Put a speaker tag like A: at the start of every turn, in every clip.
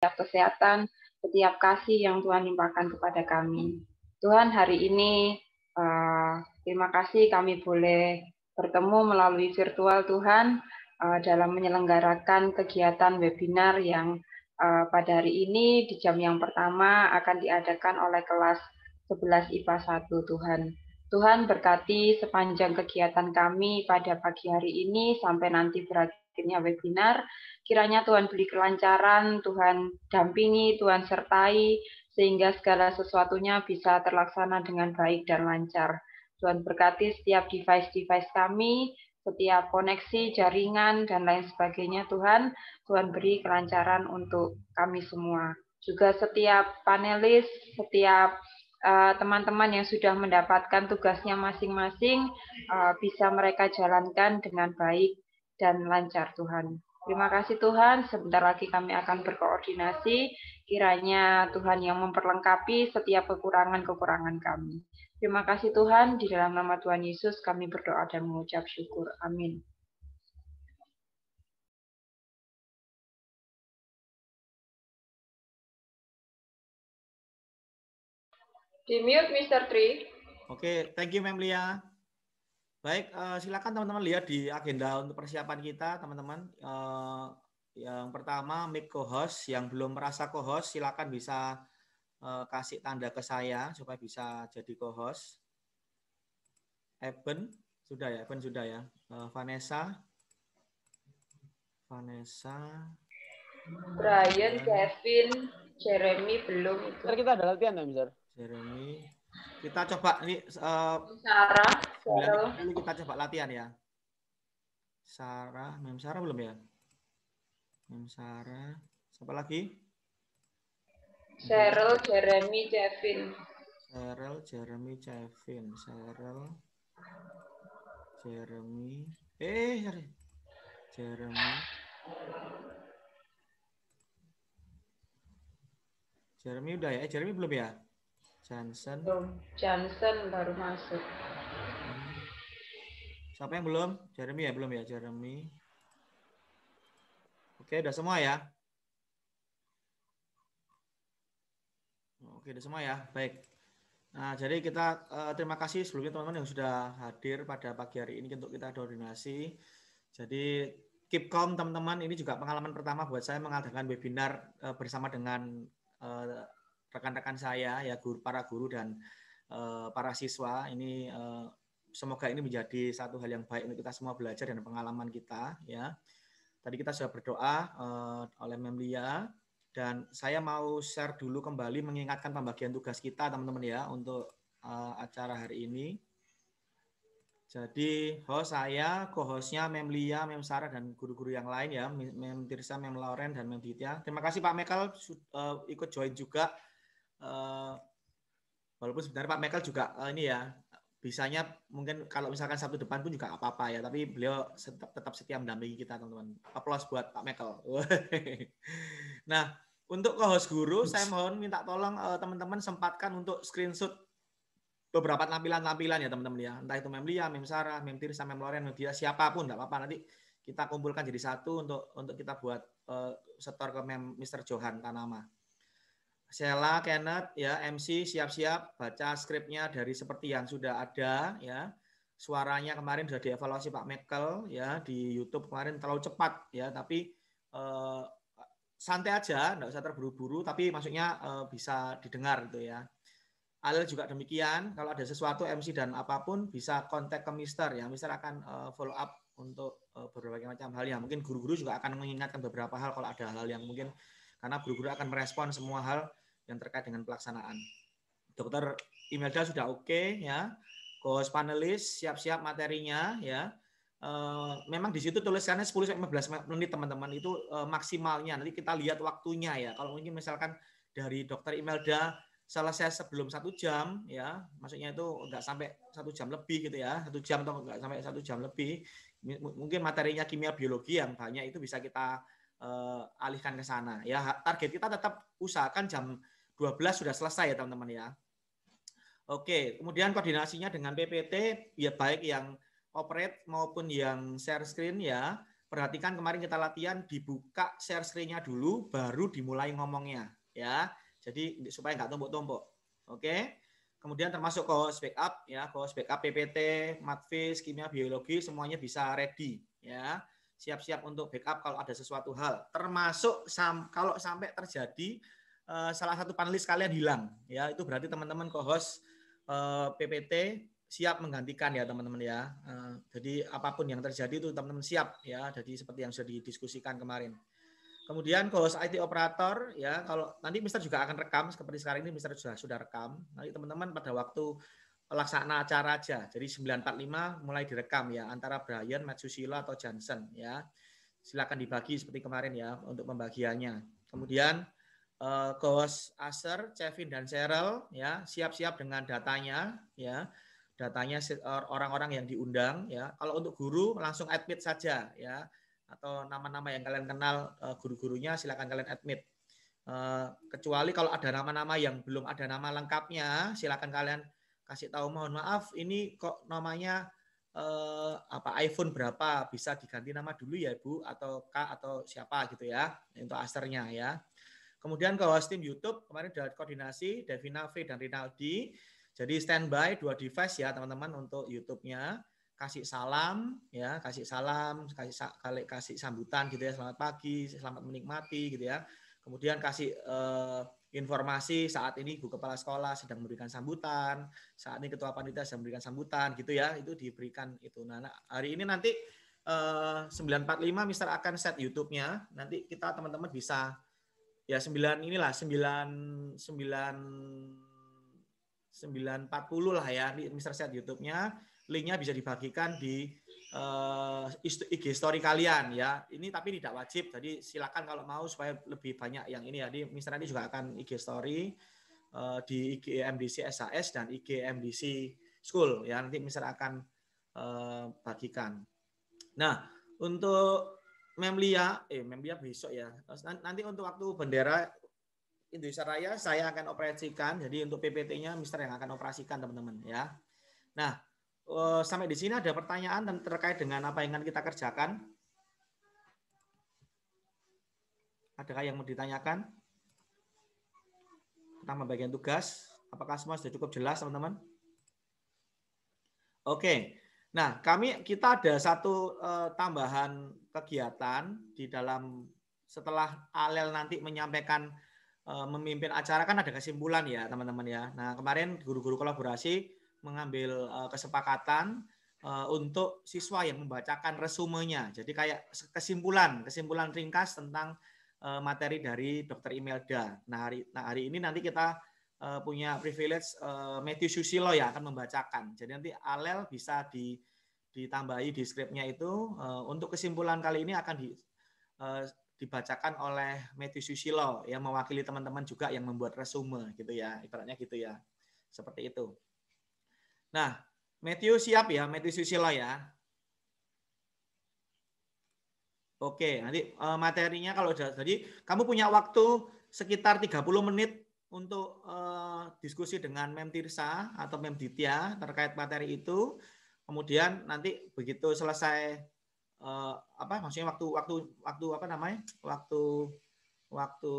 A: setiap kesehatan, setiap kasih yang Tuhan limpahkan kepada kami. Tuhan, hari ini eh, terima kasih kami boleh bertemu melalui virtual Tuhan eh, dalam menyelenggarakan kegiatan webinar yang eh, pada hari ini di jam yang pertama akan diadakan oleh kelas 11 IPA 1 Tuhan. Tuhan berkati sepanjang kegiatan kami pada pagi hari ini sampai nanti berakhir akhirnya webinar. Kiranya Tuhan beri kelancaran, Tuhan dampingi, Tuhan sertai, sehingga segala sesuatunya bisa terlaksana dengan baik dan lancar. Tuhan berkati setiap device-device kami, setiap koneksi, jaringan, dan lain sebagainya Tuhan. Tuhan beri kelancaran untuk kami semua. Juga setiap panelis, setiap eh, teman-teman yang sudah mendapatkan tugasnya masing-masing, eh, bisa mereka jalankan dengan baik dan lancar Tuhan. Terima kasih Tuhan, sebentar lagi kami akan berkoordinasi. Kiranya Tuhan yang memperlengkapi setiap kekurangan-kekurangan kami.
B: Terima kasih Tuhan, di dalam nama Tuhan Yesus kami berdoa dan mengucap syukur. Amin.
C: Di mute, Mr.
A: Tri.
D: Oke, okay, thank you, Mem Lia. Baik, uh, silakan teman-teman lihat di agenda untuk persiapan kita, teman-teman. Uh, yang pertama, mic co-host. Yang belum merasa co-host, silakan bisa uh, kasih tanda ke saya supaya bisa jadi co-host. Eben, sudah ya? Eben sudah ya? Uh, Vanessa? Vanessa? Brian, Kevin, Jeremy belum. kita ada latihan ya, Mister? Jeremy. Kita coba ini. Uh,
A: Sarah.
D: Sarah. Ini kita coba latihan ya. Sarah, Mem Sarah belum ya? Mem Sarah. Siapa lagi?
A: Cheryl, Jeremy, Kevin.
D: Cheryl, Jeremy, Kevin. Cheryl, Jeremy. Eh, sorry. Jeremy. Jeremy udah ya? Eh, Jeremy belum ya? Johnson. Johnson
A: baru masuk.
D: Siapa yang belum? Jeremy ya belum ya Jeremy. Oke, udah semua ya. Oke, udah semua ya. Baik. Nah, jadi kita uh, terima kasih sebelumnya teman-teman yang sudah hadir pada pagi hari ini untuk kita koordinasi. Jadi keep calm teman-teman, ini juga pengalaman pertama buat saya mengadakan webinar uh, bersama dengan eh, rekan-rekan uh, saya ya guru para guru dan para siswa. Ini semoga ini menjadi satu hal yang baik untuk kita semua belajar dan pengalaman kita ya. Tadi kita sudah berdoa uh, oleh Memlia dan saya mau share dulu kembali mengingatkan pembagian tugas kita teman-teman ya untuk uh, acara hari ini. Jadi host saya, co-hostnya Mem Lia, Mem Sarah, dan guru-guru yang lain ya, Mem Tirsa, Mem Lauren, dan Mem Ditya. Terima kasih Pak Mekal uh, eh, ikut join juga. Uh, walaupun sebenarnya Pak Mekal juga ini ya bisanya mungkin kalau misalkan Sabtu depan pun juga apa-apa ya tapi beliau tetap, tetap setia mendampingi kita teman-teman aplaus buat Pak Michael nah untuk ke host guru saya mohon minta tolong eh, teman-teman sempatkan untuk screenshot beberapa tampilan-tampilan ya teman-teman ya entah itu Mem Lia, Mem Sarah, Mem Tirsa, Mem Loren, Mem Dia, siapapun nggak apa-apa nanti kita kumpulkan jadi satu untuk untuk kita buat uh, setor ke Mem Mister Johan Tanama Sela Kenneth, ya MC siap-siap baca skripnya dari seperti yang sudah ada, ya. Suaranya kemarin sudah dievaluasi Pak Mekel, ya di YouTube kemarin terlalu cepat, ya. Tapi eh, santai aja, nggak usah terburu-buru, tapi maksudnya eh, bisa didengar gitu ya. Alil juga demikian. Kalau ada sesuatu MC dan apapun bisa kontak ke Mister ya. Mister akan eh, follow up untuk eh, berbagai macam hal ya. Mungkin guru-guru juga akan mengingatkan beberapa hal kalau ada hal yang mungkin karena guru-guru akan merespon semua hal yang terkait dengan pelaksanaan. Dokter Imelda sudah oke okay, ya. Kos panelis siap-siap materinya ya. Eh, memang di situ tulisannya 10 sampai 15 menit teman-teman itu eh, maksimalnya. Nanti kita lihat waktunya ya. Kalau mungkin misalkan dari dokter Imelda selesai sebelum satu jam ya maksudnya itu enggak sampai satu jam lebih gitu ya satu jam atau enggak sampai satu jam lebih mungkin materinya kimia biologi yang banyak itu bisa kita uh, alihkan ke sana ya target kita tetap usahakan jam 12 sudah selesai ya teman-teman ya. Oke, kemudian koordinasinya dengan PPT ya baik yang operate maupun yang share screen ya. Perhatikan kemarin kita latihan dibuka share screen-nya dulu baru dimulai ngomongnya ya. Jadi supaya nggak tumpuk-tumpuk. Oke. Kemudian termasuk koos backup ya, koos backup PPT, matfis, kimia, biologi semuanya bisa ready ya. Siap-siap untuk backup kalau ada sesuatu hal. Termasuk kalau sampai terjadi Eh, salah satu panelis kalian hilang ya itu berarti teman-teman co-host uh, eh, PPT siap menggantikan ya teman-teman ya. Uh, jadi apapun yang terjadi itu teman-teman siap ya. Jadi seperti yang sudah didiskusikan kemarin. Kemudian co-host IT operator ya kalau nanti Mister juga akan rekam seperti sekarang ini Mister sudah sudah rekam. Nanti teman-teman pada waktu pelaksana acara aja. Jadi 945 mulai direkam ya antara Brian, Matsushila atau Johnson ya. Silakan dibagi seperti kemarin ya untuk pembagiannya. Kemudian uh, eh, Aser, Acer, Chevin dan Cheryl ya siap-siap dengan datanya ya datanya orang-orang yang diundang ya kalau untuk guru langsung admit saja ya atau nama-nama yang kalian kenal uh, guru-gurunya silakan kalian admit uh, kecuali kalau ada nama-nama yang belum ada nama lengkapnya silakan kalian kasih tahu mohon maaf ini kok namanya eh, apa iPhone berapa bisa diganti nama dulu ya Bu atau Kak atau siapa gitu ya untuk asernya ya Kemudian ke host tim YouTube kemarin sudah koordinasi Devina V dan Rinaldi. Jadi standby dua device ya teman-teman untuk YouTube-nya. Kasih salam ya, kasih salam, kasih kasih sambutan gitu ya, selamat pagi, selamat menikmati gitu ya. Kemudian kasih eh, informasi saat ini Bu Kepala Sekolah sedang memberikan sambutan, saat ini Ketua Panitia sedang memberikan sambutan, gitu ya, itu diberikan itu. Nah, nah hari ini nanti eh, 945 Mister akan set YouTube-nya, nanti kita teman-teman bisa ya sembilan inilah sembilan sembilan sembilan empat puluh lah ya di Mister Set YouTube-nya linknya bisa dibagikan di uh, eh, IG story kalian ya ini tapi tidak wajib jadi silakan kalau mau supaya lebih banyak yang ini ya di Mister nanti juga akan IG story uh, di IG MDC SAS dan IG MDC School ya nanti Mister akan uh, bagikan nah untuk Memlia, eh Memlia besok ya. Nanti untuk waktu bendera Indonesia Raya saya akan operasikan. Jadi untuk PPT-nya Mister yang akan operasikan teman-teman ya. Nah, eh, sampai di sini ada pertanyaan dan terkait dengan apa yang akan kita kerjakan? Adakah yang mau ditanyakan? Tentang bagian tugas, apakah semua sudah cukup jelas teman-teman? Oke. Nah, kami kita ada satu uh, tambahan kegiatan di dalam setelah Alel nanti menyampaikan eh, memimpin acara kan ada kesimpulan ya teman-teman ya. Nah kemarin guru-guru kolaborasi mengambil eh, kesepakatan eh, untuk siswa yang membacakan resumenya. Jadi kayak kesimpulan, kesimpulan ringkas tentang materi dari dokter Imelda. Nah hari, nah, hari ini nanti kita punya privilege Matthew Susilo ya akan membacakan. Jadi nanti Alel bisa di ditambahi di skripnya itu eh, untuk kesimpulan kali ini akan di, eh, dibacakan oleh Matthew Susilo yang mewakili teman-teman juga yang membuat resume gitu ya ibaratnya gitu ya seperti itu. Nah Matthew siap ya Matthew Susilo ya. Oke nanti eh, materinya kalau sudah jadi kamu punya waktu sekitar 30 menit untuk uh, diskusi dengan Mem Tirsa atau Mem Ditya terkait materi itu kemudian nanti begitu selesai eh, apa maksudnya waktu waktu waktu apa namanya waktu waktu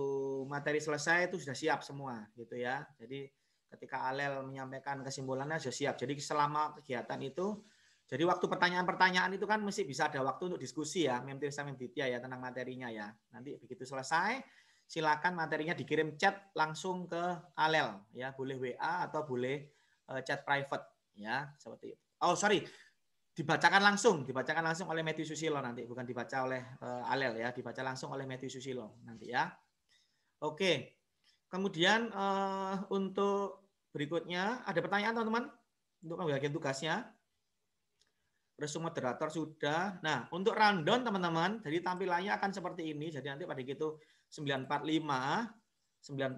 D: materi selesai itu sudah siap semua gitu ya jadi ketika Alel menyampaikan kesimpulannya sudah siap jadi selama kegiatan itu jadi waktu pertanyaan-pertanyaan itu kan mesti bisa ada waktu untuk diskusi ya Memtirsa Memditya ya tentang materinya ya nanti begitu selesai silakan materinya dikirim chat langsung ke Alel ya boleh WA atau boleh eh, chat private ya seperti itu Oh sorry, dibacakan langsung, dibacakan langsung oleh Matthew Susilo nanti, bukan dibaca oleh uh, Alel ya, dibaca langsung oleh Matthew Susilo nanti ya. Oke, kemudian uh, untuk berikutnya ada pertanyaan teman-teman untuk pembagian tugasnya. Terus moderator sudah. Nah, untuk rundown teman-teman, jadi tampilannya akan seperti ini. Jadi nanti pada gitu 945,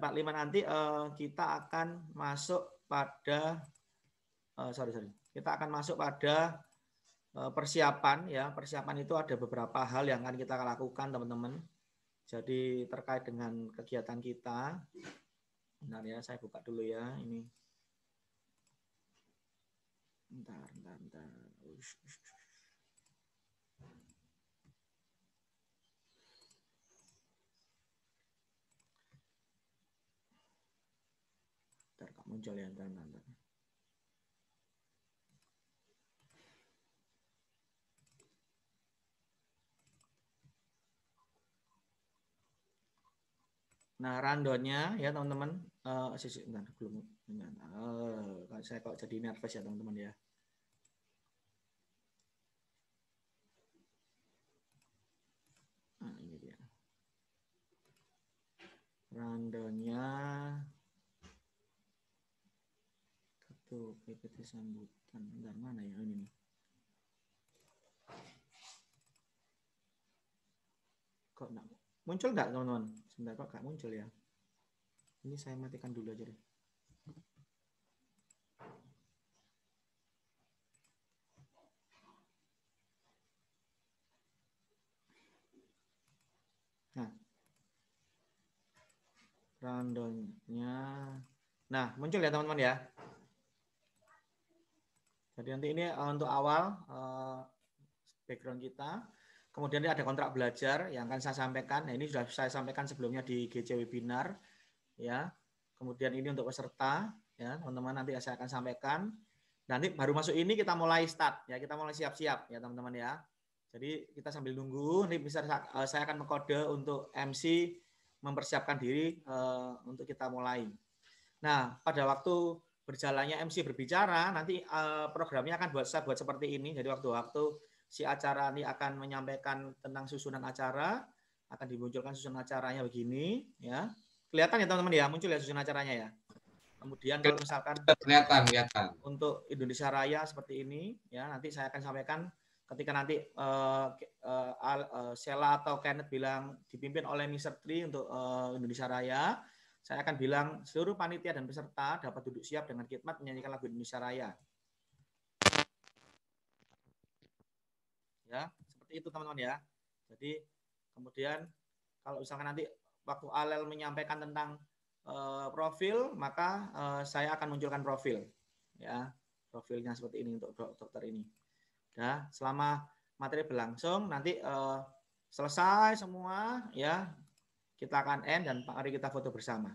D: 945 nanti uh, kita akan masuk pada, uh, sorry sorry, kita akan masuk pada e, persiapan ya. Persiapan itu ada beberapa hal yang akan kita lakukan teman-teman. Jadi terkait dengan kegiatan kita. benar ya, saya buka dulu ya ini. Bentar, bentar, bentar. Ush, ush, muncul ya teman Nah, rundownnya ya teman-teman. Uh, eh, sisi, bentar, belum. Uh, eh, saya kok jadi nervous ya teman-teman ya. Nah, ini dia. Rundownnya. Satu PPT sambutan. Bentar, mana ya ini Kok enggak? Muncul enggak teman-teman? Sebentar Pak, nggak muncul ya. Ini saya matikan dulu aja deh. Nah, randomnya Nah, muncul ya teman-teman ya. Jadi nanti ini eh, untuk awal eh, background kita. Kemudian ada kontrak belajar yang akan saya sampaikan. Nah, ini sudah saya sampaikan sebelumnya di GC webinar ya. Kemudian ini untuk peserta ya, teman-teman nanti saya akan sampaikan. Nanti baru masuk ini kita mulai start ya, kita mulai siap-siap ya teman-teman ya. Jadi kita sambil nunggu nanti bisa eh, saya akan mengkode untuk MC mempersiapkan diri uh, untuk kita mulai. Nah, pada waktu berjalannya MC berbicara nanti uh, programnya akan buat saya buat seperti ini. Jadi waktu-waktu si acara ini akan menyampaikan tentang susunan acara, akan dimunculkan susunan acaranya begini, ya. Kelihatan ya teman-teman ya, muncul ya susunan acaranya ya. Kemudian kalau misalkan
E: kelihatan, kelihatan.
D: Untuk Indonesia Raya seperti ini, ya nanti saya akan sampaikan ketika nanti uh, eh, uh, eh, uh, eh, Sela atau Kenneth bilang dipimpin oleh Mr. Tri untuk uh, Indonesia Raya, saya akan bilang seluruh panitia dan peserta dapat duduk siap dengan khidmat menyanyikan lagu Indonesia Raya. ya seperti itu teman-teman ya jadi kemudian kalau misalkan nanti waktu Alel menyampaikan tentang uh, profil maka uh, saya akan munculkan profil ya profilnya seperti ini untuk dokter ini ya selama materi berlangsung nanti uh, selesai semua ya kita akan end dan Pak Ari kita foto bersama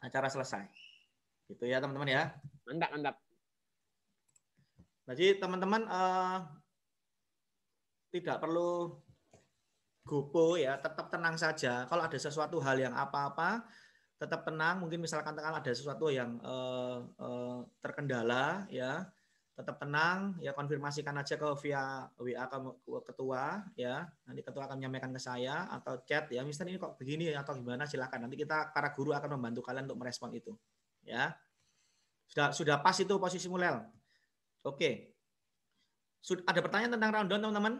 D: acara selesai gitu ya teman-teman ya mantap mantap jadi teman-teman uh, tidak perlu gopo ya, tetap tenang saja. Kalau ada sesuatu hal yang apa-apa, tetap tenang. Mungkin misalkan ada sesuatu yang uh, uh, terkendala ya, tetap tenang ya konfirmasikan aja ke via WA ke ketua ya nanti ketua akan menyampaikan ke saya atau chat ya mister ini kok begini atau gimana silakan nanti kita para guru akan membantu kalian untuk merespon itu ya sudah sudah pas itu posisi mulel oke Okay. ada pertanyaan tentang round down teman-teman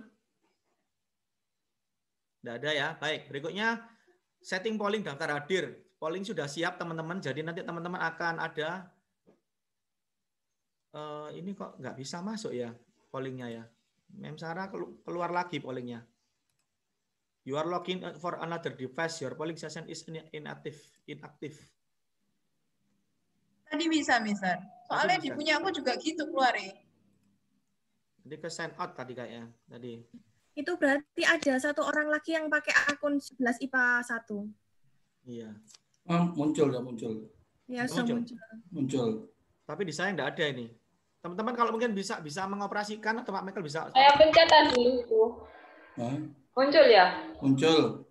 D: tidak ada ya. Baik, berikutnya setting polling daftar hadir. Polling sudah siap teman-teman. Jadi nanti teman-teman akan ada uh, ini kok nggak bisa masuk ya pollingnya ya. Mem Sarah keluar lagi pollingnya. You are logging for another device. Your polling session is inactive. Inactive.
F: Tadi bisa, Mister. Soalnya Tadi di punya aku
G: juga gitu keluar ya.
D: Tadi ke sign out tadi kayaknya. Tadi
G: itu berarti ada satu orang lagi yang pakai akun 11 IPA 1.
D: Iya. Oh, muncul ya muncul.
G: Ya, muncul. muncul.
D: Muncul. Tapi di saya enggak ada ini. Teman-teman kalau mungkin bisa bisa mengoperasikan atau Pak Michael bisa. Saya
A: pencetan dulu itu.
D: Hah? Muncul ya? Muncul.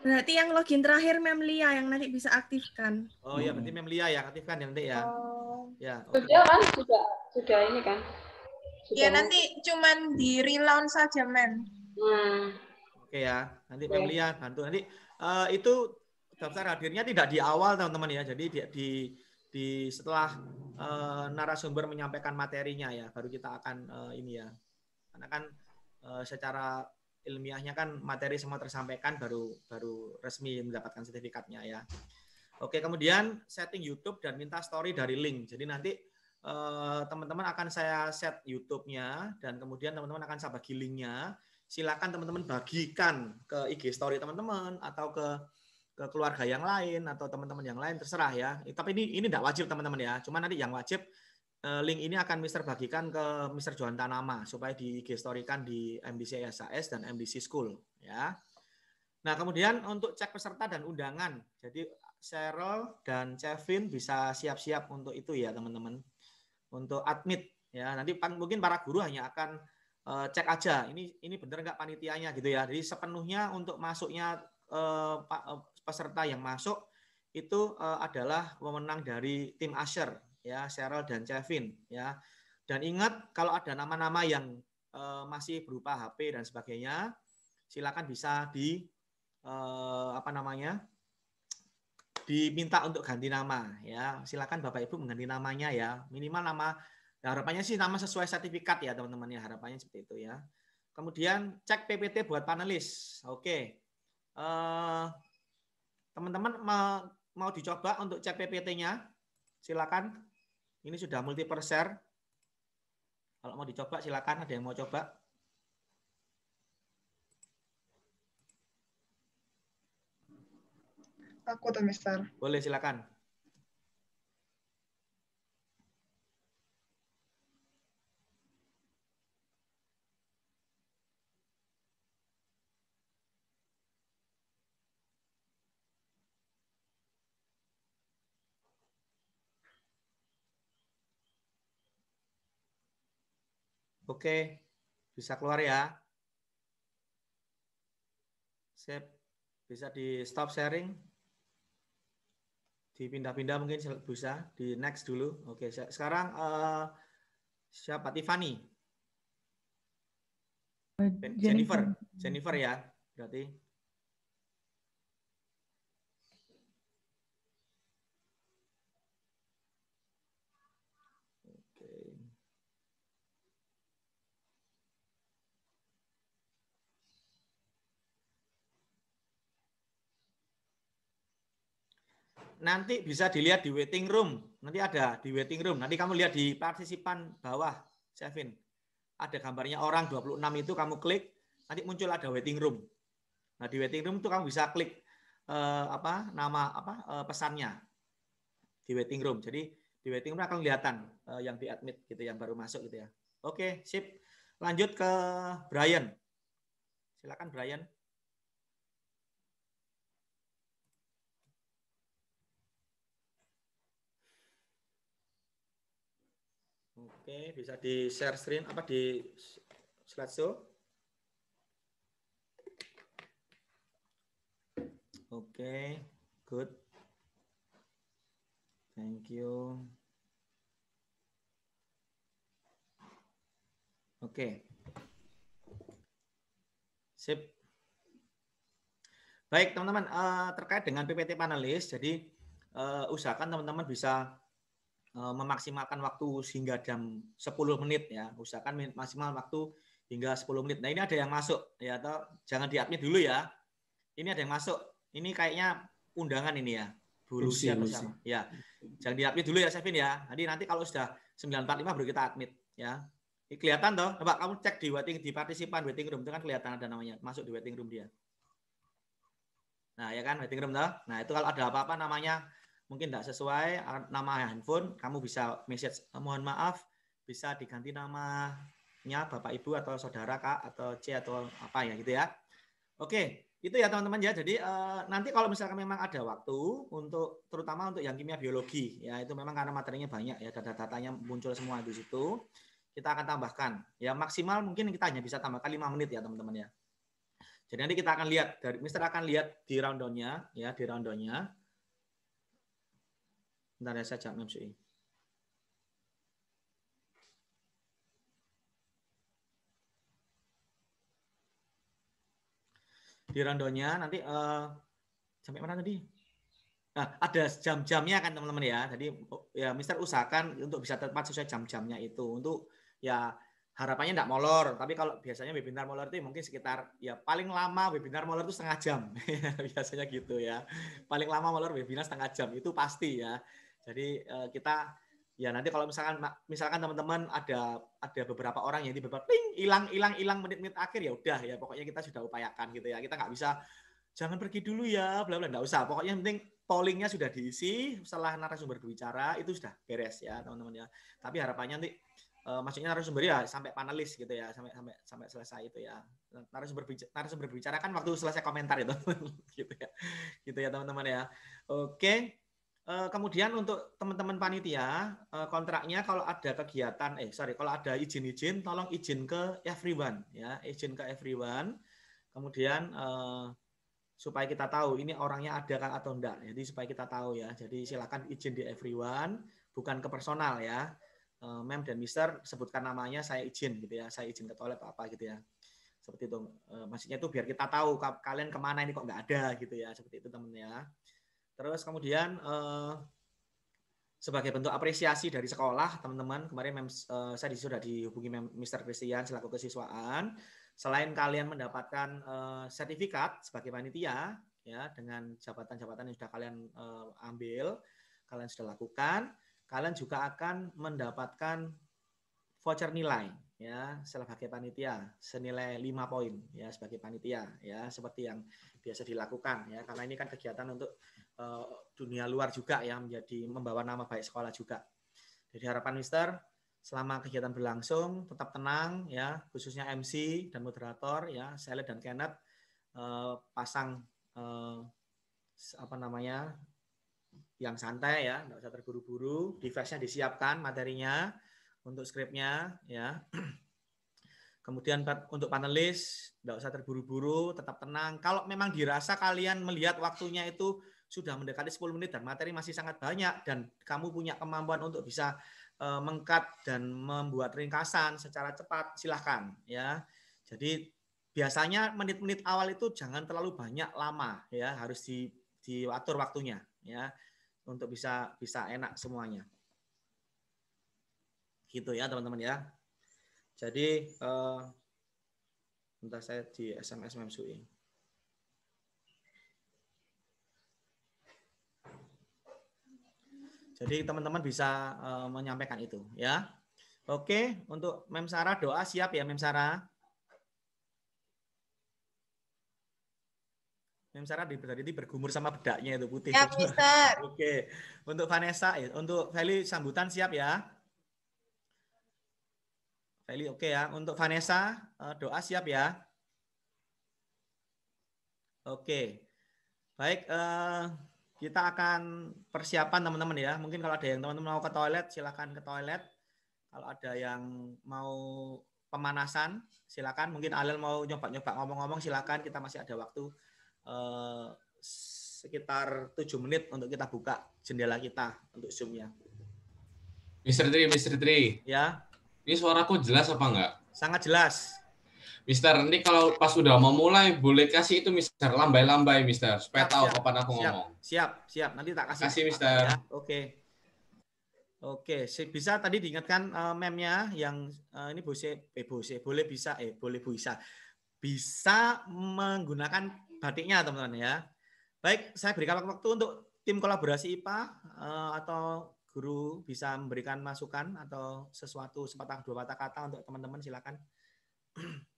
G: Berarti yang login terakhir Memlia yang nanti bisa aktifkan.
D: Oh iya, berarti Memlia yang aktifkan ya nanti ya. Oh. Ya. Okay.
G: Sudah kan
F: sudah sudah ini kan. Ya,
H: sudah ya nanti cuman di relaunch
F: saja, men
H: Hmm.
D: Oke ya, nanti okay. pemilihan bantu. Nanti uh, itu daftar hadirnya tidak di awal teman-teman ya, jadi di, di, di setelah uh, narasumber menyampaikan materinya ya, baru kita akan uh, ini ya, karena kan uh, secara ilmiahnya kan materi semua tersampaikan baru baru resmi mendapatkan sertifikatnya ya. Oke, kemudian setting YouTube dan minta story dari link. Jadi nanti teman-teman uh, akan saya set YouTube-nya dan kemudian teman-teman akan saya bagi link-nya silakan teman-teman bagikan ke IG story teman-teman atau ke ke keluarga yang lain atau teman-teman yang lain terserah ya. Eh, tapi ini ini tidak wajib teman-teman ya. Cuma nanti yang wajib eh, link ini akan Mister bagikan ke Mister Johan Tanama supaya di IG story kan di MBC SAS dan MBC School ya. Nah, kemudian untuk cek peserta dan undangan. Jadi Cheryl dan Kevin bisa siap-siap untuk itu ya, teman-teman. Untuk admit ya. Nanti mungkin para guru hanya akan uh, cek aja ini ini benar nggak panitianya gitu ya. Jadi sepenuhnya untuk masuknya uh, peserta yang masuk itu uh, adalah pemenang dari tim Asher ya, Cheryl dan Kevin ya. Dan ingat kalau ada nama-nama yang uh, masih berupa HP dan sebagainya, silakan bisa di uh, apa namanya? diminta untuk ganti nama ya. Silakan Bapak Ibu mengganti namanya ya. Minimal nama Nah, harapannya sih nama sesuai sertifikat ya teman-teman ya harapannya seperti itu ya. Kemudian cek PPT buat panelis. Oke. Eh, teman-teman mau, mau dicoba untuk cek PPT-nya? Silakan. Ini sudah multi per share. Kalau mau dicoba silakan ada yang mau coba. Aku tuh Mister. Boleh silakan. Oke, bisa keluar ya. Sip, bisa di stop sharing. Dipindah-pindah mungkin bisa, di next dulu. Oke, sekarang uh, siapa? Tiffany.
I: Oh, Jennifer,
D: Jennifer ya berarti. nanti bisa dilihat di waiting room. Nanti ada di waiting room. Nanti kamu lihat di partisipan bawah, Sevin. Ada gambarnya orang 26 itu kamu klik, nanti muncul ada waiting room. Nah, di waiting room itu kamu bisa klik eh, apa nama apa eh, pesannya di waiting room. Jadi di waiting room akan kelihatan eh, yang di admit gitu yang baru masuk gitu ya. Oke, sip. Lanjut ke Brian. Silakan Brian. Oke, bisa di share screen apa di slideshow? Oke, good. Thank you. Oke. Sip. Baik, teman-teman, eh, terkait dengan PPT panelis, jadi eh, usahakan teman-teman bisa Eh, memaksimalkan waktu hingga jam 10 menit ya. Usahakan maksimal waktu hingga 10 menit. Nah, ini ada yang masuk ya atau jangan diadmit dulu ya. Ini ada yang masuk. Ini kayaknya undangan ini ya.
F: Bu Lucia bersama.
D: Ya. Jangan diadmit dulu ya, Sevin ya. jadi nanti kalau sudah 945 baru kita admit ya. Ini kelihatan toh? Coba kamu cek di waiting di partisipan waiting room itu kan kelihatan ada namanya masuk di waiting room dia. Nah, ya kan waiting room toh. Nah, itu kalau ada apa-apa namanya mungkin tidak sesuai nama handphone, kamu bisa message mohon maaf, bisa diganti namanya Bapak Ibu atau saudara Kak atau C atau apa ya gitu ya. Oke, itu ya teman-teman ya. Jadi eh, nanti kalau misalkan memang ada waktu untuk terutama untuk yang kimia biologi ya itu memang karena materinya banyak ya data datanya muncul semua di situ. Kita akan tambahkan ya maksimal mungkin kita hanya bisa tambahkan lima menit ya teman-teman ya. Jadi nanti kita akan lihat dari Mister akan lihat di round ya di round nya Bentar ya saya jawab MCI. Di rondonya nanti uh, sampai mana tadi? Nah, ada jam-jamnya kan teman-teman ya. Jadi oh, ya Mister usahakan untuk bisa tepat sesuai jam-jamnya itu untuk ya harapannya tidak molor. Tapi kalau biasanya webinar molor itu mungkin sekitar ya paling lama webinar molor itu setengah jam. biasanya gitu ya. Paling lama molor webinar setengah jam itu pasti ya. Jadi eh, kita ya nanti kalau misalkan misalkan teman-teman ada ada beberapa orang yang tiba-tiba ping hilang hilang hilang menit-menit akhir ya udah ya pokoknya kita sudah upayakan gitu ya kita nggak bisa jangan pergi dulu ya bla bla nggak usah pokoknya yang penting pollingnya sudah diisi setelah narasumber berbicara itu sudah beres ya teman-teman ya tapi harapannya nanti uh, maksudnya narasumber ya sampai panelis gitu ya sampai sampai sampai selesai itu ya narasumber bicara, narasumber berbicara kan waktu selesai komentar itu gitu ya gitu ya teman-teman ya oke Eh, kemudian untuk teman-teman panitia eh, kontraknya kalau ada kegiatan eh sorry kalau ada izin-izin tolong izin ke everyone ya izin ke everyone kemudian eh, supaya kita tahu ini orangnya ada atau enggak jadi supaya kita tahu ya jadi silakan izin di everyone bukan ke personal ya mem dan mister sebutkan namanya saya izin gitu ya saya izin ke toilet apa gitu ya seperti itu maksudnya itu biar kita tahu kalian kemana ini kok nggak ada gitu ya seperti itu temennya. ya Terus kemudian uh, sebagai bentuk apresiasi dari sekolah, teman-teman, kemarin mem, uh, saya sudah dihubungi Mr. Christian selaku kesiswaan. Selain kalian mendapatkan uh, sertifikat sebagai panitia ya dengan jabatan-jabatan yang sudah kalian uh, ambil, kalian sudah lakukan, kalian juga akan mendapatkan voucher nilai ya sebagai panitia senilai 5 poin ya sebagai panitia ya seperti yang biasa dilakukan ya karena ini kan kegiatan untuk Eh, dunia luar juga ya menjadi membawa nama baik sekolah juga. Jadi harapan Mister selama kegiatan berlangsung tetap tenang ya khususnya MC dan moderator ya Saleh dan Kenneth uh, pasang uh, apa namanya yang santai ya nggak usah terburu-buru device-nya disiapkan materinya untuk skripnya ya kemudian untuk panelis nggak usah terburu-buru tetap tenang kalau memang dirasa kalian melihat waktunya itu sudah mendekati 10 menit dan materi masih sangat banyak dan kamu punya kemampuan untuk bisa uh, eh, mengkat dan membuat ringkasan secara cepat, silahkan ya. Jadi biasanya menit-menit awal itu jangan terlalu banyak lama ya, harus di, diatur waktunya ya untuk bisa bisa enak semuanya. Gitu ya teman-teman ya. Jadi uh, eh, entah saya di SMS Memsui. Jadi teman-teman bisa uh, menyampaikan itu ya. Oke, untuk Mem Sarah doa siap ya Mem Sarah. Mem Sarah tadi bergumur sama bedaknya itu putih. Siap, Mister. Oke. Untuk Vanessa, ya untuk Feli sambutan siap ya. Feli oke ya. Untuk Vanessa eh, doa siap ya. Oke. Baik, eh, kita akan persiapan teman-teman ya. Mungkin kalau ada yang teman-teman mau ke toilet, silakan ke toilet. Kalau ada yang mau pemanasan, silakan. Mungkin Alil mau nyoba-nyoba ngomong-ngomong, silakan. Kita masih ada waktu eh, sekitar tujuh menit untuk kita buka jendela kita untuk zoomnya nya
E: Mr. Tri, Mr. Tri. Ya. Ini suaraku jelas apa enggak? Sangat jelas. Mister, ini kalau pas sudah mau mulai boleh kasih itu Mister lambai-lambai Mister supaya
D: tahu siap, kapan aku ngomong. Siap, siap. Nanti tak kasih. Kasih Mister. Ya. Oke. Oke, bisa tadi diingatkan uh, memnya yang uh, ini boleh eh bose, boleh bisa, eh boleh bisa, bisa menggunakan batiknya teman-teman ya. Baik, saya berikan waktu untuk tim kolaborasi IPA uh, eh, atau guru bisa memberikan masukan atau sesuatu sepatah dua patah kata untuk teman-teman silakan.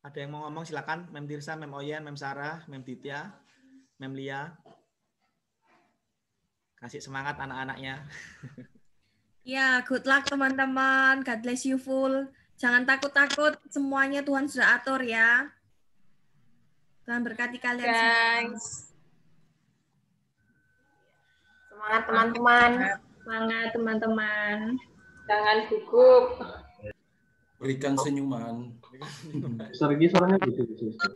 D: Ada yang mau ngomong silakan. Mem Dirsa, Mem Oyen, Mem Sarah, Mem Ditya, Mem Lia. Kasih semangat anak-anaknya.
G: Ya, good luck teman-teman. God bless you full. Jangan takut-takut, semuanya Tuhan sudah atur ya. Tuhan berkati kalian Semua.
A: Semangat teman-teman. Semangat teman-teman. Jangan
D: gugup.
C: Oh. Berikan senyuman. Sergi suaranya gitu, gitu, gitu.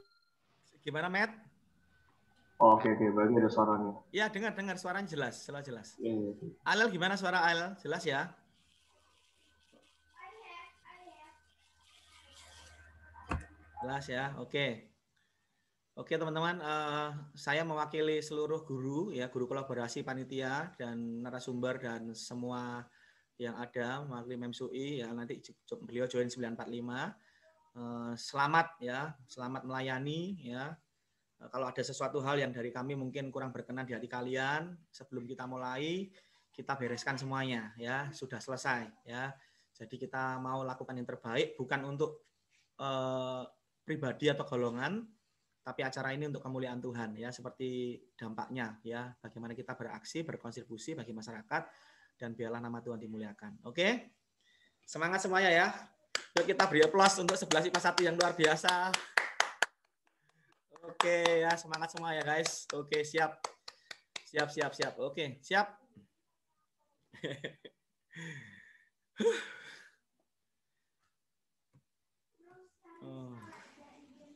C: Gimana, Matt? Oh, oke, okay, oke. Okay. Berarti ada suaranya.
D: Iya, dengar, dengar. Suaranya jelas. Jelas, jelas. Ya, ya. Alel gimana suara Alel? Jelas ya? Jelas ya, oke. Okay. Oke teman-teman, uh, saya mewakili seluruh guru ya, guru kolaborasi panitia dan narasumber dan semua yang ada Marli Memsui ya nanti beliau join 945 eh, selamat ya selamat melayani ya eh, kalau ada sesuatu hal yang dari kami mungkin kurang berkenan di hati kalian sebelum kita mulai kita bereskan semuanya ya sudah selesai ya jadi kita mau lakukan yang terbaik bukan untuk eh, pribadi atau golongan tapi acara ini untuk kemuliaan Tuhan ya seperti dampaknya ya bagaimana kita beraksi berkontribusi bagi masyarakat dan biarlah nama Tuhan dimuliakan. Oke? Okay? Semangat semuanya ya. Yuk kita beri aplaus untuk 11 IPA 1 yang luar biasa. Oke okay, ya, semangat semua ya guys. Oke, okay, siap. Siap, siap, siap. Oke, okay, siap. Oke,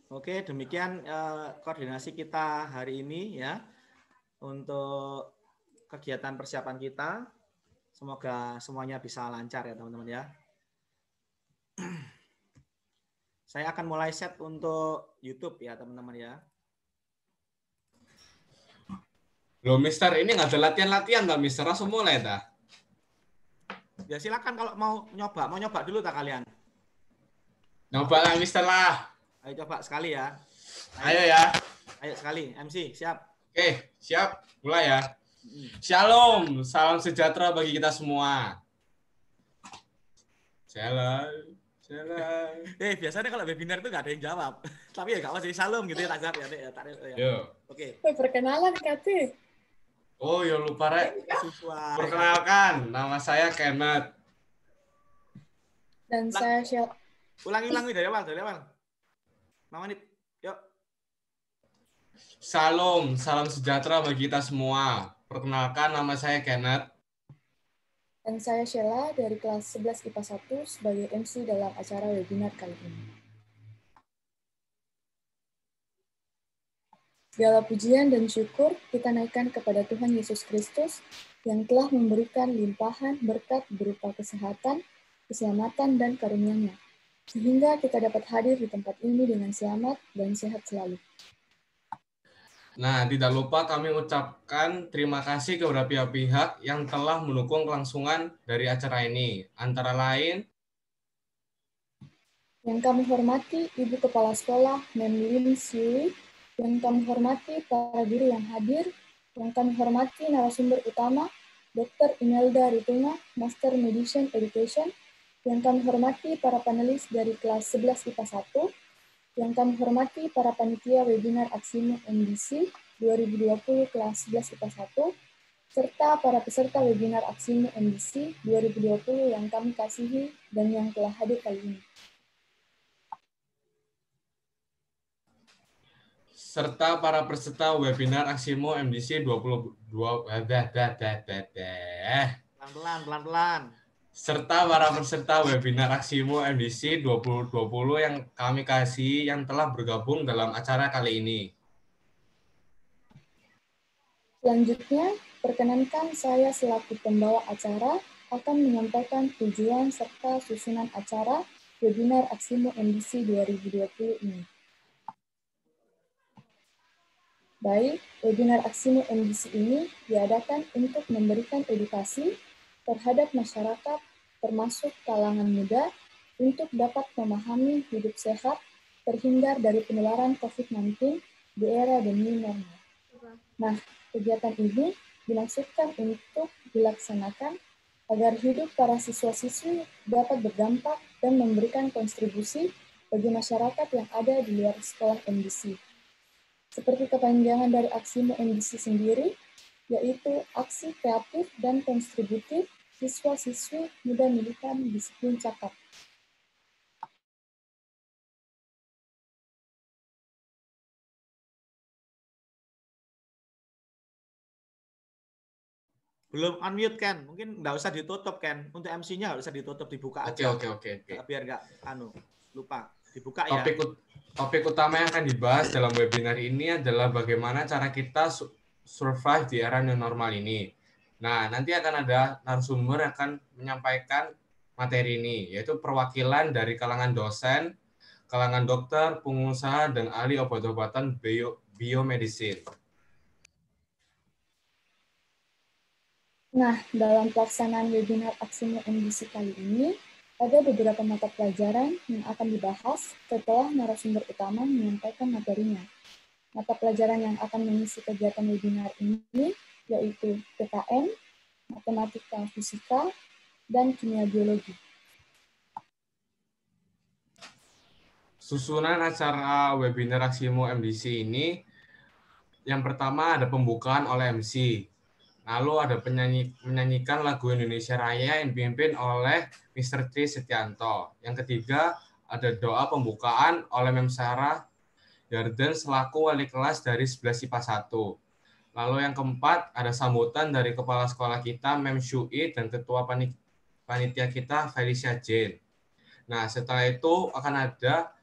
D: Oke, demikian uh, koordinasi kita hari ini ya untuk kegiatan persiapan kita. Semoga semuanya bisa lancar ya teman-teman ya. Saya akan mulai set untuk YouTube ya teman-teman ya.
E: Lo Mister ini nggak ada latihan-latihan nggak Mister? Langsung mulai dah.
D: Ya silakan kalau mau nyoba, mau nyoba dulu tak kalian.
E: Nyoba lah Mister
D: lah. Ayo coba sekali ya. Ayo, Ayo ya. Ayo sekali MC siap. Oke eh, siap mulai ya. Mm.
E: Shalom, salam sejahtera bagi kita semua.
D: Shalom. Shalom. Eh, biasanya kalau webinar itu nggak ada yang jawab. Tapi ya nggak apa sih, shalom gitu ya, tak ya. ya, tak, ya. Yo. Oke.
J: Okay. Eh, perkenalan, Kati.
E: Oh, ya lupa, Rek. Perkenalkan, nama saya Kenneth.
D: Dan saya Shalom. Ulangi, ulangi dari awal, dari awal. Mama nih.
J: yuk.
E: Salam, salam sejahtera bagi kita semua. Perkenalkan, nama saya Kenneth.
J: Dan saya Sheila dari kelas 11 IPA 1 sebagai MC dalam acara webinar kali ini. Segala pujian dan syukur kita naikkan kepada Tuhan Yesus Kristus yang telah memberikan limpahan berkat berupa kesehatan, keselamatan, dan karunia-Nya, sehingga kita dapat hadir di tempat ini dengan selamat dan sehat selalu.
E: Nah, tidak lupa kami ucapkan terima kasih kepada pihak-pihak yang telah mendukung kelangsungan dari acara ini. Antara lain,
J: yang kami hormati Ibu Kepala Sekolah Memlin Siwi, yang kami hormati para guru yang hadir, yang kami hormati narasumber utama Dr. Imelda Ritunga, Master Medicine Education, yang kami hormati para panelis dari kelas 11 IPA 1, yang kami hormati para panitia webinar Aksimu MDC 2020 kelas 11 IPA 1, serta para peserta webinar Aksimu MDC 2020 yang kami kasihi dan yang telah hadir kali ini.
E: serta para peserta webinar Aksimo MDC 2020 pelan-pelan
D: pelan-pelan
E: serta para peserta webinar Aksimo MDC 2020 yang kami kasih yang telah bergabung dalam acara kali ini.
J: Selanjutnya, perkenankan saya selaku pembawa acara akan menyampaikan tujuan serta susunan acara webinar Aksimo MDC 2020 ini. Baik, webinar Aksimo MDC ini diadakan untuk memberikan edukasi terhadap masyarakat termasuk kalangan muda, untuk dapat memahami hidup sehat terhindar dari penularan COVID-19 di era demi normal. Nah, kegiatan ini dimaksudkan untuk dilaksanakan agar hidup para siswa-siswi dapat berdampak dan memberikan kontribusi bagi masyarakat yang ada di luar sekolah MDC. Seperti kepanjangan dari aksi MDC sendiri, yaitu aksi kreatif dan kontributif siswa siswa muda militan disiplin
C: cepat. belum unmute kan mungkin nggak usah ditutup kan untuk MC-nya nggak usah ditutup dibuka
E: aja oke oke oke biar
D: nggak anu lupa dibuka ya. topik, ya topik utama yang akan
E: dibahas dalam webinar ini adalah bagaimana cara kita survive di era new normal ini Nah, nanti akan ada narasumber yang akan menyampaikan materi ini, yaitu perwakilan dari kalangan dosen, kalangan dokter, pengusaha, dan ahli obat-obatan bio, biomedicine.
J: Nah, dalam pelaksanaan webinar Aksimu MDC kali ini, ada beberapa mata pelajaran yang akan dibahas setelah narasumber utama menyampaikan materinya. Mata pelajaran yang akan mengisi kegiatan webinar ini yaitu PKN, matematika fisika, dan kimia biologi.
E: Susunan acara webinar Aksimo MDC ini, yang pertama ada pembukaan oleh MC, lalu ada penyanyi, menyanyikan lagu Indonesia Raya yang dipimpin oleh Mr. Tri Setianto. Yang ketiga, ada doa pembukaan oleh Mem Sarah Garden selaku wali kelas dari 11 IPA 1. Lalu yang keempat, ada sambutan dari kepala sekolah kita, Mem Shui, dan ketua panitia kita, Felicia Jane. Nah, setelah itu akan ada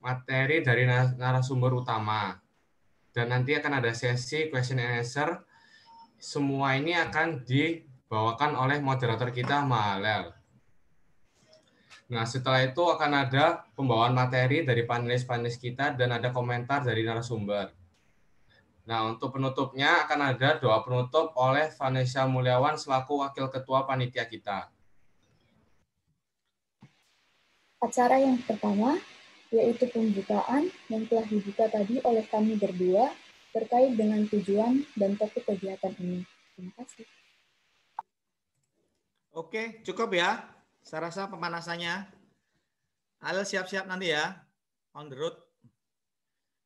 E: materi dari narasumber utama. Dan nanti akan ada sesi question and answer. Semua ini akan dibawakan oleh moderator kita, Mahalel. Nah, setelah itu akan ada pembawaan materi dari panelis-panelis kita dan ada komentar dari narasumber. Nah, untuk penutupnya akan ada doa penutup oleh Vanessa Mulyawan selaku Wakil Ketua Panitia kita.
J: Acara yang pertama yaitu pembukaan yang telah dibuka tadi oleh kami berdua terkait dengan tujuan dan topik kegiatan ini. Terima kasih.
D: Oke, cukup ya. Saya rasa pemanasannya. Halo, siap-siap nanti ya, on the road.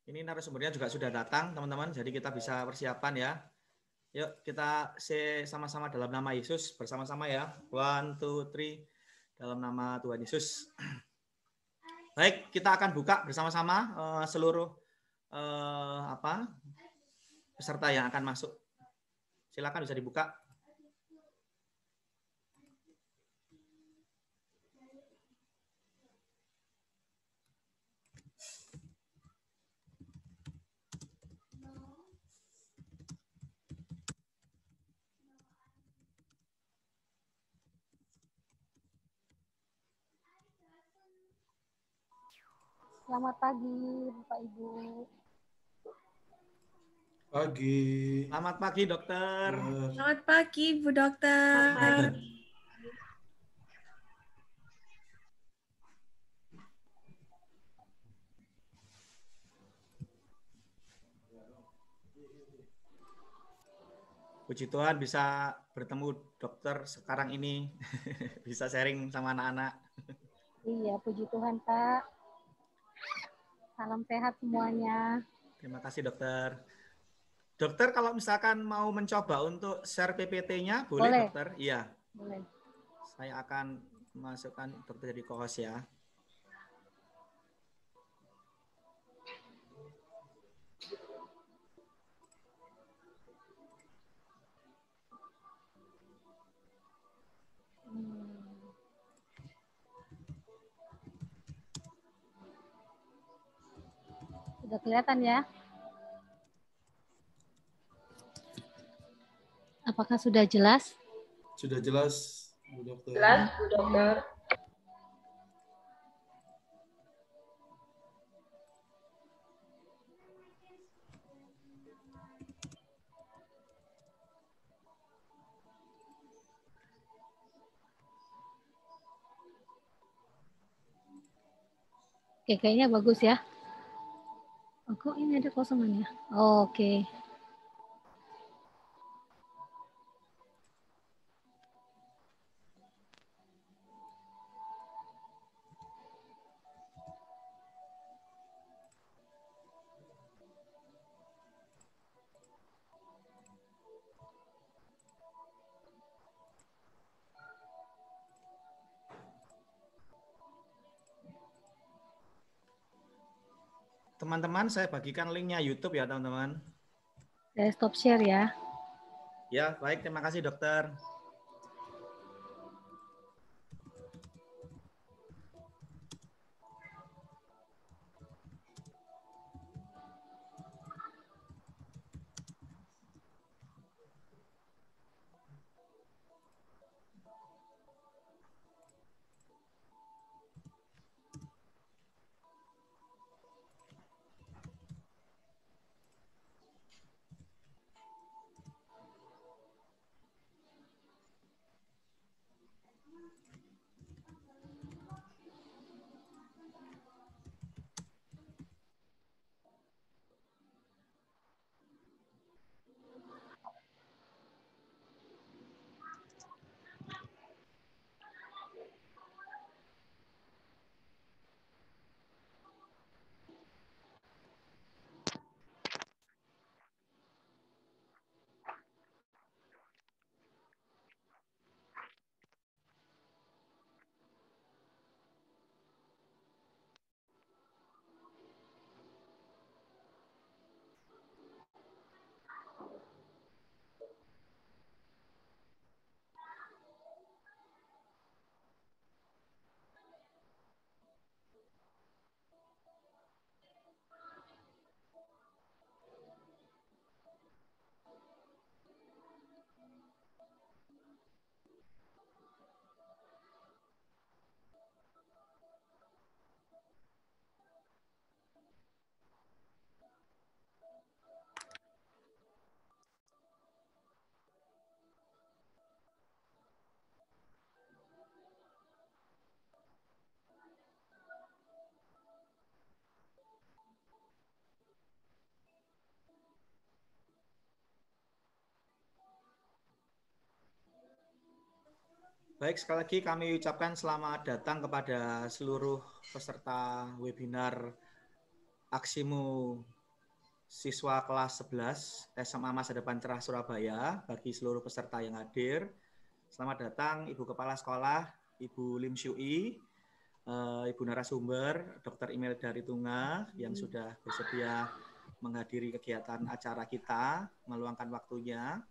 D: Ini narasumbernya juga sudah datang, teman-teman. Jadi kita bisa persiapan ya. Yuk kita sama-sama dalam nama Yesus bersama-sama ya. One, two, three. Dalam nama Tuhan Yesus. Baik, kita akan buka bersama-sama uh, seluruh uh, apa peserta yang akan masuk. Silakan bisa dibuka.
K: Selamat pagi, Bapak Ibu.
D: Pagi. Selamat pagi, Dokter.
H: Selamat
F: pagi, Bu Dokter.
D: puji Tuhan bisa bertemu dokter sekarang ini, bisa sharing sama anak-anak.
K: Iya, puji Tuhan, Pak. Salam sehat semuanya.
D: Terima kasih dokter. Dokter kalau misalkan mau mencoba untuk share PPT-nya boleh, boleh dokter? Iya. Boleh. Saya akan masukkan dokter jadi co-host ya.
K: Hmm. Sudah kelihatan ya? Apakah sudah jelas?
D: Sudah jelas, Bu Dokter. Jelas,
K: Bu Dokter. Oke, kayaknya bagus ya. Oh, kok ini ada kosongan ya? Oh, Oke. Okay.
D: teman-teman saya bagikan linknya YouTube ya teman-teman.
K: Saya stop share ya.
D: Ya, baik. Terima kasih dokter. Baik, sekali lagi kami ucapkan selamat datang kepada seluruh peserta webinar Aksimu siswa kelas 11 SMA Masa Depan Cerah Surabaya bagi seluruh peserta yang hadir. Selamat datang Ibu Kepala Sekolah, Ibu Lim Syui, eh, Ibu narasumber, Dr. Dari Tunga yang sudah bersedia menghadiri kegiatan acara kita, meluangkan waktunya.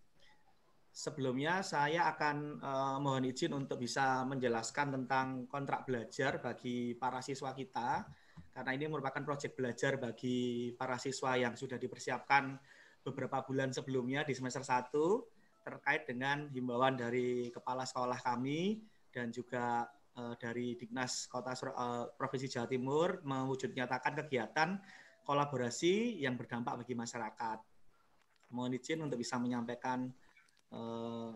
D: Sebelumnya saya akan uh, mohon izin untuk bisa menjelaskan tentang kontrak belajar bagi para siswa kita karena ini merupakan proyek belajar bagi para siswa yang sudah dipersiapkan beberapa bulan sebelumnya di semester 1 terkait dengan himbauan dari kepala sekolah kami dan juga uh, dari Dignas Kota uh, Provinsi Jawa Timur mewujudnyatakan kegiatan kolaborasi yang berdampak bagi masyarakat. Mohon izin untuk bisa menyampaikan uh,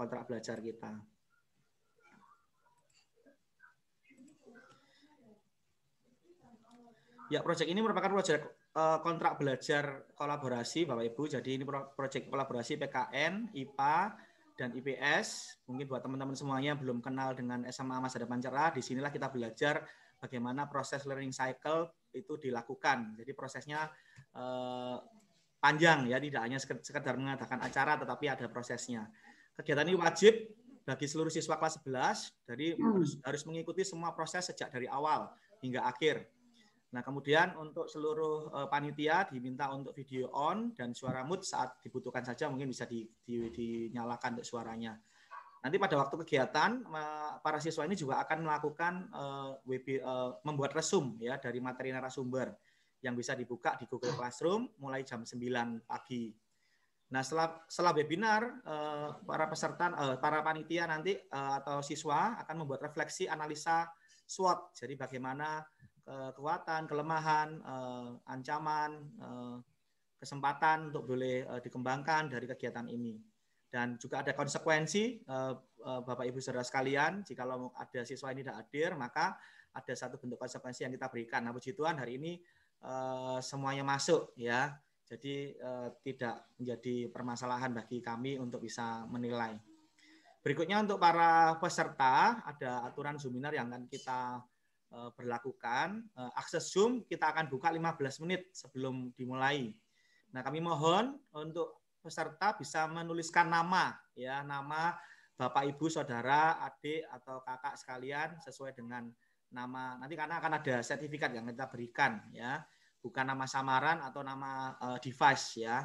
D: kontrak belajar kita. Ya, proyek ini merupakan proyek uh, eh, kontrak belajar kolaborasi Bapak Ibu. Jadi ini proyek kolaborasi PKN, IPA, dan IPS. Mungkin buat teman-teman semuanya belum kenal dengan SMA Masa Depan Cerah, Di sinilah kita belajar bagaimana proses learning cycle itu dilakukan. Jadi prosesnya eh, panjang ya tidak hanya sekedar mengadakan acara tetapi ada prosesnya. Kegiatan ini wajib bagi seluruh siswa kelas 11 dari hmm. harus, harus mengikuti semua proses sejak dari awal hingga akhir. Nah, kemudian untuk seluruh uh, panitia diminta untuk video on dan suara mute saat dibutuhkan saja mungkin bisa di, di, dinyalakan untuk suaranya. Nanti pada waktu kegiatan uh, para siswa ini juga akan melakukan uh, eh, web, uh, eh, membuat resum ya dari materi narasumber yang bisa dibuka di Google Classroom mulai jam 9 pagi. Nah, setelah, setelah webinar, eh, para peserta, eh, para panitia nanti eh, atau siswa akan membuat refleksi analisa SWOT. Jadi bagaimana kekuatan, kelemahan, ancaman, kesempatan untuk boleh dikembangkan dari kegiatan ini. Dan juga ada konsekuensi, Bapak Ibu Saudara sekalian, jika ada siswa ini tidak hadir, maka ada satu bentuk konsekuensi yang kita berikan. Nah, puji Tuhan hari ini Eh, semuanya masuk ya. Jadi eh, tidak menjadi permasalahan bagi kami untuk bisa menilai. Berikutnya untuk para peserta ada aturan seminar yang akan kita uh, berlakukan. akses Zoom kita akan buka 15 menit sebelum dimulai. Nah, kami mohon untuk peserta bisa menuliskan nama ya, nama Bapak, Ibu, Saudara, adik atau kakak sekalian sesuai dengan nama. Nanti karena akan ada sertifikat yang kita berikan ya bukan nama samaran atau nama uh, device ya.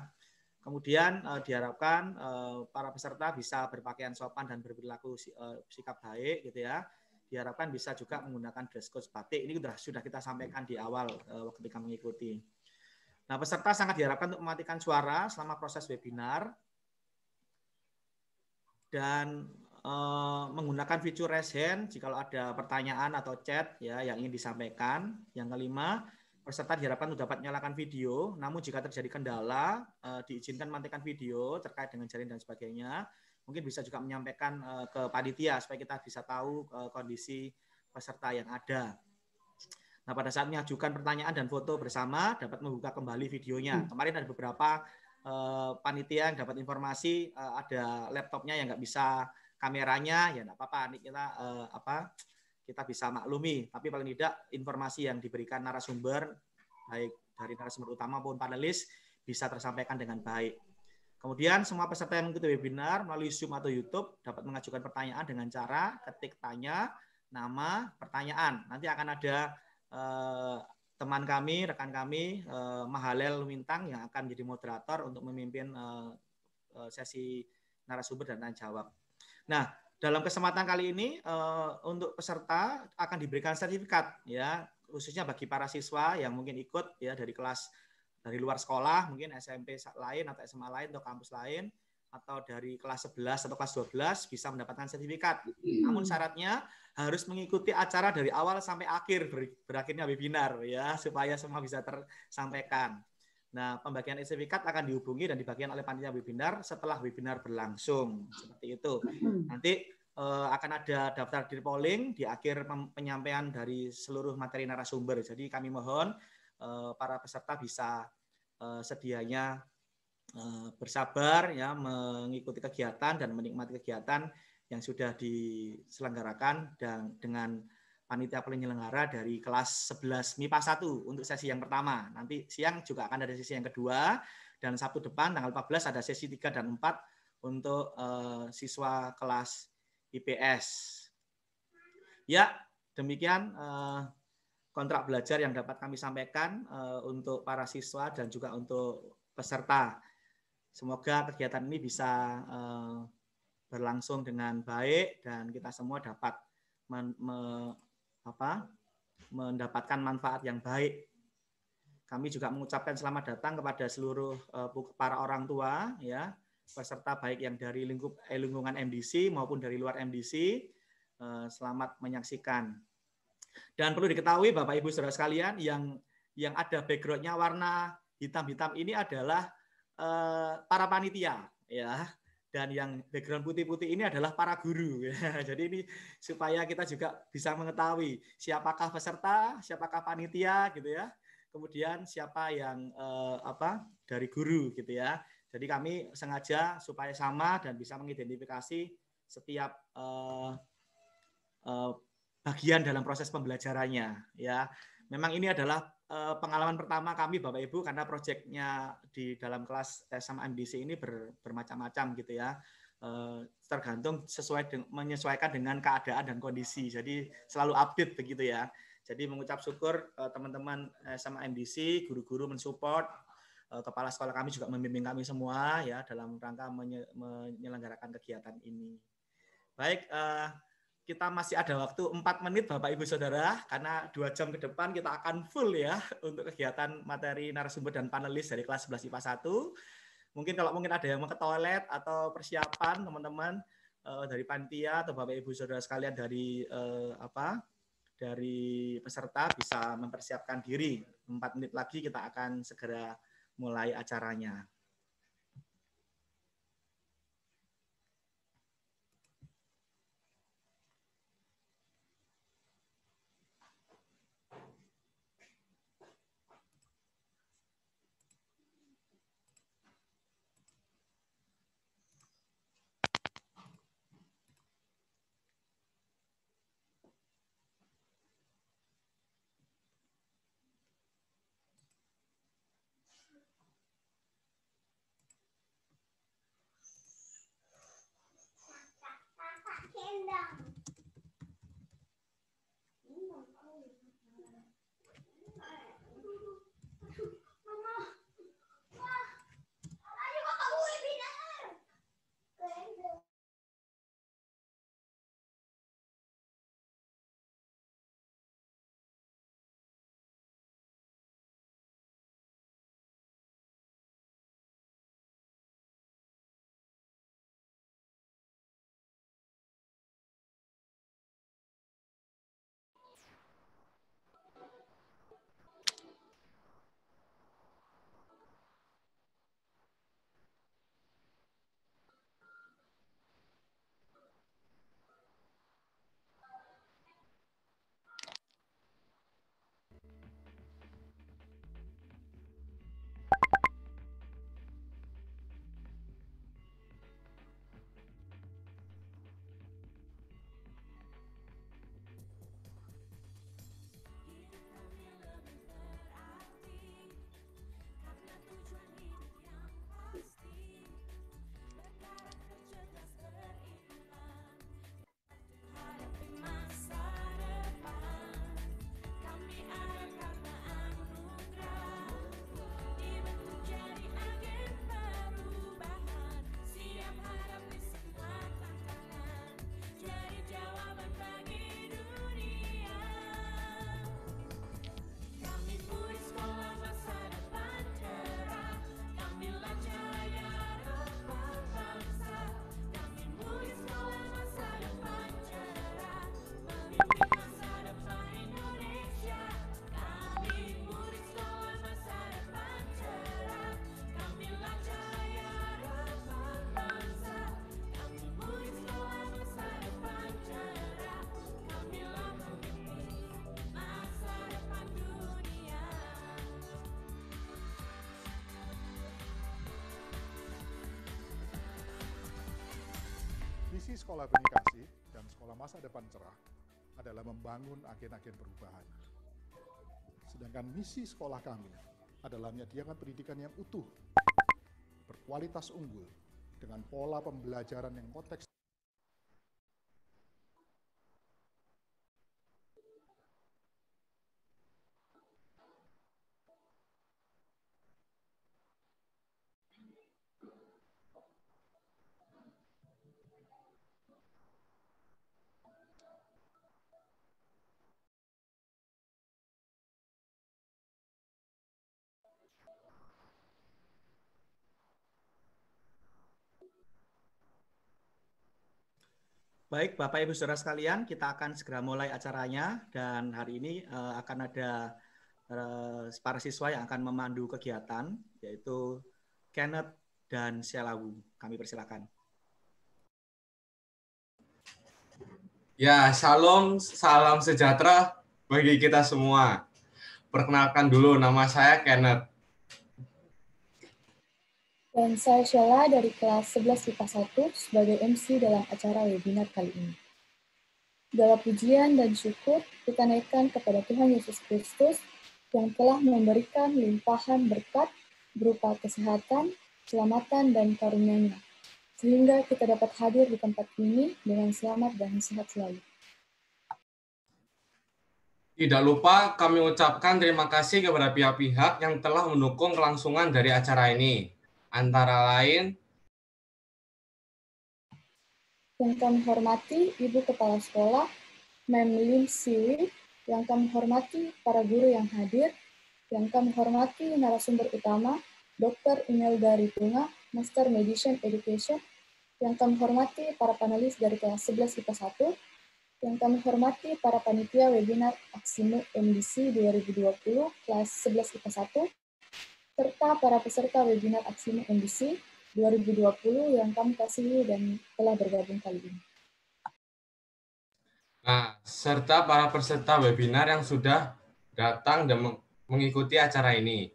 D: Kemudian uh, diharapkan uh, para peserta bisa berpakaian sopan dan berperilaku uh, sikap baik gitu ya. Diharapkan bisa juga menggunakan dress code batik. Ini sudah sudah kita sampaikan di awal uh, ketika mengikuti. Nah, peserta sangat diharapkan untuk mematikan suara selama proses webinar dan e, menggunakan fitur raise hand jika ada pertanyaan atau chat ya yang ingin disampaikan. Yang kelima, Peserta diharapkan untuk dapat nyalakan video, namun jika terjadi kendala, uh, diizinkan matikan video terkait dengan jaring dan sebagainya. Mungkin bisa juga menyampaikan uh, ke panitia supaya kita bisa tahu uh, kondisi peserta yang ada. Nah, pada saat mengajukan pertanyaan dan foto bersama dapat membuka kembali videonya. Hmm. Kemarin ada beberapa uh, panitia yang dapat informasi uh, ada laptopnya yang nggak bisa kameranya, ya nggak apa-apa. Ini kita uh, apa kita bisa maklumi, tapi paling tidak informasi yang diberikan narasumber, baik dari narasumber utama maupun panelis, bisa tersampaikan dengan baik. Kemudian semua peserta yang mengikuti webinar melalui Zoom atau YouTube dapat mengajukan pertanyaan dengan cara ketik tanya, nama, pertanyaan. Nanti akan ada eh, teman kami, rekan kami, eh, Mahalel Lumintang yang akan menjadi moderator untuk memimpin eh, eh, sesi narasumber dan tanya jawab. Nah, dalam kesempatan kali ini uh, untuk peserta akan diberikan sertifikat ya khususnya bagi para siswa yang mungkin ikut ya dari kelas dari luar sekolah mungkin SMP lain atau SMA lain atau kampus lain atau dari kelas 11 atau kelas 12 bisa mendapatkan sertifikat. Hmm. Namun syaratnya harus mengikuti acara dari awal sampai akhir berakhirnya webinar ya supaya semua bisa tersampaikan. Nah, pembagian sertifikat akan dihubungi dan dibagikan oleh panitia webinar setelah webinar berlangsung. Seperti itu. Nanti eh, akan ada daftar diri polling di akhir penyampaian dari seluruh materi narasumber. Jadi kami mohon eh, para peserta bisa eh, sedianya eh, bersabar ya mengikuti kegiatan dan menikmati kegiatan yang sudah diselenggarakan dan dengan panitia penyelenggara dari kelas 11 MIPA 1 untuk sesi yang pertama. Nanti siang juga akan ada sesi yang kedua dan Sabtu depan tanggal 14 ada sesi 3 dan 4 untuk uh, siswa kelas IPS. Ya, demikian uh, kontrak belajar yang dapat kami sampaikan uh, untuk para siswa dan juga untuk peserta. Semoga kegiatan ini bisa uh, berlangsung dengan baik dan kita semua dapat apa mendapatkan manfaat yang baik. Kami juga mengucapkan selamat datang kepada seluruh eh, para orang tua ya peserta baik yang dari lingkup eh, lingkungan MDC maupun dari luar MDC. Eh, selamat menyaksikan. Dan perlu diketahui Bapak Ibu Saudara sekalian yang yang ada backgroundnya warna hitam-hitam ini adalah eh, para panitia ya dan yang background putih-putih ini adalah para guru. Jadi ini supaya kita juga bisa mengetahui siapakah peserta, siapakah panitia gitu ya. Kemudian siapa yang eh, apa dari guru gitu ya. Jadi kami sengaja supaya sama dan bisa mengidentifikasi setiap eh, eh, bagian dalam proses pembelajarannya ya. Memang ini adalah eh, pengalaman pertama kami Bapak Ibu karena proyeknya di dalam kelas SMA sama MBC ini bermacam-macam gitu ya eh, tergantung sesuai menyesuaikan dengan keadaan dan kondisi jadi selalu update begitu ya jadi mengucap syukur eh, teman-teman sama MBC guru-guru mensupport kepala sekolah kami juga membimbing kami semua ya dalam rangka menyelenggarakan kegiatan ini baik kita masih ada waktu 4 menit Bapak Ibu Saudara karena dua jam ke depan kita akan full ya untuk kegiatan materi narasumber dan panelis dari kelas 11 IPA 1. Mungkin kalau mungkin ada yang mau ke toilet atau persiapan teman-teman eh, dari panitia atau Bapak Ibu Saudara sekalian dari eh, apa? dari peserta bisa mempersiapkan diri. 4 menit lagi kita akan segera mulai acaranya.
H: Yeah.
L: Misi sekolah komunikasi dan sekolah masa depan cerah adalah membangun agen-agen perubahan. Sedangkan misi sekolah kami adalah menyediakan pendidikan yang utuh, berkualitas unggul, dengan pola pembelajaran yang konteks
D: Baik, Bapak Ibu Saudara sekalian, kita akan segera mulai acaranya dan hari ini uh, akan ada uh, para siswa yang akan memandu kegiatan yaitu Kenneth dan Shelawu. Kami persilakan.
E: Ya, shalom, salam sejahtera bagi kita semua. Perkenalkan dulu nama saya Kenneth.
J: Dan saya Sheila dari kelas 11 IPA 1 sebagai MC dalam acara webinar kali ini. Segala pujian dan syukur kita naikkan kepada Tuhan Yesus Kristus yang telah memberikan limpahan berkat berupa kesehatan, keselamatan, dan karunia-Nya, sehingga kita dapat hadir di tempat ini dengan selamat dan sehat selalu.
E: Tidak lupa kami ucapkan terima kasih kepada pihak-pihak yang telah mendukung kelangsungan dari acara ini, antara lain
J: yang kami hormati Ibu Kepala Sekolah, Mem Lim Siwi, yang kami hormati para guru yang hadir, yang kami hormati narasumber utama, Dr. dari Bunga, Master Medicine Education, yang kami hormati para panelis dari kelas 11 IPA 1, yang kami hormati para panitia webinar Aksimu MDC 2020 kelas 11 IPA 1, serta para peserta webinar aksi MBC 2020 yang kami kasihi dan telah bergabung kali ini.
E: Nah, serta para peserta webinar yang sudah datang dan mengikuti acara ini.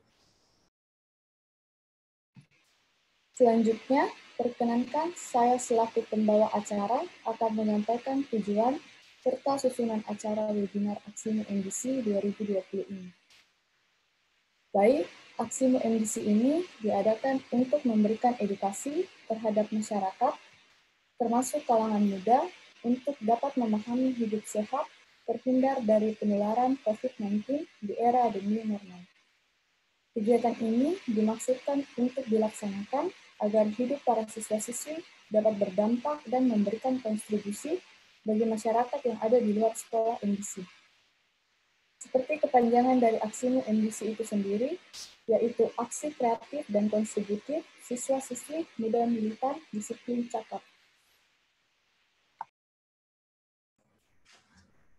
J: Selanjutnya, perkenankan saya selaku pembawa acara akan menyampaikan tujuan serta susunan acara webinar aksi MBC 2020 ini. Baik, Aksi MDC ini diadakan untuk memberikan edukasi terhadap masyarakat, termasuk kalangan muda, untuk dapat memahami hidup sehat, terhindar dari penularan COVID-19 di era demi normal. Kegiatan ini dimaksudkan untuk dilaksanakan agar hidup para siswa-siswi dapat berdampak dan memberikan kontribusi bagi masyarakat yang ada di luar sekolah MDC seperti kepanjangan dari aksi MDC itu sendiri, yaitu aksi kreatif dan konstitutif, siswa-siswi muda militan disiplin cakap.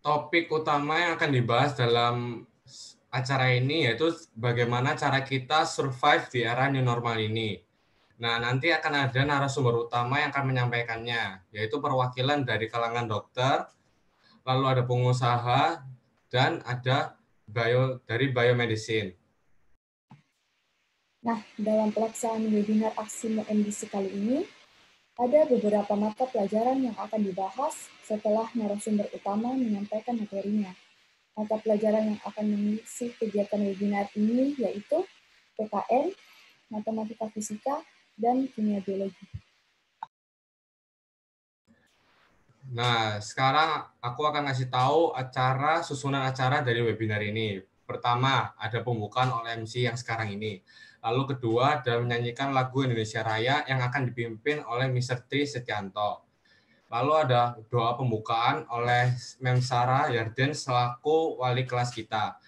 E: Topik utama yang akan dibahas dalam acara ini yaitu bagaimana cara kita survive di era new normal ini. Nah, nanti akan ada narasumber utama yang akan menyampaikannya, yaitu perwakilan dari kalangan dokter, lalu ada pengusaha, dan ada bio dari biomedicine.
J: Nah, dalam pelaksanaan webinar aksi MDC kali ini, ada beberapa mata pelajaran yang akan dibahas setelah narasumber utama menyampaikan materinya. Mata pelajaran yang akan mengisi kegiatan webinar ini yaitu PKN, Matematika Fisika, dan Kimia Biologi.
E: Nah, sekarang aku akan ngasih tahu acara susunan acara dari webinar ini. Pertama, ada pembukaan oleh MC yang sekarang ini. Lalu kedua, ada menyanyikan lagu Indonesia Raya yang akan dipimpin oleh Mr. Tri Setianto. Lalu ada doa pembukaan oleh Mem Sara Yarden selaku wali kelas kita.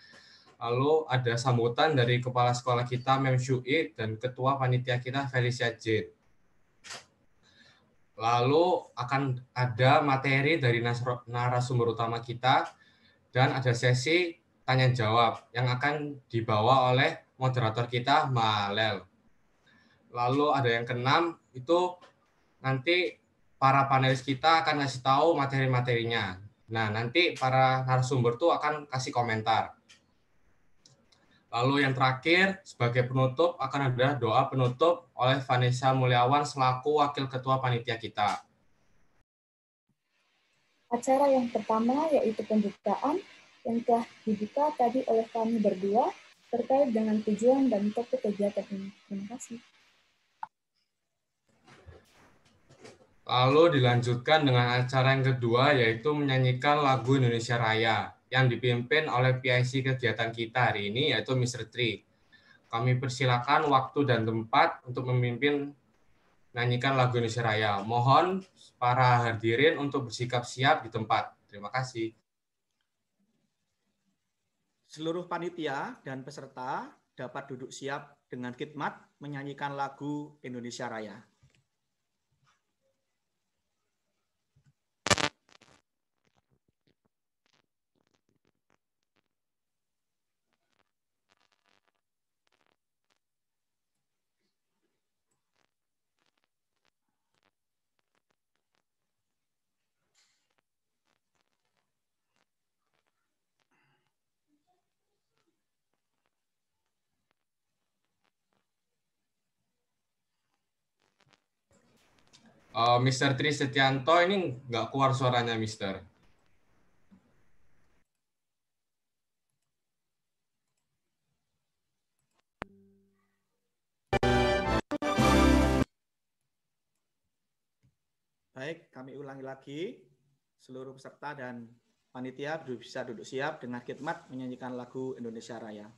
E: Lalu ada sambutan dari kepala sekolah kita Mem Syuid dan ketua panitia kita Felicia Jade. Lalu akan ada materi dari narasumber utama kita dan ada sesi tanya jawab yang akan dibawa oleh moderator kita Malel. Lalu ada yang keenam itu nanti para panelis kita akan ngasih tahu materi-materinya. Nah, nanti para narasumber tuh akan kasih komentar. Lalu yang terakhir, sebagai penutup akan ada doa penutup oleh Vanessa Mulyawan selaku Wakil Ketua Panitia kita.
J: Acara yang pertama yaitu pembukaan yang telah dibuka tadi oleh kami berdua terkait dengan tujuan dan topik kegiatan ini. Terima kasih.
E: Lalu dilanjutkan dengan acara yang kedua yaitu menyanyikan lagu Indonesia Raya yang dipimpin oleh PIC kegiatan kita hari ini yaitu Mr. Tri. Kami persilakan waktu dan tempat untuk memimpin nyanyikan lagu Indonesia Raya. Mohon para hadirin untuk bersikap siap di tempat. Terima kasih.
D: Seluruh panitia dan peserta dapat duduk siap dengan khidmat menyanyikan lagu Indonesia Raya.
E: Uh, Mister Tri Setianto ini nggak keluar suaranya Mister.
D: Baik, kami ulangi lagi. Seluruh peserta dan panitia bisa duduk siap dengan khidmat menyanyikan lagu Indonesia Raya.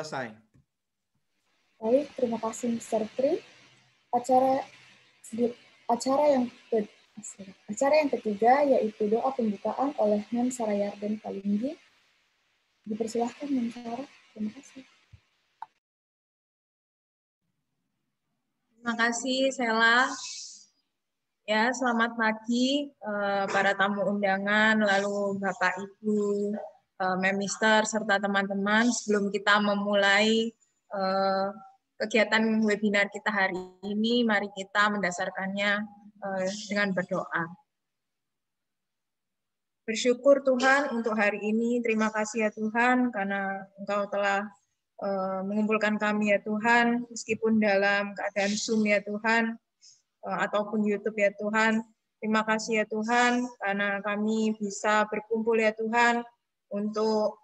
D: selesai.
J: Baik, terima kasih Mr. Tri. Acara acara yang acara yang ketiga yaitu doa pembukaan oleh Mem Sarayarden Kalinggi. Dipersilahkan Mem Sarah. Terima kasih.
F: Terima kasih Sela. Ya, selamat pagi eh, para tamu undangan, lalu Bapak Ibu Eh, Memister serta teman-teman sebelum kita memulai eh, kegiatan webinar kita hari ini, mari kita mendasarkannya eh, dengan berdoa. Bersyukur Tuhan untuk hari ini, terima kasih ya Tuhan karena Engkau telah mengumpulkan kami ya Tuhan, meskipun dalam keadaan Zoom ya Tuhan, ataupun YouTube ya Tuhan. Terima kasih ya Tuhan karena kami bisa berkumpul ya Tuhan untuk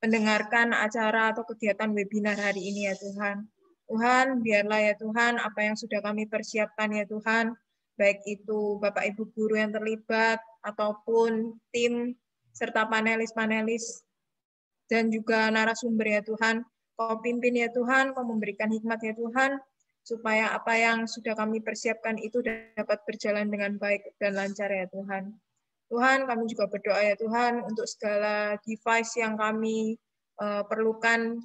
F: mendengarkan acara atau kegiatan webinar hari ini ya Tuhan. Tuhan, biarlah ya Tuhan apa yang sudah kami persiapkan ya Tuhan, baik itu Bapak Ibu guru yang terlibat ataupun tim serta panelis-panelis dan juga narasumber ya Tuhan. Kau pimpin ya Tuhan, kau memberikan hikmat ya Tuhan, supaya apa yang sudah kami persiapkan itu dapat berjalan dengan baik dan lancar ya Tuhan. Tuhan, kami juga berdoa ya Tuhan untuk segala device yang kami uh, perlukan.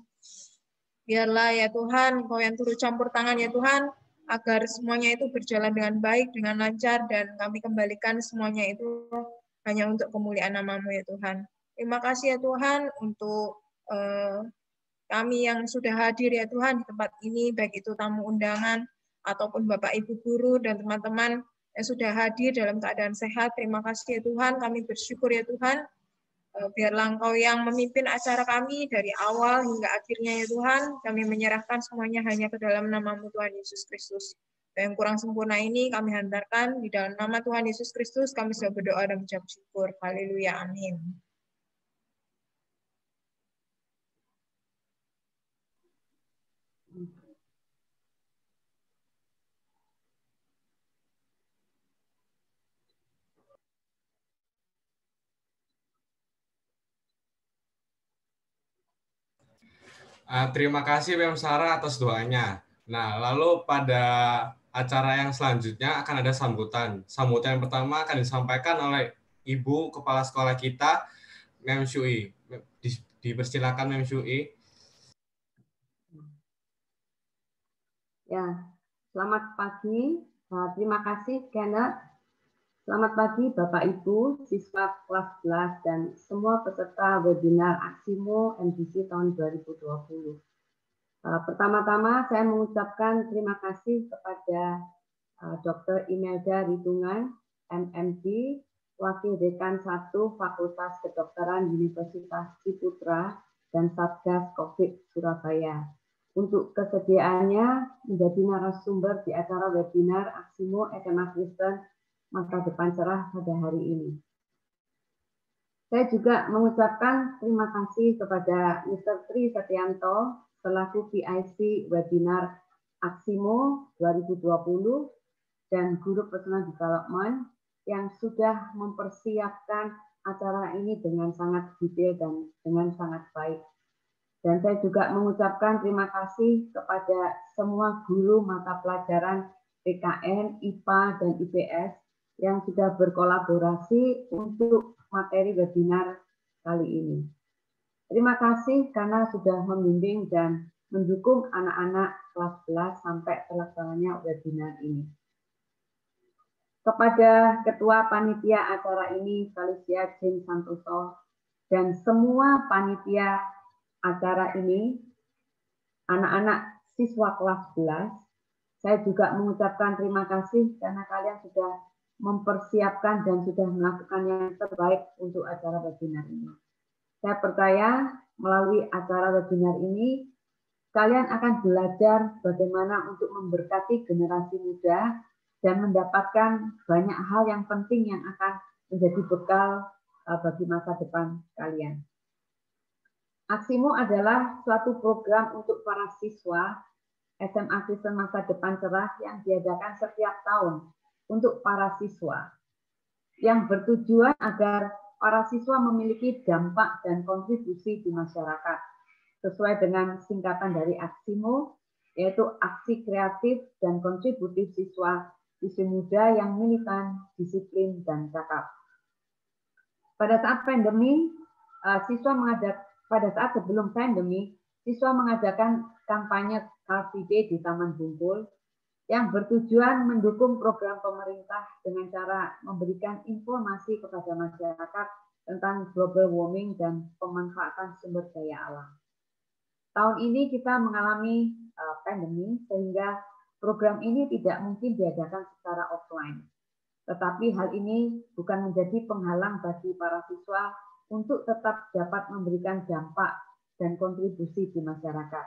F: Biarlah ya Tuhan, Kau yang turut campur tangan ya Tuhan, agar semuanya itu berjalan dengan baik, dengan lancar, dan kami kembalikan semuanya itu hanya untuk kemuliaan namamu ya Tuhan. Terima kasih ya Tuhan untuk uh, kami yang sudah hadir ya Tuhan di tempat ini, baik itu tamu undangan, ataupun Bapak Ibu guru dan teman-teman yang sudah hadir dalam keadaan sehat. Terima kasih ya Tuhan, kami bersyukur ya Tuhan. E, Biarlah Engkau yang memimpin acara kami dari awal hingga akhirnya ya Tuhan. Kami menyerahkan semuanya hanya ke dalam namamu Tuhan Yesus Kristus. Dan yang kurang sempurna ini kami hantarkan di dalam nama Tuhan Yesus Kristus. Kami sudah berdoa dan mengucap syukur. Haleluya. Amin.
E: Uh, terima kasih Mem Sarah atas doanya. Nah, lalu pada acara yang selanjutnya akan ada sambutan. Sambutan yang pertama akan disampaikan oleh Ibu Kepala Sekolah kita, Mem Shui. Dipersilakan Mem Shui.
B: Ya, selamat pagi. Eh, terima kasih Kenneth Selamat pagi Bapak Ibu, siswa kelas 11 dan semua peserta webinar Aksimo MBC tahun 2020. Eh, pertama-tama saya mengucapkan terima kasih kepada eh, Dr. Imelda Ritungan, MMD, Wakil Dekan 1 Fakultas Kedokteran Universitas Ciputra dan Satgas COVID Surabaya untuk kesediaannya menjadi narasumber di acara webinar Aksimo SMA Kristen masa depan cerah pada hari ini. Saya juga mengucapkan terima kasih kepada Mr. Tri Satyanto selaku PIC webinar Aksimo 2020 dan Guru Personal Development yang sudah mempersiapkan acara ini dengan sangat detail dan dengan sangat baik. Dan saya juga mengucapkan terima kasih kepada semua guru mata pelajaran PKN, IPA, dan IPS yang sudah berkolaborasi untuk materi webinar kali ini. Terima kasih karena sudah membimbing dan mendukung anak-anak kelas 11 sampai terlaksananya webinar ini. Kepada Ketua Panitia acara ini, Salisia Jin Santoso, dan semua panitia acara ini, anak-anak siswa kelas 11, saya juga mengucapkan terima kasih karena kalian sudah mempersiapkan dan sudah melakukan yang terbaik untuk acara webinar ini. Saya percaya melalui acara webinar ini, kalian akan belajar bagaimana untuk memberkati generasi muda dan mendapatkan banyak hal yang penting yang akan menjadi bekal eh, bagi masa depan kalian. Aksimo adalah suatu program untuk para siswa SMA Kristen Masa Depan Cerah yang diadakan setiap tahun untuk para siswa yang bertujuan agar para siswa memiliki dampak dan kontribusi di masyarakat sesuai dengan singkatan dari AKSIMO yaitu aksi kreatif dan kontributif siswa siswi muda yang militan, disiplin, dan cakap. Pada saat pandemi, eh, siswa mengajak pada saat sebelum pandemi, siswa mengadakan kampanye Car Day di Taman Bungkul yang bertujuan mendukung program pemerintah dengan cara memberikan informasi kepada masyarakat tentang global warming dan pemanfaatan sumber daya alam. Tahun ini kita mengalami e, pandemi sehingga program ini tidak mungkin diadakan secara offline. Tetapi hal ini bukan menjadi penghalang bagi para siswa untuk tetap dapat memberikan dampak dan kontribusi di masyarakat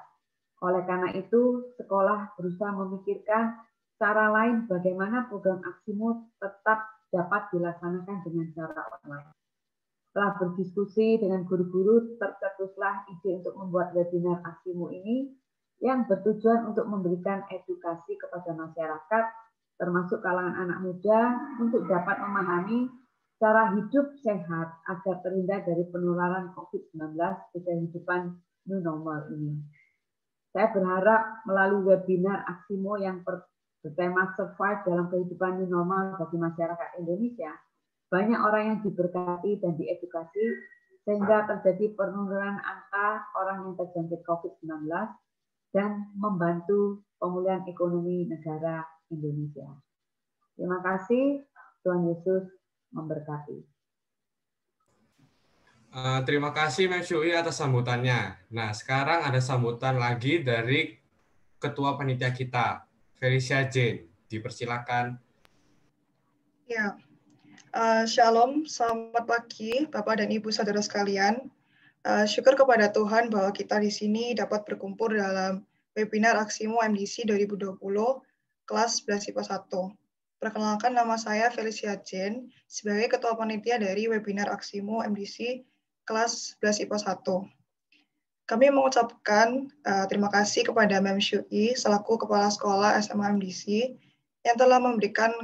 B: oleh karena itu, sekolah berusaha memikirkan cara lain bagaimana program aksimu tetap dapat dilaksanakan dengan cara online. Setelah berdiskusi dengan guru-guru, tercetuslah ide untuk membuat webinar aksimu ini yang bertujuan untuk memberikan edukasi kepada masyarakat, termasuk kalangan anak muda, untuk dapat memahami cara hidup sehat agar terhindar dari penularan COVID-19 di kehidupan new normal ini. Saya berharap melalui webinar Aksimo yang bertema Survive dalam kehidupan new normal bagi masyarakat Indonesia, banyak orang yang diberkati dan diedukasi sehingga terjadi penurunan angka orang yang terjangkit COVID-19 dan membantu pemulihan ekonomi negara Indonesia. Terima kasih, Tuhan Yesus memberkati.
E: Eh, terima kasih Mas Yui atas sambutannya. Nah, sekarang ada sambutan lagi dari Ketua Panitia kita, Felicia Jane. Dipersilakan.
M: Ya, uh, Shalom, selamat pagi Bapak dan Ibu Saudara sekalian. Uh, syukur kepada Tuhan bahwa kita di sini dapat berkumpul dalam webinar Aksimu MDC 2020 kelas 11 IPA 1. Perkenalkan nama saya Felicia Jane sebagai Ketua Panitia dari webinar Aksimu MDC kelas 11 IPA 1. Kami mengucapkan uh, terima kasih kepada Mem Syui selaku Kepala Sekolah SMA MDC yang telah memberikan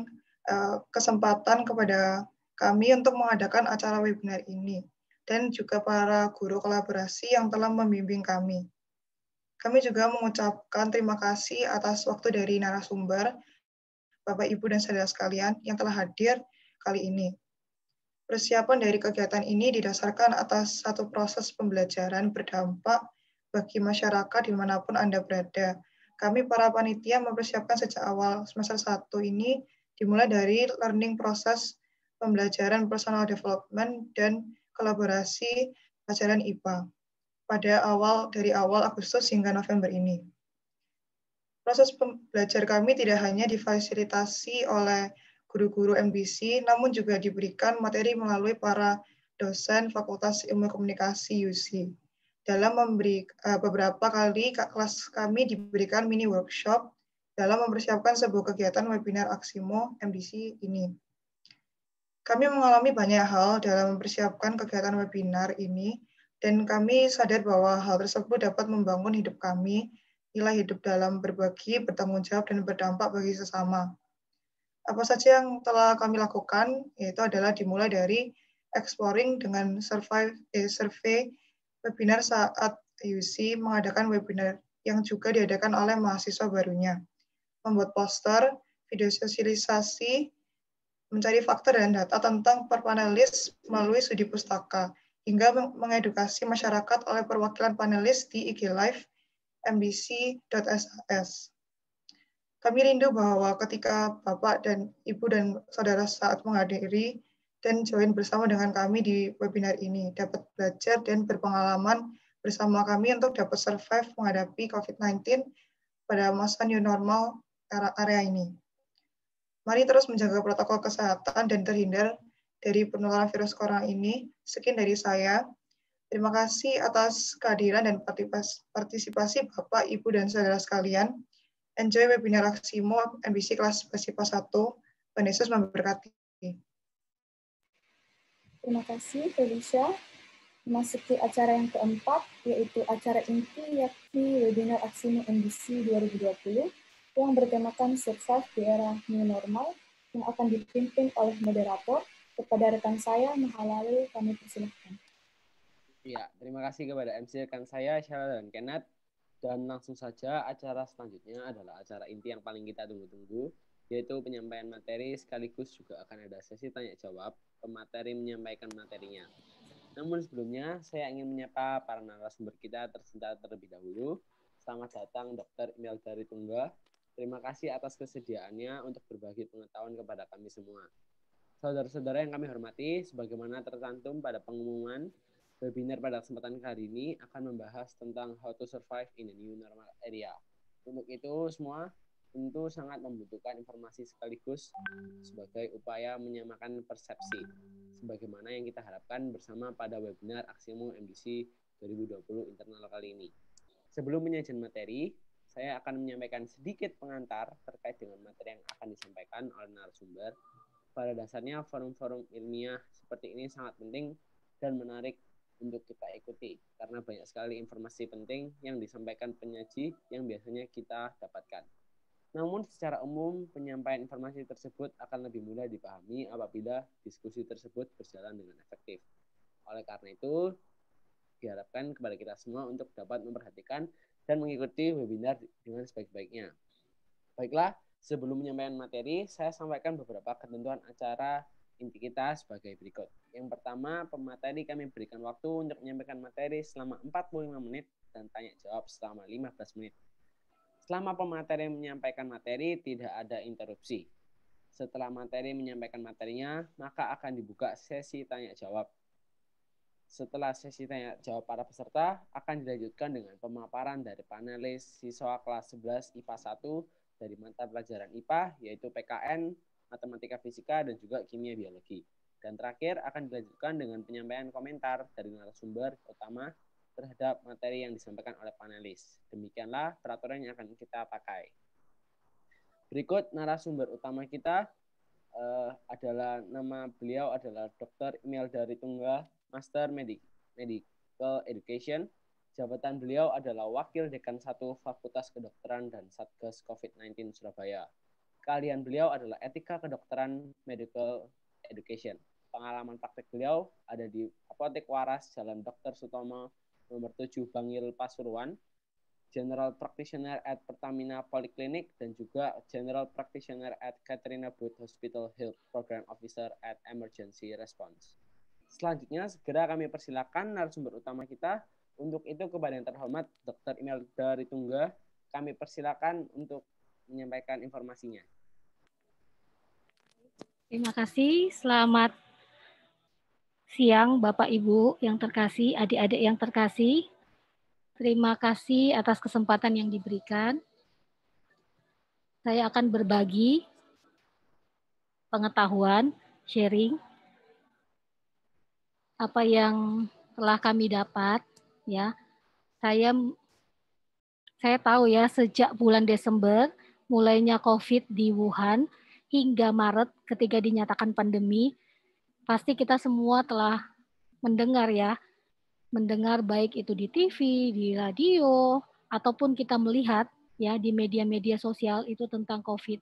M: uh, kesempatan kepada kami untuk mengadakan acara webinar ini dan juga para guru kolaborasi yang telah membimbing kami. Kami juga mengucapkan terima kasih atas waktu dari narasumber, Bapak, Ibu, dan saudara sekalian yang telah hadir kali ini. Persiapan dari kegiatan ini didasarkan atas satu proses pembelajaran berdampak bagi masyarakat dimanapun Anda berada. Kami para panitia mempersiapkan sejak awal semester satu ini dimulai dari learning proses pembelajaran personal development dan kolaborasi pelajaran IPA pada awal dari awal Agustus hingga November ini. Proses belajar kami tidak hanya difasilitasi oleh guru-guru MBC, namun juga diberikan materi melalui para dosen Fakultas Ilmu Komunikasi UC. Dalam memberi eh, beberapa kali kelas kami diberikan mini workshop dalam mempersiapkan sebuah kegiatan webinar Aksimo MBC ini. Kami mengalami banyak hal dalam mempersiapkan kegiatan webinar ini dan kami sadar bahwa hal tersebut dapat membangun hidup kami, nilai hidup dalam berbagi, bertanggung jawab, dan berdampak bagi sesama. Apa saja yang telah kami lakukan yaitu adalah dimulai dari exploring dengan survey, eh, survey webinar saat UC mengadakan webinar yang juga diadakan oleh mahasiswa barunya. Membuat poster, video sosialisasi, mencari fakta dan data tentang perpanelis melalui studi pustaka, hingga mengedukasi masyarakat oleh perwakilan panelis di IG Live mbc.sas. Kami rindu bahwa ketika Bapak dan Ibu dan Saudara saat menghadiri dan join bersama dengan kami di webinar ini, dapat belajar dan berpengalaman bersama kami untuk dapat survive menghadapi COVID-19 pada masa new normal area ini. Mari terus menjaga protokol kesehatan dan terhindar dari penularan virus corona ini. Sekian dari saya. Terima kasih atas kehadiran dan partisipasi Bapak, Ibu, dan saudara sekalian. Enjoy webinar Aksimo MBC kelas Basipa 1. Tuhan Yesus memberkati.
J: Terima kasih, Felicia. Memasuki acara yang keempat, yaitu acara inti yakni webinar Aksimo MBC 2020 yang bertemakan survive di era new normal yang akan dipimpin oleh moderator kepada rekan saya Mahalalil kami persilahkan.
N: Ya, terima kasih kepada MC rekan saya Syara Kenneth. Dan langsung saja acara selanjutnya adalah acara inti yang paling kita tunggu-tunggu, yaitu penyampaian materi sekaligus juga akan ada sesi tanya jawab pemateri menyampaikan materinya. Namun sebelumnya, saya ingin menyapa para narasumber kita tercinta terlebih dahulu. Selamat datang Dr. Emil dari Tungga. Terima kasih atas kesediaannya untuk berbagi pengetahuan kepada kami semua. Saudara-saudara yang kami hormati, sebagaimana tercantum pada pengumuman Webinar pada kesempatan kali ini akan membahas tentang how to survive in a new normal area. Untuk itu semua tentu sangat membutuhkan informasi sekaligus sebagai upaya menyamakan persepsi sebagaimana yang kita harapkan bersama pada webinar Aksimu MDC 2020 internal kali ini. Sebelum menyajikan materi, saya akan menyampaikan sedikit pengantar terkait dengan materi yang akan disampaikan oleh narasumber. Pada dasarnya, forum-forum ilmiah seperti ini sangat penting dan menarik untuk kita ikuti karena banyak sekali informasi penting yang disampaikan penyaji yang biasanya kita dapatkan. Namun secara umum penyampaian informasi tersebut akan lebih mudah dipahami apabila diskusi tersebut berjalan dengan efektif. Oleh karena itu, diharapkan kepada kita semua untuk dapat memperhatikan dan mengikuti webinar dengan sebaik-baiknya. Baiklah, sebelum menyampaikan materi, saya sampaikan beberapa ketentuan acara inti kita sebagai berikut. Yang pertama, pemateri kami berikan waktu untuk menyampaikan materi selama 45 menit dan tanya jawab selama 15 menit. Selama pemateri menyampaikan materi, tidak ada interupsi. Setelah materi menyampaikan materinya, maka akan dibuka sesi tanya jawab. Setelah sesi tanya jawab para peserta, akan dilanjutkan dengan pemaparan dari panelis siswa kelas 11 IPA 1 dari mata pelajaran IPA, yaitu PKN, matematika fisika, dan juga kimia biologi. Dan terakhir akan dilanjutkan dengan penyampaian komentar dari narasumber utama terhadap materi yang disampaikan oleh panelis. Demikianlah peraturan yang akan kita pakai. Berikut narasumber utama kita uh, adalah nama beliau adalah Dr. Emil dari Tunggal, Master Medi Medical Education. Jabatan beliau adalah Wakil Dekan 1 Fakultas Kedokteran dan Satgas COVID-19 Surabaya keahlian beliau adalah etika kedokteran medical education. Pengalaman praktik beliau ada di Apotek Waras, Jalan Dr. Sutomo, nomor 7 Bangil Pasuruan, General Practitioner at Pertamina Polyclinic, dan juga General Practitioner at Katrina Booth Hospital Health Program Officer at Emergency Response. Selanjutnya, segera kami persilakan narasumber utama kita. Untuk itu, kepada yang terhormat, Dr. Imelda Ritungga, kami persilakan untuk menyampaikan informasinya.
K: Terima kasih. Selamat siang Bapak Ibu yang terkasih, adik-adik yang terkasih. Terima kasih atas kesempatan yang diberikan. Saya akan berbagi pengetahuan, sharing apa yang telah kami dapat ya. Saya saya tahu ya sejak bulan Desember mulainya Covid di Wuhan hingga Maret ketika dinyatakan pandemi, pasti kita semua telah mendengar ya, mendengar baik itu di TV, di radio, ataupun kita melihat ya di media-media sosial itu tentang COVID.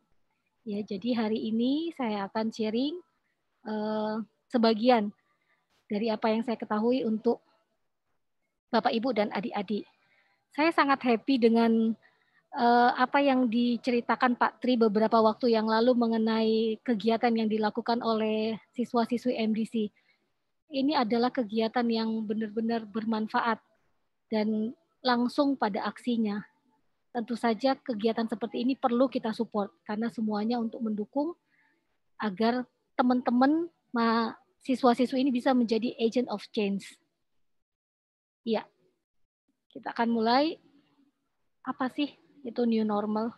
K: Ya, jadi hari ini saya akan sharing eh, sebagian dari apa yang saya ketahui untuk Bapak Ibu dan adik-adik. Saya sangat happy dengan Eh, apa yang diceritakan Pak Tri beberapa waktu yang lalu mengenai kegiatan yang dilakukan oleh siswa-siswi MDC. Ini adalah kegiatan yang benar-benar bermanfaat dan langsung pada aksinya. Tentu saja kegiatan seperti ini perlu kita support karena semuanya untuk mendukung agar teman-teman siswa-siswi ini bisa menjadi agent of change. ya Kita akan mulai apa sih itu new normal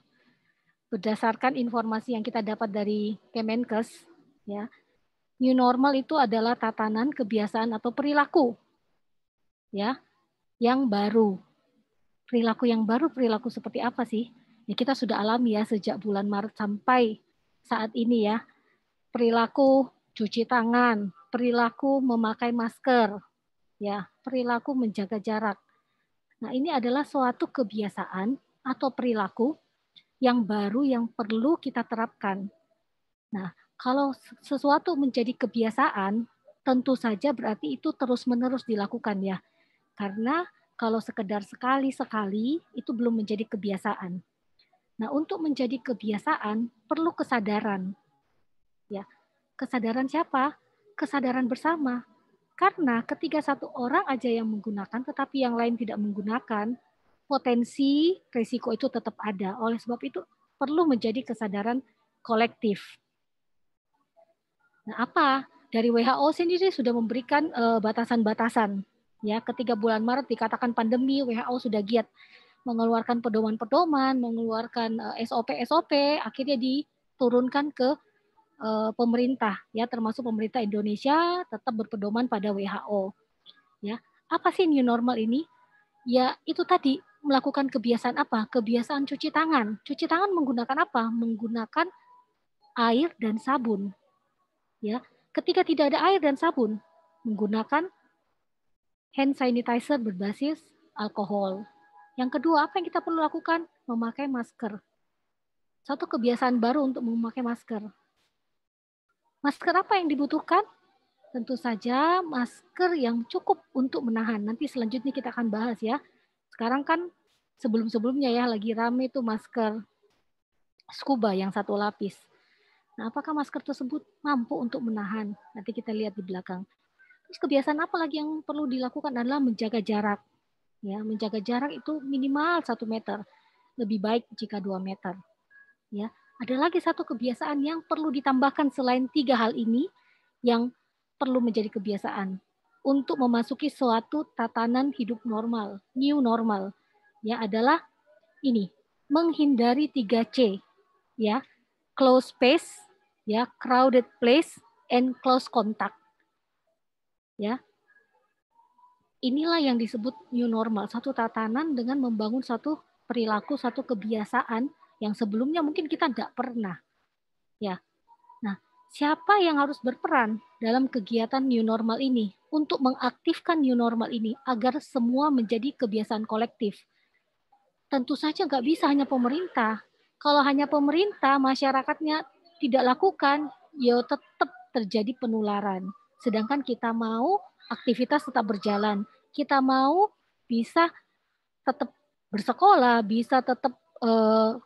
K: berdasarkan informasi yang kita dapat dari Kemenkes ya new normal itu adalah tatanan kebiasaan atau perilaku ya yang baru perilaku yang baru perilaku seperti apa sih ya kita sudah alami ya sejak bulan Maret sampai saat ini ya perilaku cuci tangan perilaku memakai masker ya perilaku menjaga jarak nah ini adalah suatu kebiasaan atau perilaku yang baru yang perlu kita terapkan. Nah, kalau sesuatu menjadi kebiasaan, tentu saja berarti itu terus-menerus dilakukan ya. Karena kalau sekedar sekali-sekali itu belum menjadi kebiasaan. Nah, untuk menjadi kebiasaan perlu kesadaran. Ya. Kesadaran siapa? Kesadaran bersama. Karena ketika satu orang aja yang menggunakan tetapi yang lain tidak menggunakan, potensi risiko itu tetap ada. Oleh sebab itu perlu menjadi kesadaran kolektif. Nah, apa? Dari WHO sendiri sudah memberikan eh, batasan-batasan. ya, ketika bulan Maret dikatakan pandemi, WHO sudah giat mengeluarkan pedoman-pedoman, mengeluarkan eh, SOP-SOP, akhirnya diturunkan ke eh, pemerintah ya termasuk pemerintah Indonesia tetap berpedoman pada WHO ya apa sih new normal ini ya itu tadi melakukan kebiasaan apa? Kebiasaan cuci tangan. Cuci tangan menggunakan apa? Menggunakan air dan sabun. Ya, ketika tidak ada air dan sabun, menggunakan hand sanitizer berbasis alkohol. Yang kedua, apa yang kita perlu lakukan? Memakai masker. Satu kebiasaan baru untuk memakai masker. Masker apa yang dibutuhkan? Tentu saja masker yang cukup untuk menahan. Nanti selanjutnya kita akan bahas ya sekarang kan sebelum-sebelumnya ya lagi rame itu masker scuba yang satu lapis. Nah, apakah masker tersebut mampu untuk menahan? Nanti kita lihat di belakang. Terus kebiasaan apa lagi yang perlu dilakukan adalah menjaga jarak. Ya, menjaga jarak itu minimal satu meter. Lebih baik jika dua meter. Ya, ada lagi satu kebiasaan yang perlu ditambahkan selain tiga hal ini yang perlu menjadi kebiasaan untuk memasuki suatu tatanan hidup normal, new normal, ya adalah ini, menghindari 3C, ya, close space, ya, crowded place, and close contact. Ya. Inilah yang disebut new normal, satu tatanan dengan membangun satu perilaku, satu kebiasaan yang sebelumnya mungkin kita tidak pernah. Ya. Nah, siapa yang harus berperan dalam kegiatan new normal ini? untuk mengaktifkan new normal ini agar semua menjadi kebiasaan kolektif. Tentu saja nggak bisa hanya pemerintah. Kalau hanya pemerintah, masyarakatnya tidak lakukan, ya tetap terjadi penularan. Sedangkan kita mau aktivitas tetap berjalan. Kita mau bisa tetap bersekolah, bisa tetap uh,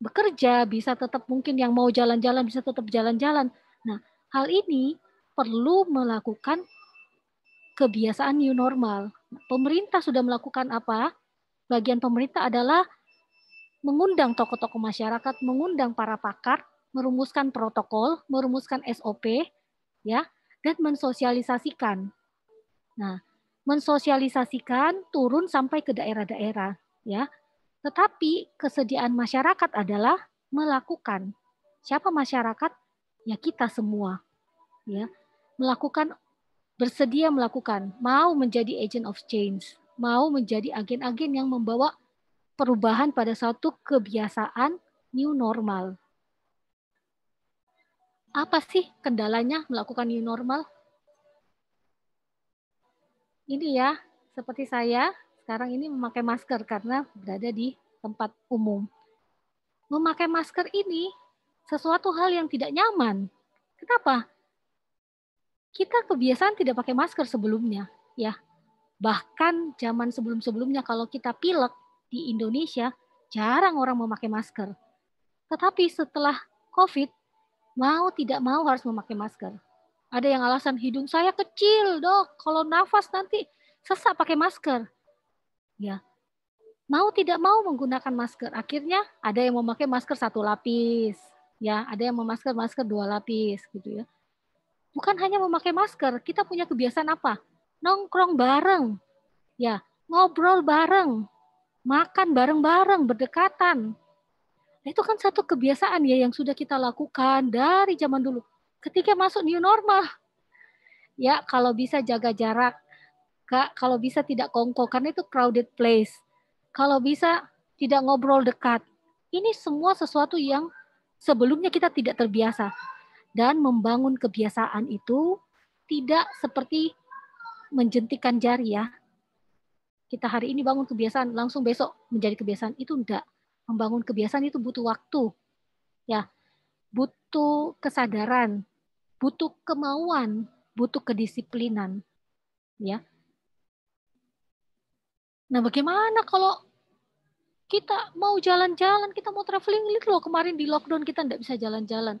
K: bekerja, bisa tetap mungkin yang mau jalan-jalan bisa tetap jalan-jalan. Nah, hal ini perlu melakukan kebiasaan new normal. Pemerintah sudah melakukan apa? Bagian pemerintah adalah mengundang tokoh-tokoh masyarakat, mengundang para pakar, merumuskan protokol, merumuskan SOP, ya, dan mensosialisasikan. Nah, mensosialisasikan turun sampai ke daerah-daerah, ya. Tetapi kesediaan masyarakat adalah melakukan. Siapa masyarakat? Ya kita semua. Ya. Melakukan bersedia melakukan, mau menjadi agent of change, mau menjadi agen-agen yang membawa perubahan pada suatu kebiasaan new normal. Apa sih kendalanya melakukan new normal? Ini ya, seperti saya sekarang ini memakai masker karena berada di tempat umum. Memakai masker ini sesuatu hal yang tidak nyaman. Kenapa? kita kebiasaan tidak pakai masker sebelumnya, ya. Bahkan zaman sebelum-sebelumnya kalau kita pilek di Indonesia, jarang orang memakai masker. Tetapi setelah COVID, mau tidak mau harus memakai masker. Ada yang alasan hidung saya kecil, dok. Kalau nafas nanti sesak pakai masker. Ya, mau tidak mau menggunakan masker. Akhirnya ada yang memakai masker satu lapis, ya, ada yang memakai masker dua lapis, gitu ya bukan hanya memakai masker, kita punya kebiasaan apa? Nongkrong bareng, ya ngobrol bareng, makan bareng-bareng, berdekatan. Nah, itu kan satu kebiasaan ya yang sudah kita lakukan dari zaman dulu. Ketika masuk new normal, ya kalau bisa jaga jarak, Kak, kalau bisa tidak kongko karena itu crowded place. Kalau bisa tidak ngobrol dekat. Ini semua sesuatu yang sebelumnya kita tidak terbiasa dan membangun kebiasaan itu tidak seperti menjentikan jari ya. Kita hari ini bangun kebiasaan, langsung besok menjadi kebiasaan itu enggak. Membangun kebiasaan itu butuh waktu. Ya. Butuh kesadaran, butuh kemauan, butuh kedisiplinan. Ya. Nah, bagaimana kalau kita mau jalan-jalan, kita mau traveling, lihat loh kemarin di lockdown kita enggak bisa jalan-jalan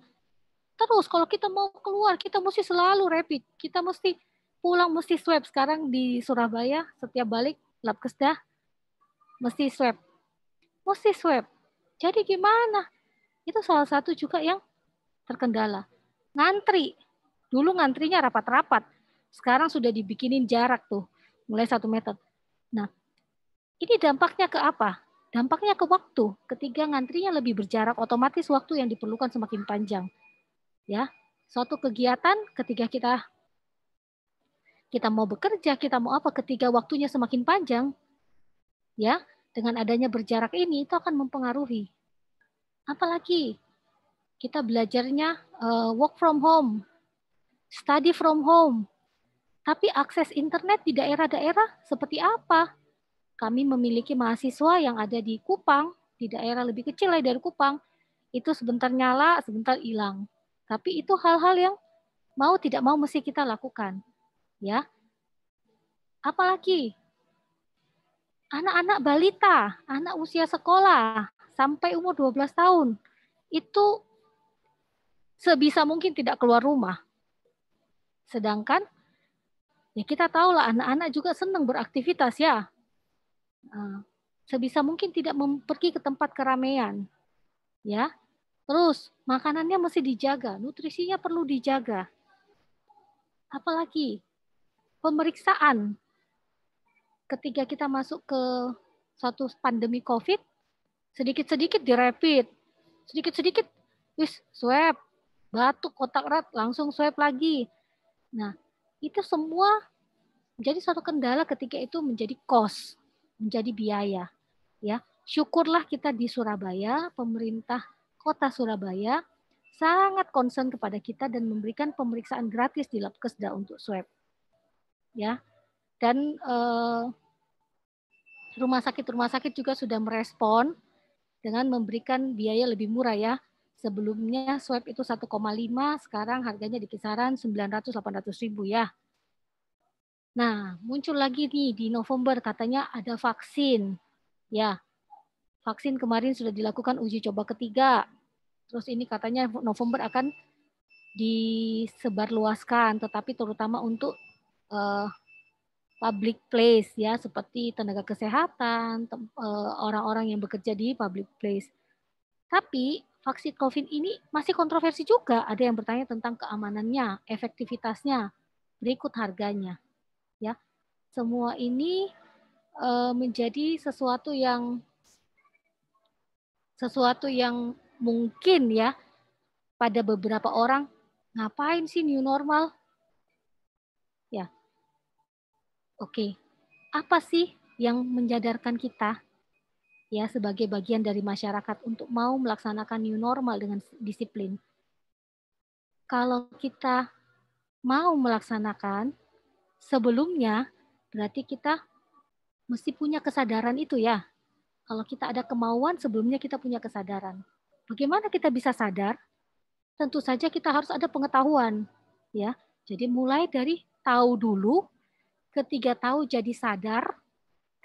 K: terus kalau kita mau keluar kita mesti selalu rapid kita mesti pulang mesti swab sekarang di Surabaya setiap balik labkesda mesti swab mesti swab jadi gimana itu salah satu juga yang terkendala ngantri dulu ngantrinya rapat-rapat sekarang sudah dibikinin jarak tuh mulai satu meter nah ini dampaknya ke apa dampaknya ke waktu ketiga ngantrinya lebih berjarak otomatis waktu yang diperlukan semakin panjang Ya, suatu kegiatan ketika kita kita mau bekerja, kita mau apa ketika waktunya semakin panjang, ya, dengan adanya berjarak ini itu akan mempengaruhi. Apalagi kita belajarnya uh, work from home, study from home. Tapi akses internet di daerah-daerah seperti apa? Kami memiliki mahasiswa yang ada di Kupang, di daerah lebih kecil eh, dari Kupang, itu sebentar nyala, sebentar hilang tapi itu hal-hal yang mau tidak mau mesti kita lakukan. Ya. Apalagi anak-anak balita, anak usia sekolah sampai umur 12 tahun itu sebisa mungkin tidak keluar rumah. Sedangkan ya kita tahu lah anak-anak juga senang beraktivitas ya. Eh, sebisa mungkin tidak pergi ke tempat keramaian. Ya. Terus makanannya mesti dijaga, nutrisinya perlu dijaga. Apalagi pemeriksaan ketika kita masuk ke satu pandemi COVID, sedikit-sedikit di sedikit-sedikit wis swab, batuk, kotak erat, langsung swab lagi. Nah, itu semua menjadi suatu kendala ketika itu menjadi kos, menjadi biaya. Ya, syukurlah kita di Surabaya, pemerintah Kota Surabaya sangat concern kepada kita dan memberikan pemeriksaan gratis di Labkesda untuk swab. Ya. Dan eh, rumah sakit-rumah sakit juga sudah merespon dengan memberikan biaya lebih murah ya. Sebelumnya swab itu 1,5, sekarang harganya di kisaran 900-800 ribu ya. Nah, muncul lagi nih di November katanya ada vaksin. Ya, vaksin kemarin sudah dilakukan uji coba ketiga. Terus ini katanya November akan disebarluaskan, tetapi terutama untuk uh, public place ya, seperti tenaga kesehatan, eh, orang-orang yang bekerja di public place. Tapi vaksin COVID ini masih kontroversi juga. Ada yang bertanya tentang keamanannya, efektivitasnya, berikut harganya. Ya, semua ini eh, menjadi sesuatu yang sesuatu yang mungkin ya pada beberapa orang ngapain sih new normal? Ya. Oke. Okay. Apa sih yang menjadarkan kita ya sebagai bagian dari masyarakat untuk mau melaksanakan new normal dengan disiplin? Kalau kita mau melaksanakan sebelumnya berarti kita mesti punya kesadaran itu ya kalau kita ada kemauan, sebelumnya kita punya kesadaran. Bagaimana kita bisa sadar? Tentu saja kita harus ada pengetahuan, ya. Jadi mulai dari tahu dulu, ketiga tahu jadi sadar,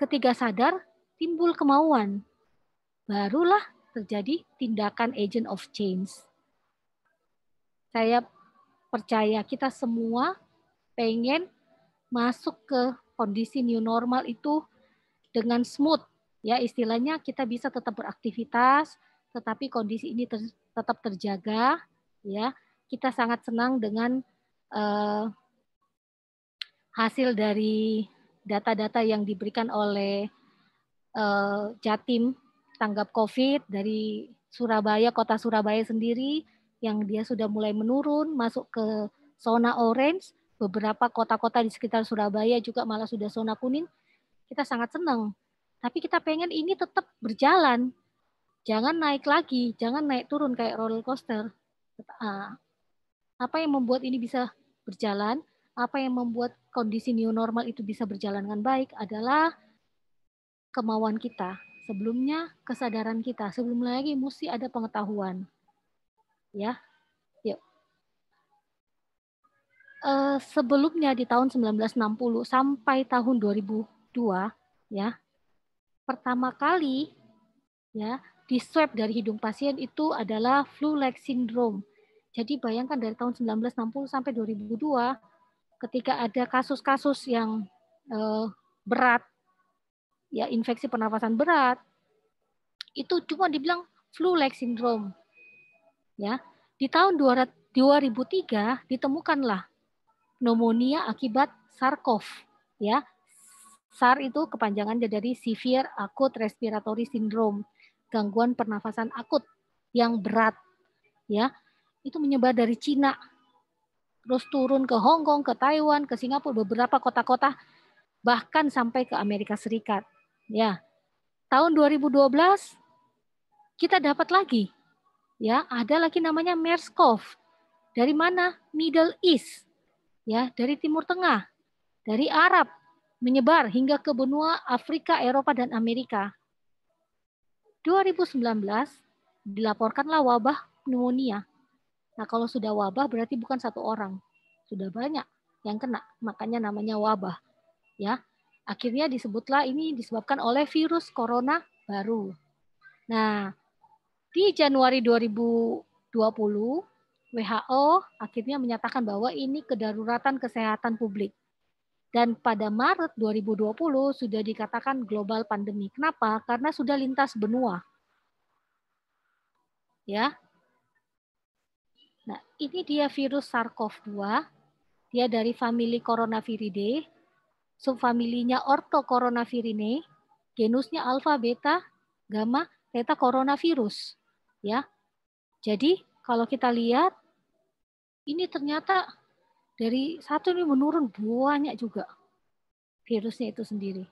K: ketiga sadar timbul kemauan. Barulah terjadi tindakan agent of change. Saya percaya kita semua pengen masuk ke kondisi new normal itu dengan smooth, Ya, istilahnya kita bisa tetap beraktivitas tetapi kondisi ini ter, tetap terjaga ya. Kita sangat senang dengan uh, hasil dari data-data yang diberikan oleh uh, Jatim tanggap Covid dari Surabaya, kota Surabaya sendiri yang dia sudah mulai menurun masuk ke zona orange, beberapa kota-kota di sekitar Surabaya juga malah sudah zona kuning. Kita sangat senang tapi kita pengen ini tetap berjalan. Jangan naik lagi, jangan naik turun kayak roller coaster. Ah, apa yang membuat ini bisa berjalan? Apa yang membuat kondisi new normal itu bisa berjalan dengan baik adalah kemauan kita. Sebelumnya kesadaran kita, sebelum lagi mesti ada pengetahuan. Ya, Yuk. Eh, sebelumnya di tahun 1960 sampai tahun 2002 ya pertama kali ya di swab dari hidung pasien itu adalah flu like syndrome. Jadi bayangkan dari tahun 1960 sampai 2002 ketika ada kasus-kasus yang eh, berat ya infeksi pernafasan berat itu cuma dibilang flu like syndrome. Ya. Di tahun 2003 ditemukanlah pneumonia akibat sarkof ya SAR itu kepanjangan dari Severe Akut Respiratory Syndrome, gangguan pernafasan akut yang berat. Ya, itu menyebar dari Cina, terus turun ke Hong Kong, ke Taiwan, ke Singapura, beberapa kota-kota, bahkan sampai ke Amerika Serikat. Ya, tahun 2012 kita dapat lagi, ya ada lagi namanya MERS-CoV. Dari mana? Middle East, ya dari Timur Tengah, dari Arab, menyebar hingga ke benua Afrika, Eropa, dan Amerika. 2019 dilaporkanlah wabah pneumonia. Nah, kalau sudah wabah berarti bukan satu orang, sudah banyak yang kena, makanya namanya wabah. Ya. Akhirnya disebutlah ini disebabkan oleh virus corona baru. Nah, di Januari 2020 WHO akhirnya menyatakan bahwa ini kedaruratan kesehatan publik dan pada Maret 2020 sudah dikatakan global pandemi. Kenapa? Karena sudah lintas benua. Ya. Nah, ini dia virus SARS-CoV-2. Dia dari famili Coronaviridae, subfamilinya Orthocoronavirinae, genusnya alfa, beta, gamma, theta coronavirus. Ya. Jadi, kalau kita lihat ini ternyata dari satu ini menurun banyak juga virusnya itu sendiri.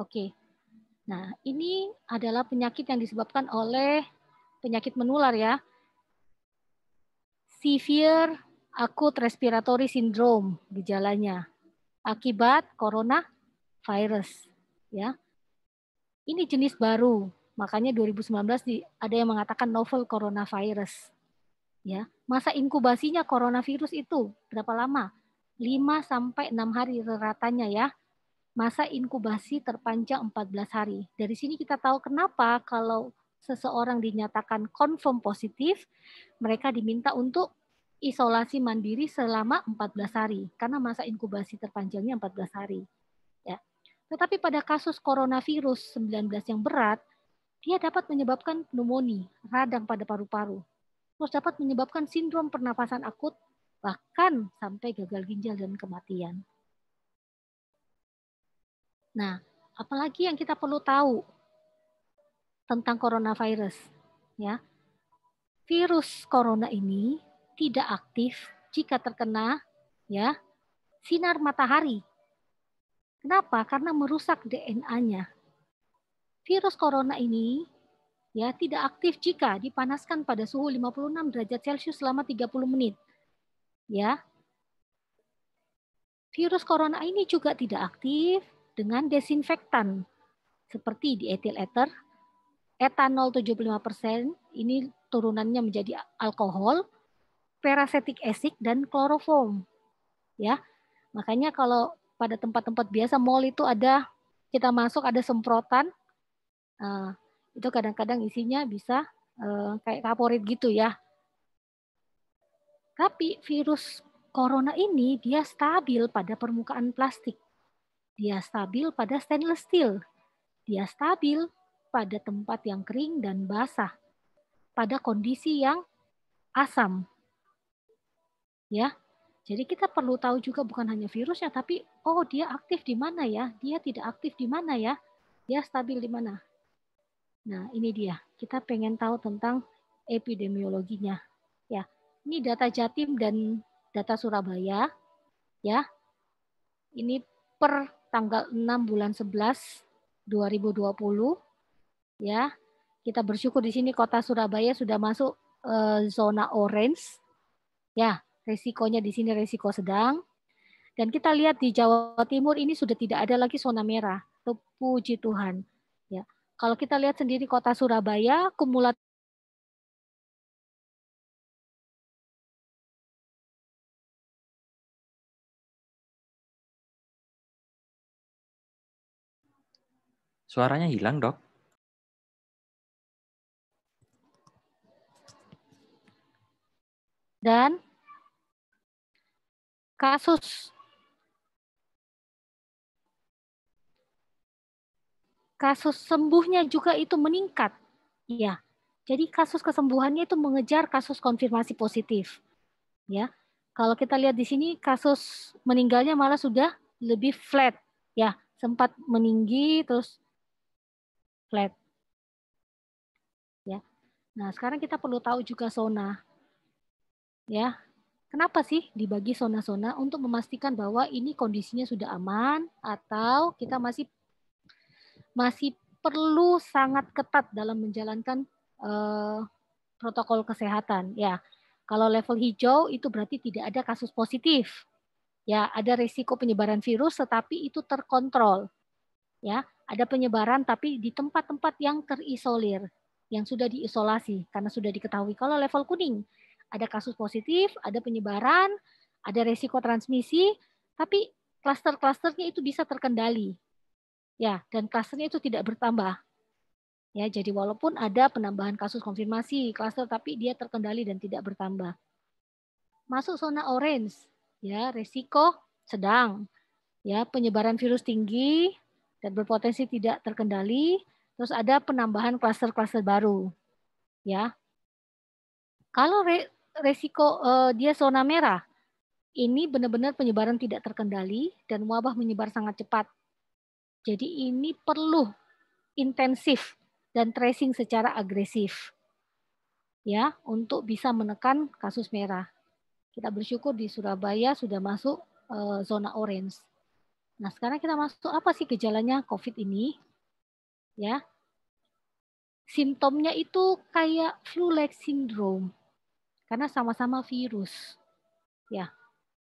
K: Oke. Nah, ini adalah penyakit yang disebabkan oleh penyakit menular ya. Severe acute respiratory syndrome gejalanya akibat corona virus ya. Ini jenis baru. Makanya 2019 ada yang mengatakan novel coronavirus. Ya, masa inkubasinya coronavirus itu berapa lama? 5 sampai enam hari ratanya ya. Masa inkubasi terpanjang 14 hari. Dari sini kita tahu kenapa kalau seseorang dinyatakan confirm positif, mereka diminta untuk isolasi mandiri selama 14 hari karena masa inkubasi terpanjangnya 14 hari. Ya. Tetapi pada kasus coronavirus 19 yang berat, dia dapat menyebabkan pneumonia, radang pada paru-paru terus dapat menyebabkan sindrom pernafasan akut, bahkan sampai gagal ginjal dan kematian. Nah, apalagi yang kita perlu tahu tentang coronavirus, ya. Virus corona ini tidak aktif jika terkena ya sinar matahari. Kenapa? Karena merusak DNA-nya. Virus corona ini ya tidak aktif jika dipanaskan pada suhu 56 derajat Celcius selama 30 menit. Ya. Virus corona ini juga tidak aktif dengan desinfektan seperti di etil ether, etanol 75%, ini turunannya menjadi alkohol, peracetic esik dan kloroform. Ya. Makanya kalau pada tempat-tempat biasa mall itu ada kita masuk ada semprotan ah, itu kadang-kadang isinya bisa uh, kayak kaporit gitu ya. Tapi virus corona ini dia stabil pada permukaan plastik. Dia stabil pada stainless steel. Dia stabil pada tempat yang kering dan basah. Pada kondisi yang asam. Ya. Jadi kita perlu tahu juga bukan hanya virusnya tapi oh dia aktif di mana ya? Dia tidak aktif di mana ya? Dia stabil di mana? Nah, ini dia. Kita pengen tahu tentang epidemiologinya. Ya, ini data Jatim dan data Surabaya. Ya, ini per tanggal 6 bulan 11 2020. Ya, kita bersyukur di sini kota Surabaya sudah masuk eh, zona orange. Ya, resikonya di sini resiko sedang. Dan kita lihat di Jawa Timur ini sudah tidak ada lagi zona merah. Puji Tuhan kalau
C: kita lihat sendiri kota Surabaya, kumulat Suaranya hilang, Dok.
H: Dan kasus
K: kasus sembuhnya juga itu meningkat. Ya. Jadi kasus kesembuhannya itu mengejar kasus konfirmasi positif. Ya. Kalau kita lihat di sini kasus meninggalnya malah sudah lebih flat ya, sempat meninggi terus flat. Ya. Nah, sekarang kita perlu tahu juga zona. Ya. Kenapa sih dibagi zona-zona untuk memastikan bahwa ini kondisinya sudah aman atau kita masih masih perlu sangat ketat dalam menjalankan uh, protokol kesehatan. Ya, kalau level hijau itu berarti tidak ada kasus positif. Ya, ada risiko penyebaran virus, tetapi itu terkontrol. Ya, ada penyebaran tapi di tempat-tempat yang terisolir, yang sudah diisolasi karena sudah diketahui. Kalau level kuning ada kasus positif, ada penyebaran, ada risiko transmisi, tapi kluster-klusternya itu bisa terkendali Ya, dan klasternya itu tidak bertambah. Ya, jadi walaupun ada penambahan kasus konfirmasi klaster tapi dia terkendali dan tidak bertambah. Masuk zona orange, ya, resiko sedang. Ya, penyebaran virus tinggi dan berpotensi tidak terkendali, terus ada penambahan klaster-klaster baru. Ya. Kalau re resiko uh, dia zona merah, ini benar-benar penyebaran tidak terkendali dan wabah menyebar sangat cepat jadi ini perlu intensif dan tracing secara agresif ya untuk bisa menekan kasus merah. Kita bersyukur di Surabaya sudah masuk eh, zona orange. Nah, sekarang kita masuk apa sih gejalanya COVID ini? Ya. Simptomnya itu kayak flu-like syndrome. Karena sama-sama virus. Ya.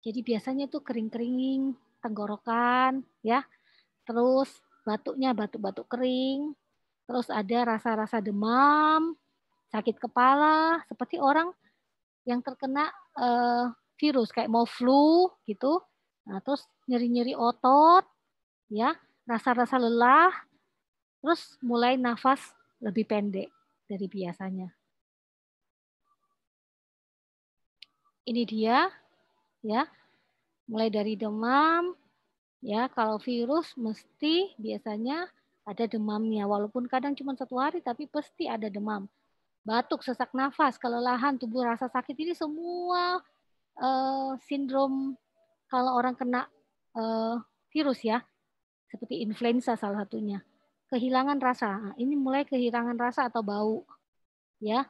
K: Jadi biasanya itu kering kering tenggorokan, ya terus batuknya batuk-batuk kering, terus ada rasa-rasa demam, sakit kepala, seperti orang yang terkena eh, virus kayak mau flu gitu, nah, terus nyeri-nyeri otot, ya, rasa-rasa lelah, terus mulai nafas lebih pendek dari biasanya. Ini dia, ya, mulai dari demam, Ya, kalau virus mesti biasanya ada demamnya, walaupun kadang cuma satu hari, tapi pasti ada demam. Batuk, sesak nafas, kelelahan, tubuh rasa sakit ini semua uh, sindrom kalau orang kena uh, virus ya, seperti influenza salah satunya. Kehilangan rasa, ini mulai kehilangan rasa atau bau, ya,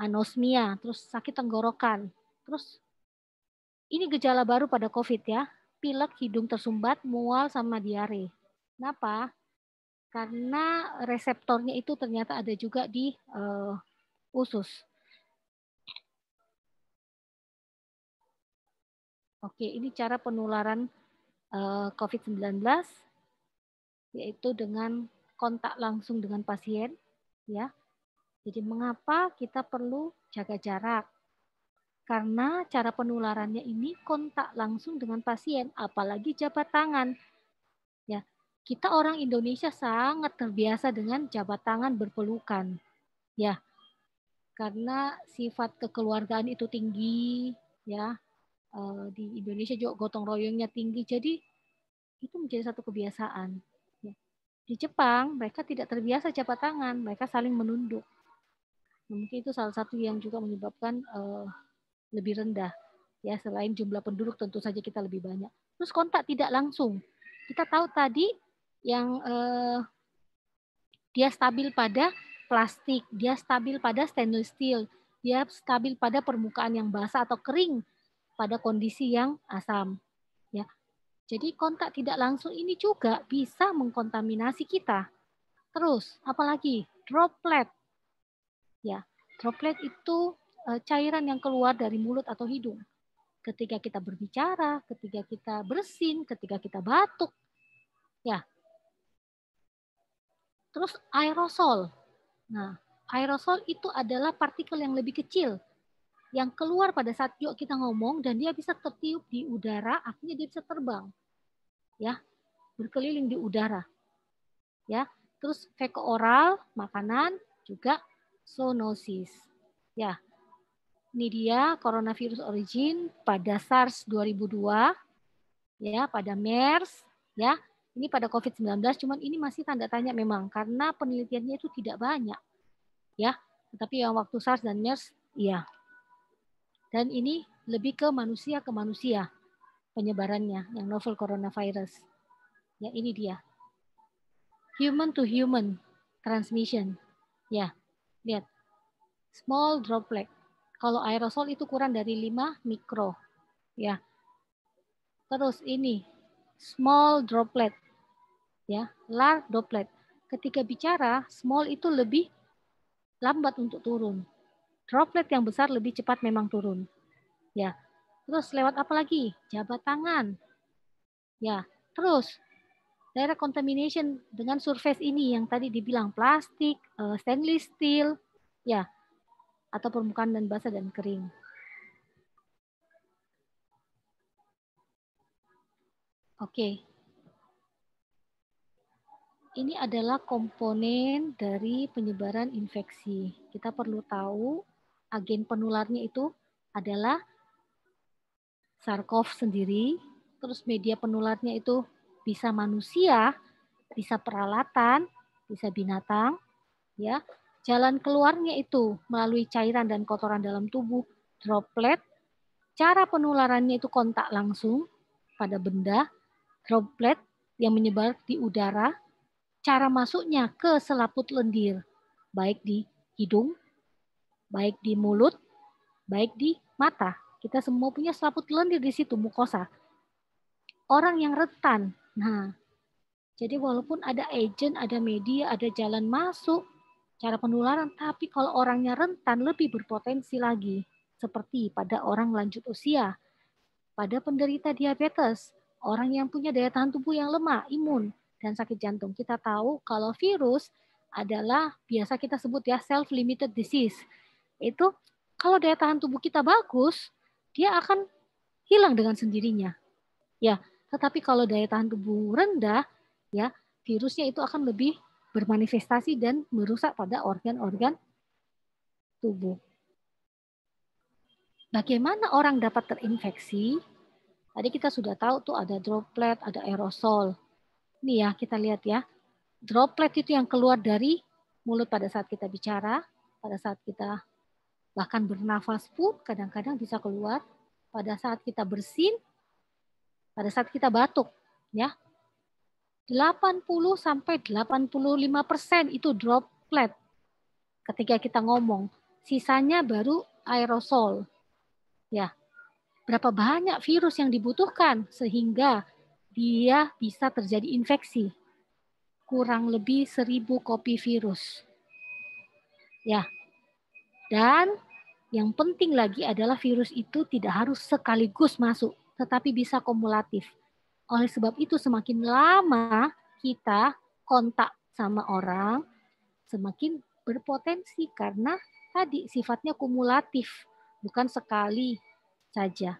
K: anosmia, terus sakit tenggorokan, terus ini gejala baru pada COVID ya, pilek, hidung tersumbat, mual, sama diare. Kenapa? Karena reseptornya itu ternyata ada juga di uh, usus. Oke, ini cara penularan uh, eh, COVID-19 yaitu dengan kontak langsung dengan pasien ya. Jadi mengapa kita perlu jaga jarak? karena cara penularannya ini kontak langsung dengan pasien, apalagi jabat tangan. Ya, kita orang Indonesia sangat terbiasa dengan jabat tangan berpelukan. Ya. Karena sifat kekeluargaan itu tinggi, ya. Eh, di Indonesia juga gotong royongnya tinggi. Jadi itu menjadi satu kebiasaan. Ya, di Jepang, mereka tidak terbiasa jabat tangan, mereka saling menunduk. Nah, mungkin itu salah satu yang juga menyebabkan uh, lebih rendah. Ya, selain jumlah penduduk tentu saja kita lebih banyak. Terus kontak tidak langsung. Kita tahu tadi yang eh, dia stabil pada plastik, dia stabil pada stainless steel, dia stabil pada permukaan yang basah atau kering pada kondisi yang asam. Ya. Jadi kontak tidak langsung ini juga bisa mengkontaminasi kita. Terus apalagi droplet. Ya, droplet itu Eh, cairan yang keluar dari mulut atau hidung. Ketika kita berbicara, ketika kita bersin, ketika kita batuk. Ya. Terus aerosol. Nah, aerosol itu adalah partikel yang lebih kecil yang keluar pada saat yuk kita ngomong dan dia bisa tertiup di udara, akhirnya dia bisa terbang. Ya, berkeliling di udara. Ya, terus oral makanan juga zoonosis. Ya, ini dia coronavirus origin pada SARS 2002 ya, pada MERS ya. Ini pada COVID-19 cuman ini masih tanda tanya memang karena penelitiannya itu tidak banyak. Ya, tetapi yang waktu SARS dan MERS iya. Dan ini lebih ke manusia ke manusia penyebarannya yang novel coronavirus. Ya, ini dia. Human to human transmission. Ya, lihat. Small droplet kalau aerosol itu kurang dari 5 mikro. Ya. Terus ini small droplet. Ya, large droplet. Ketika bicara, small itu lebih lambat untuk turun. Droplet yang besar lebih cepat memang turun. Ya. Terus lewat apa lagi? Jabat tangan. Ya, terus daerah contamination dengan surface ini yang tadi dibilang plastik, eh, stainless steel, ya atau permukaan dan basah dan kering. Oke. Okay. Ini adalah komponen dari penyebaran infeksi. Kita perlu tahu agen penularnya itu adalah sarkof sendiri, terus media penularnya itu bisa manusia, bisa peralatan, bisa binatang, ya. Jalan keluarnya itu melalui cairan dan kotoran dalam tubuh, droplet. Cara penularannya itu kontak langsung pada benda, droplet yang menyebar di udara. Cara masuknya ke selaput lendir, baik di hidung, baik di mulut, baik di mata. Kita semua punya selaput lendir di situ, mukosa. Orang yang rentan. Nah, jadi walaupun ada agent, ada media, ada jalan masuk, cara penularan, tapi kalau orangnya rentan lebih berpotensi lagi, seperti pada orang lanjut usia, pada penderita diabetes, orang yang punya daya tahan tubuh yang lemah, imun, dan sakit jantung. Kita tahu kalau virus adalah biasa kita sebut ya self-limited disease. Itu kalau daya tahan tubuh kita bagus, dia akan hilang dengan sendirinya. Ya, tetapi kalau daya tahan tubuh rendah, ya virusnya itu akan lebih bermanifestasi dan merusak pada organ-organ tubuh. Bagaimana orang dapat terinfeksi? Tadi kita sudah tahu tuh ada droplet, ada aerosol. Nih ya kita lihat ya. Droplet itu yang keluar dari mulut pada saat kita bicara, pada saat kita bahkan bernafas pun kadang-kadang bisa keluar pada saat kita bersin, pada saat kita batuk, ya. 80 sampai 85 persen itu droplet ketika kita ngomong. Sisanya baru aerosol. Ya, berapa banyak virus yang dibutuhkan sehingga dia bisa terjadi infeksi. Kurang lebih seribu kopi virus. Ya. Dan yang penting lagi adalah virus itu tidak harus sekaligus masuk, tetapi bisa kumulatif. Oleh sebab itu semakin lama kita kontak sama orang, semakin berpotensi karena tadi sifatnya kumulatif, bukan sekali saja.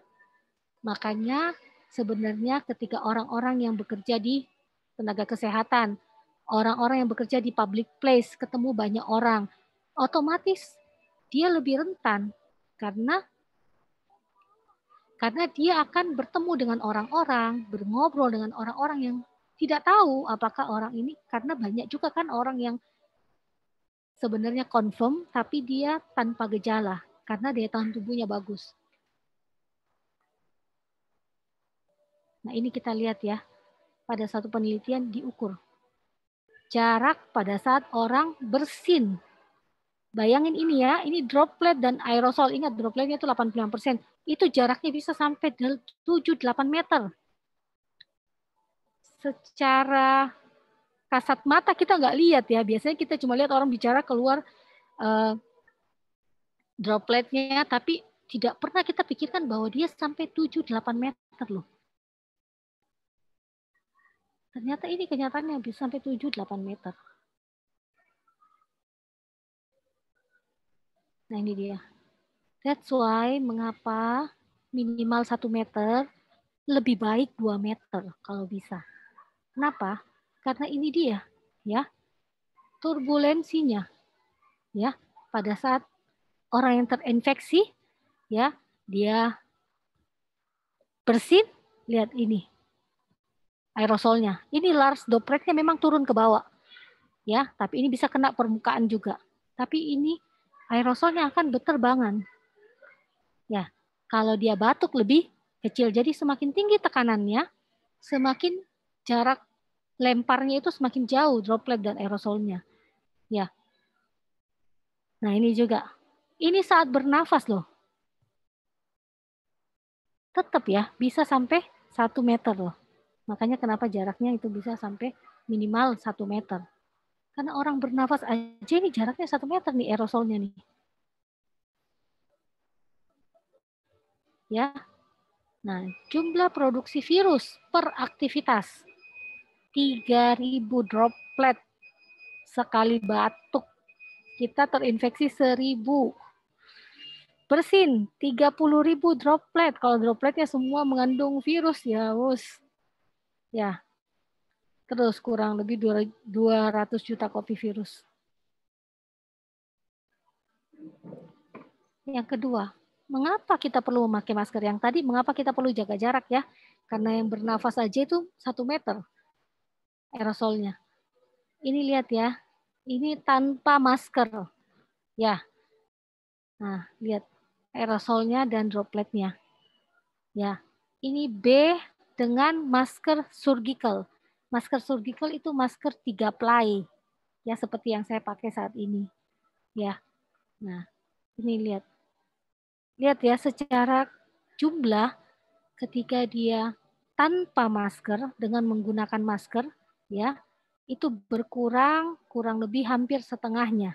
K: Makanya sebenarnya ketika orang-orang yang bekerja di tenaga kesehatan, orang-orang yang bekerja di public place, ketemu banyak orang, otomatis dia lebih rentan karena karena dia akan bertemu dengan orang-orang, berngobrol dengan orang-orang yang tidak tahu apakah orang ini karena banyak juga kan orang yang sebenarnya confirm tapi dia tanpa gejala karena daya tahan tubuhnya bagus. Nah, ini kita lihat ya. Pada satu penelitian diukur jarak pada saat orang bersin Bayangin ini ya, ini droplet dan aerosol. Ingat dropletnya itu persen, Itu jaraknya bisa sampai 7-8 meter. Secara kasat mata kita nggak lihat ya. Biasanya kita cuma lihat orang bicara keluar uh, dropletnya, tapi tidak pernah kita pikirkan bahwa dia sampai 7-8 meter loh. Ternyata ini kenyataannya bisa sampai 7-8 meter. Nah ini dia. That's why mengapa minimal 1 meter, lebih baik 2 meter kalau bisa. Kenapa? Karena ini dia, ya. Turbulensinya. Ya, pada saat orang yang terinfeksi, ya, dia bersin, lihat ini. Aerosolnya. Ini lars dropletnya memang turun ke bawah. Ya, tapi ini bisa kena permukaan juga. Tapi ini aerosolnya akan berterbangan. Ya, kalau dia batuk lebih kecil. Jadi semakin tinggi tekanannya, semakin jarak lemparnya itu semakin jauh droplet dan aerosolnya. Ya. Nah, ini juga. Ini saat bernafas loh. Tetap ya, bisa sampai 1 meter loh. Makanya kenapa jaraknya itu bisa sampai minimal 1 meter. Karena orang bernafas aja ini jaraknya satu meter nih aerosolnya nih. Ya. Nah, jumlah produksi virus per aktivitas 3000 droplet sekali batuk. Kita terinfeksi 1000. Bersin 30.000 droplet. Kalau dropletnya semua mengandung virus ya, Us. Ya, terus kurang lebih 200 juta kopi virus. Yang kedua, mengapa kita perlu memakai masker? Yang tadi, mengapa kita perlu jaga jarak ya? Karena yang bernafas aja itu satu meter aerosolnya. Ini lihat ya, ini tanpa masker. Ya, nah lihat aerosolnya dan dropletnya. Ya, ini B dengan masker surgical Masker surgical itu masker tiga ply ya seperti yang saya pakai saat ini. Ya. Nah, ini lihat. Lihat ya secara jumlah ketika dia tanpa masker dengan menggunakan masker ya itu berkurang kurang lebih hampir setengahnya.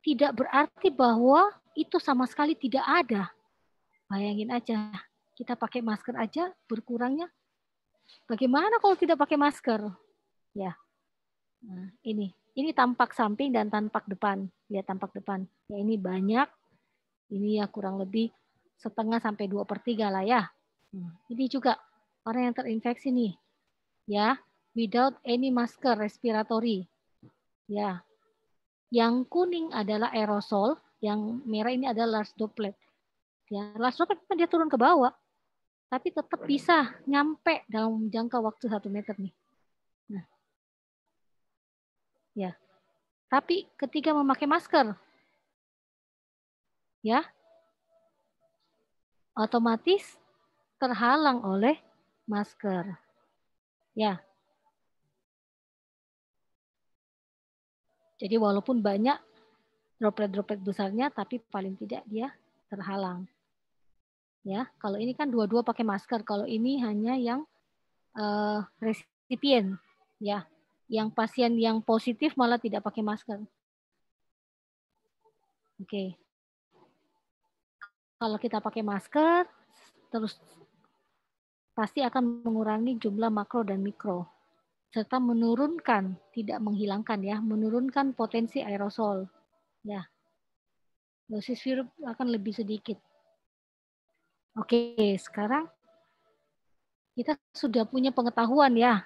K: Tidak berarti bahwa itu sama sekali tidak ada. Bayangin aja, kita pakai masker aja berkurangnya Bagaimana kalau tidak pakai masker? Ya, nah, ini ini tampak samping dan tampak depan. ya tampak depan. Ya ini banyak. Ini ya kurang lebih setengah sampai dua per tiga lah ya. Hmm, ini juga orang yang terinfeksi nih. Ya, without any masker respiratory. Ya. Yang kuning adalah aerosol, yang merah ini adalah large droplet. Ya, large droplet dia turun ke bawah tapi tetap bisa nyampe dalam jangka waktu satu meter nih. Nah, ya. Tapi ketika memakai masker, ya, otomatis terhalang oleh masker. Ya. Jadi walaupun banyak droplet-droplet besarnya, tapi paling tidak dia terhalang ya kalau ini kan dua-dua pakai masker kalau ini hanya yang uh, resipien ya yang pasien yang positif malah tidak pakai masker oke okay. kalau kita pakai masker terus pasti akan mengurangi jumlah makro dan mikro serta menurunkan tidak menghilangkan ya menurunkan potensi aerosol ya dosis virus akan lebih sedikit Oke, sekarang kita sudah punya pengetahuan ya.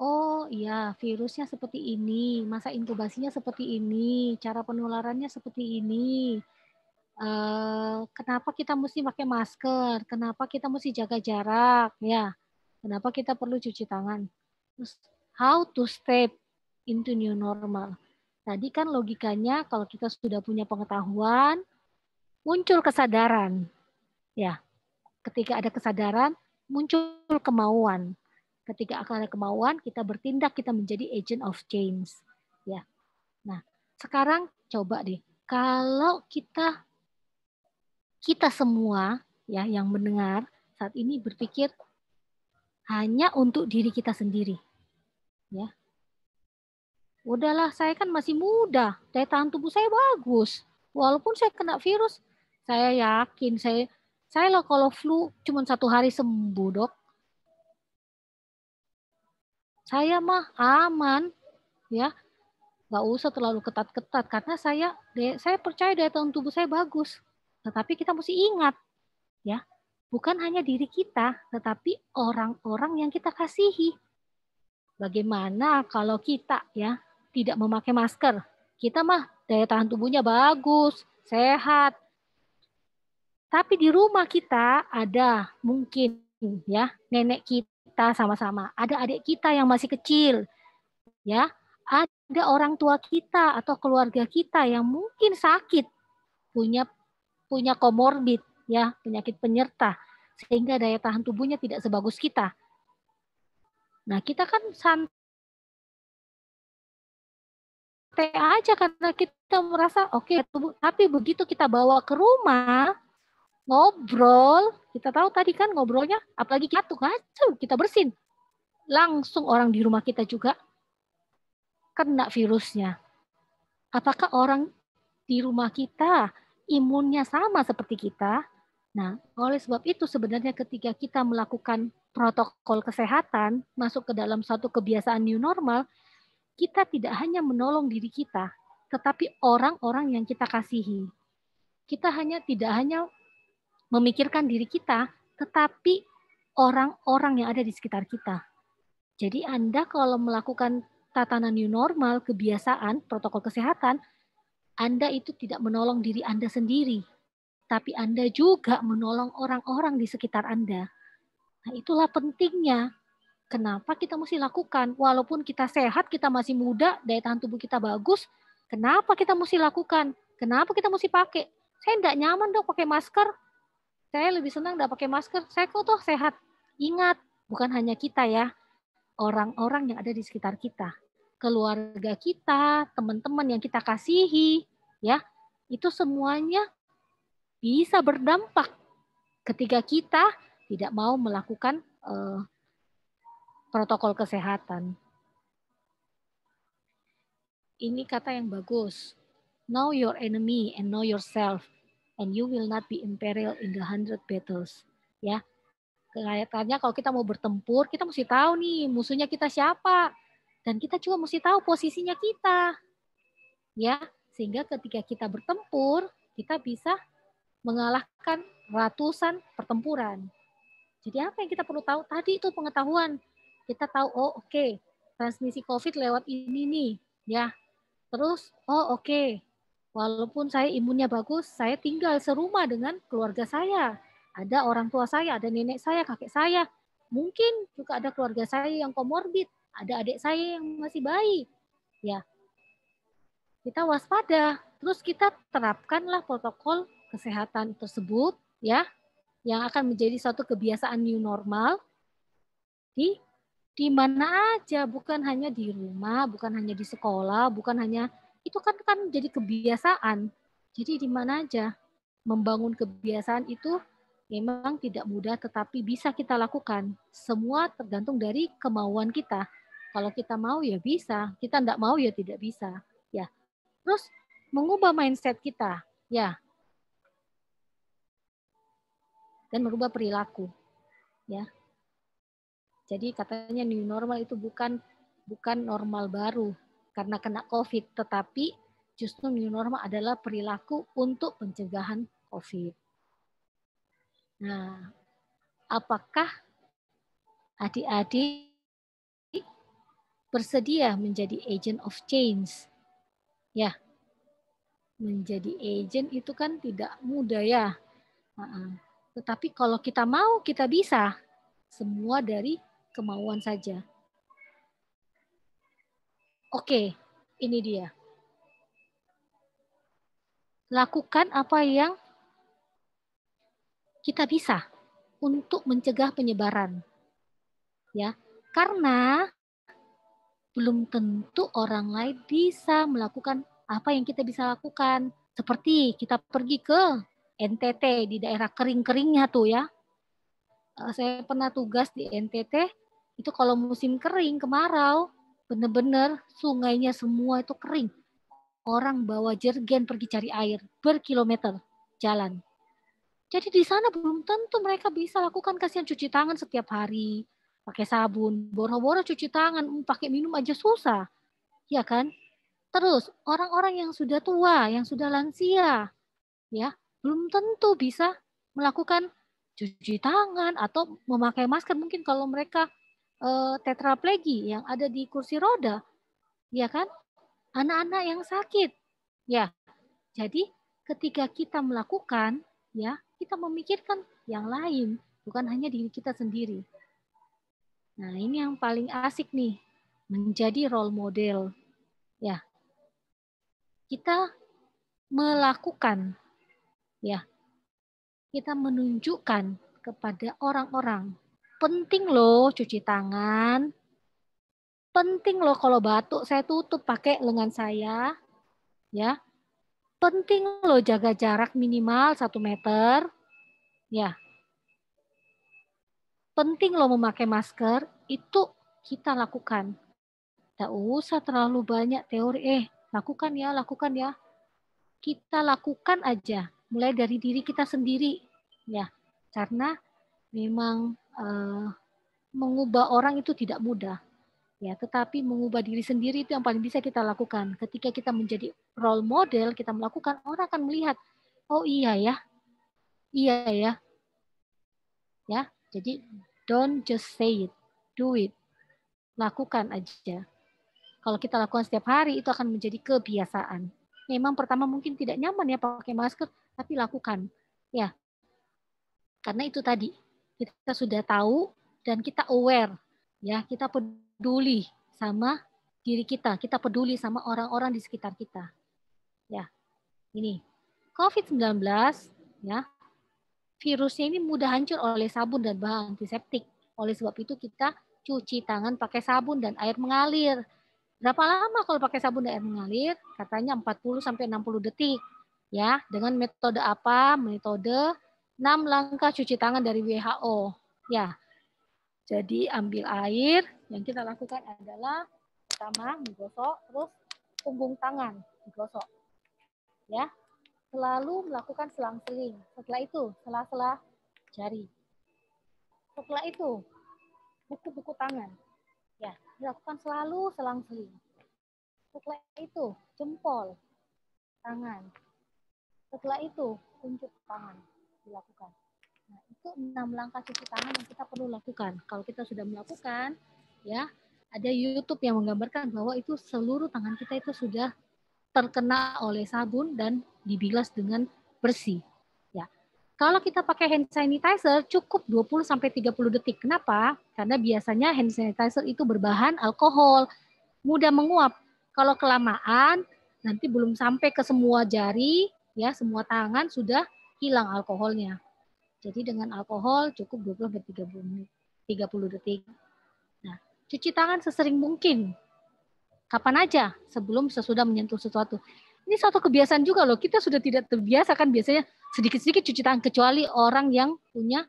K: Oh iya, virusnya seperti ini, masa inkubasinya seperti ini, cara penularannya seperti ini. Eh, kenapa kita mesti pakai masker? Kenapa kita mesti jaga jarak? Ya, kenapa kita perlu cuci tangan? Terus how to step into new normal? Tadi kan logikanya kalau kita sudah punya pengetahuan, muncul kesadaran. Ya, Ketika ada kesadaran, muncul kemauan. Ketika akan ada kemauan, kita bertindak, kita menjadi agent of change.
H: Ya. Nah,
K: sekarang coba deh, kalau kita kita semua ya yang mendengar saat ini berpikir hanya untuk diri kita sendiri. Ya. Udahlah, saya kan masih muda, daya tahan tubuh saya bagus. Walaupun saya kena virus, saya yakin saya saya loh kalau flu cuma satu hari sembuh dok. Saya mah aman, ya nggak usah terlalu ketat-ketat karena saya saya percaya daya tahan tubuh saya bagus. Tetapi kita mesti ingat, ya bukan hanya diri kita, tetapi orang-orang yang kita kasihi. Bagaimana kalau kita ya tidak memakai masker? Kita mah daya tahan tubuhnya bagus, sehat, tapi di rumah kita ada mungkin ya nenek kita sama-sama, ada adik kita yang masih kecil, ya ada orang tua kita atau keluarga kita yang mungkin sakit, punya punya komorbid, ya penyakit penyerta, sehingga daya tahan tubuhnya tidak sebagus kita. Nah kita kan santai aja karena kita merasa oke okay, tapi begitu kita bawa ke rumah ngobrol, kita tahu tadi kan ngobrolnya, apalagi kita tuh kacau, kita bersin. Langsung orang di rumah kita juga kena virusnya. Apakah orang di rumah kita imunnya sama seperti kita? Nah, oleh sebab itu sebenarnya ketika kita melakukan protokol kesehatan masuk ke dalam satu kebiasaan new normal, kita tidak hanya menolong diri kita, tetapi orang-orang yang kita kasihi. Kita hanya tidak hanya memikirkan diri kita, tetapi orang-orang yang ada di sekitar kita. Jadi Anda kalau melakukan tatanan new normal, kebiasaan, protokol kesehatan, Anda itu tidak menolong diri Anda sendiri, tapi Anda juga menolong orang-orang di sekitar Anda. Nah, itulah pentingnya. Kenapa kita mesti lakukan? Walaupun kita sehat, kita masih muda, daya tahan tubuh kita bagus, kenapa kita mesti lakukan? Kenapa kita mesti pakai? Saya tidak nyaman dong pakai masker saya lebih senang nggak pakai masker. Saya kok tuh sehat. Ingat, bukan hanya kita ya, orang-orang yang ada di sekitar kita, keluarga kita, teman-teman yang kita kasihi, ya, itu semuanya bisa berdampak ketika kita tidak mau melakukan uh, protokol kesehatan. Ini kata yang bagus. Know your enemy and know yourself and you will not be imperiled in the hundred battles. Ya, kelihatannya kalau kita mau bertempur, kita mesti tahu nih musuhnya kita siapa. Dan kita juga mesti tahu posisinya kita. Ya, sehingga ketika kita bertempur, kita bisa mengalahkan ratusan pertempuran. Jadi apa yang kita perlu tahu? Tadi itu pengetahuan. Kita tahu, oh oke, okay, transmisi COVID lewat ini nih. Ya, terus, oh oke, okay, Walaupun saya imunnya bagus, saya tinggal serumah dengan keluarga saya. Ada orang tua saya, ada nenek saya, kakek saya. Mungkin juga ada keluarga saya yang komorbid, ada adik saya yang masih bayi. Ya. Kita waspada, terus kita terapkanlah protokol kesehatan tersebut ya yang akan menjadi suatu kebiasaan new normal di di mana aja, bukan hanya di rumah, bukan hanya di sekolah, bukan hanya itu kan kan jadi kebiasaan. Jadi di mana aja membangun kebiasaan itu memang tidak mudah tetapi bisa kita lakukan. Semua tergantung dari kemauan kita. Kalau kita mau ya bisa, kita tidak mau ya tidak bisa. Ya. Terus mengubah mindset kita, ya. Dan merubah perilaku. Ya. Jadi katanya new normal itu bukan bukan normal baru, karena kena COVID, tetapi justru new normal adalah perilaku untuk pencegahan COVID. Nah, apakah adik-adik bersedia menjadi agent of change? Ya, menjadi agent itu kan tidak mudah ya. Tetapi kalau kita mau, kita bisa. Semua dari kemauan saja. Oke, ini dia. Lakukan apa yang kita bisa untuk mencegah penyebaran. Ya, karena belum tentu orang lain bisa melakukan apa yang kita bisa lakukan. Seperti kita pergi ke NTT di daerah kering-keringnya tuh ya. Eh, saya pernah tugas di NTT, itu kalau musim kering, kemarau, Benar-benar sungainya semua itu kering. Orang bawa jergen pergi cari air berkilometer jalan. Jadi di sana belum tentu mereka bisa lakukan kasihan cuci tangan setiap hari, pakai sabun, boro-boro cuci tangan, mm, pakai minum aja susah. Ya kan? Terus orang-orang yang sudah tua, yang sudah lansia, ya, belum tentu bisa melakukan cuci tangan atau memakai masker mungkin kalau mereka uh, eh, tetraplegi yang ada di kursi roda, ya kan? Anak-anak yang sakit, ya. Jadi ketika kita melakukan, ya kita memikirkan yang lain, bukan hanya diri kita sendiri. Nah ini yang paling asik nih, menjadi role model, ya. Kita melakukan, ya. Kita menunjukkan kepada orang-orang Penting loh cuci tangan. Penting loh kalau batuk saya tutup pakai lengan saya. Ya. Penting loh jaga jarak minimal 1 meter. Ya. Penting loh memakai masker. Itu kita lakukan. Tidak usah terlalu banyak teori. Eh, lakukan ya, lakukan ya. Kita lakukan aja. Mulai dari diri kita sendiri. Ya, karena memang uh, mengubah orang itu tidak mudah ya tetapi mengubah diri sendiri itu yang paling bisa kita lakukan ketika kita menjadi role model kita melakukan orang akan melihat oh iya ya iya ya ya jadi don't just say it do it lakukan aja kalau kita lakukan setiap hari itu akan menjadi kebiasaan memang pertama mungkin tidak nyaman ya pakai masker tapi lakukan ya karena itu tadi kita sudah tahu dan kita aware ya kita peduli sama diri kita kita peduli sama orang-orang di sekitar kita ya ini COVID-19 ya virusnya ini mudah hancur oleh sabun dan bahan antiseptik oleh sebab itu kita cuci tangan pakai sabun dan air mengalir berapa lama kalau pakai sabun dan air mengalir katanya 40 sampai 60 detik ya dengan metode apa metode 6 langkah cuci tangan dari WHO. Ya. Jadi ambil air, yang kita lakukan adalah pertama menggosok, terus punggung tangan digosok. Ya. Selalu melakukan selang-seling. Setelah itu, sela-sela jari. Setelah itu, buku-buku tangan. Ya, dilakukan selalu selang-seling. Setelah itu, jempol tangan. Setelah itu, kuncup tangan dilakukan. Nah, itu enam langkah cuci tangan yang kita perlu lakukan. Kalau kita sudah melakukan, ya, ada YouTube yang menggambarkan bahwa itu seluruh tangan kita itu sudah terkena oleh sabun dan dibilas dengan bersih. Ya. Kalau kita pakai hand sanitizer cukup 20 sampai 30 detik. Kenapa? Karena biasanya hand sanitizer itu berbahan alkohol, mudah menguap. Kalau kelamaan nanti belum sampai ke semua jari, ya, semua tangan sudah hilang alkoholnya. Jadi dengan alkohol cukup 20 30 menit, 30 detik. Nah, cuci tangan sesering mungkin. Kapan aja, sebelum sesudah menyentuh sesuatu. Ini suatu kebiasaan juga loh. Kita sudah tidak terbiasa kan biasanya sedikit-sedikit cuci tangan kecuali orang yang punya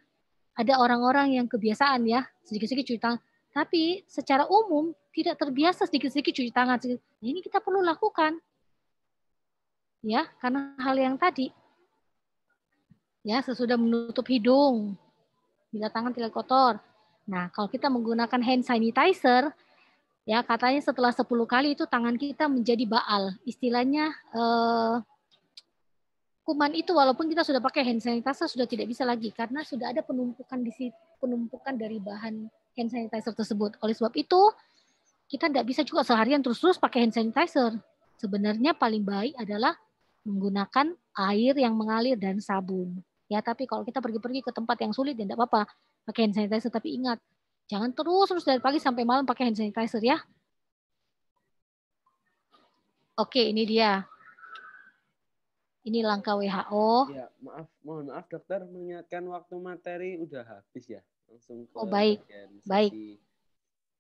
K: ada orang-orang yang kebiasaan ya, sedikit-sedikit cuci tangan. Tapi secara umum tidak terbiasa sedikit-sedikit cuci tangan. Nah, ini kita perlu lakukan. Ya, karena hal yang tadi Ya, sesudah menutup hidung. Bila tangan tidak kotor. Nah, kalau kita menggunakan hand sanitizer, ya katanya setelah 10 kali itu tangan kita menjadi baal. Istilahnya eh, kuman itu walaupun kita sudah pakai hand sanitizer sudah tidak bisa lagi karena sudah ada penumpukan di situ, penumpukan dari bahan hand sanitizer tersebut. Oleh sebab itu, kita tidak bisa juga seharian terus-terus pakai hand sanitizer. Sebenarnya paling baik adalah menggunakan air yang mengalir dan sabun. Ya, tapi kalau kita pergi-pergi ke tempat yang sulit ya tidak apa-apa, pakai hand sanitizer tapi ingat jangan terus terus dari pagi sampai malam pakai hand sanitizer ya. Oke, ini dia. Ini langkah WHO.
N: Ya, maaf, mohon maaf dokter mengingatkan waktu materi udah habis ya. Langsung ke Oh, baik. Baik.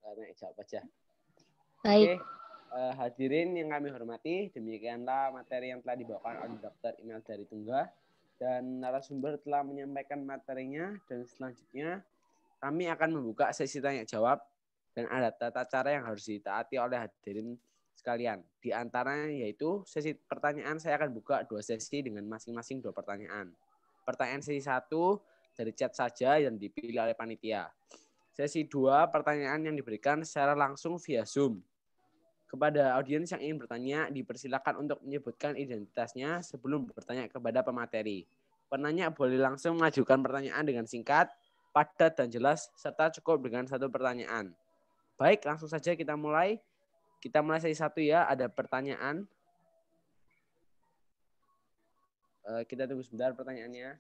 N: Karena eh, aja. Baik. Okay uh, hadirin yang kami hormati, demikianlah materi yang telah dibawakan oleh Dr. Imel dari Tunggah dan narasumber telah menyampaikan materinya dan selanjutnya kami akan membuka sesi tanya jawab dan ada tata cara yang harus ditaati oleh hadirin sekalian. Di antaranya yaitu sesi pertanyaan saya akan buka dua sesi dengan masing-masing dua pertanyaan. Pertanyaan sesi satu dari chat saja yang dipilih oleh panitia. Sesi dua pertanyaan yang diberikan secara langsung via Zoom kepada audiens yang ingin bertanya, dipersilakan untuk menyebutkan identitasnya sebelum bertanya kepada pemateri. Penanya boleh langsung mengajukan pertanyaan dengan singkat, padat, dan jelas, serta cukup dengan satu pertanyaan. Baik, langsung saja kita mulai. Kita mulai dari satu ya, ada pertanyaan. Eh, kita tunggu sebentar pertanyaannya.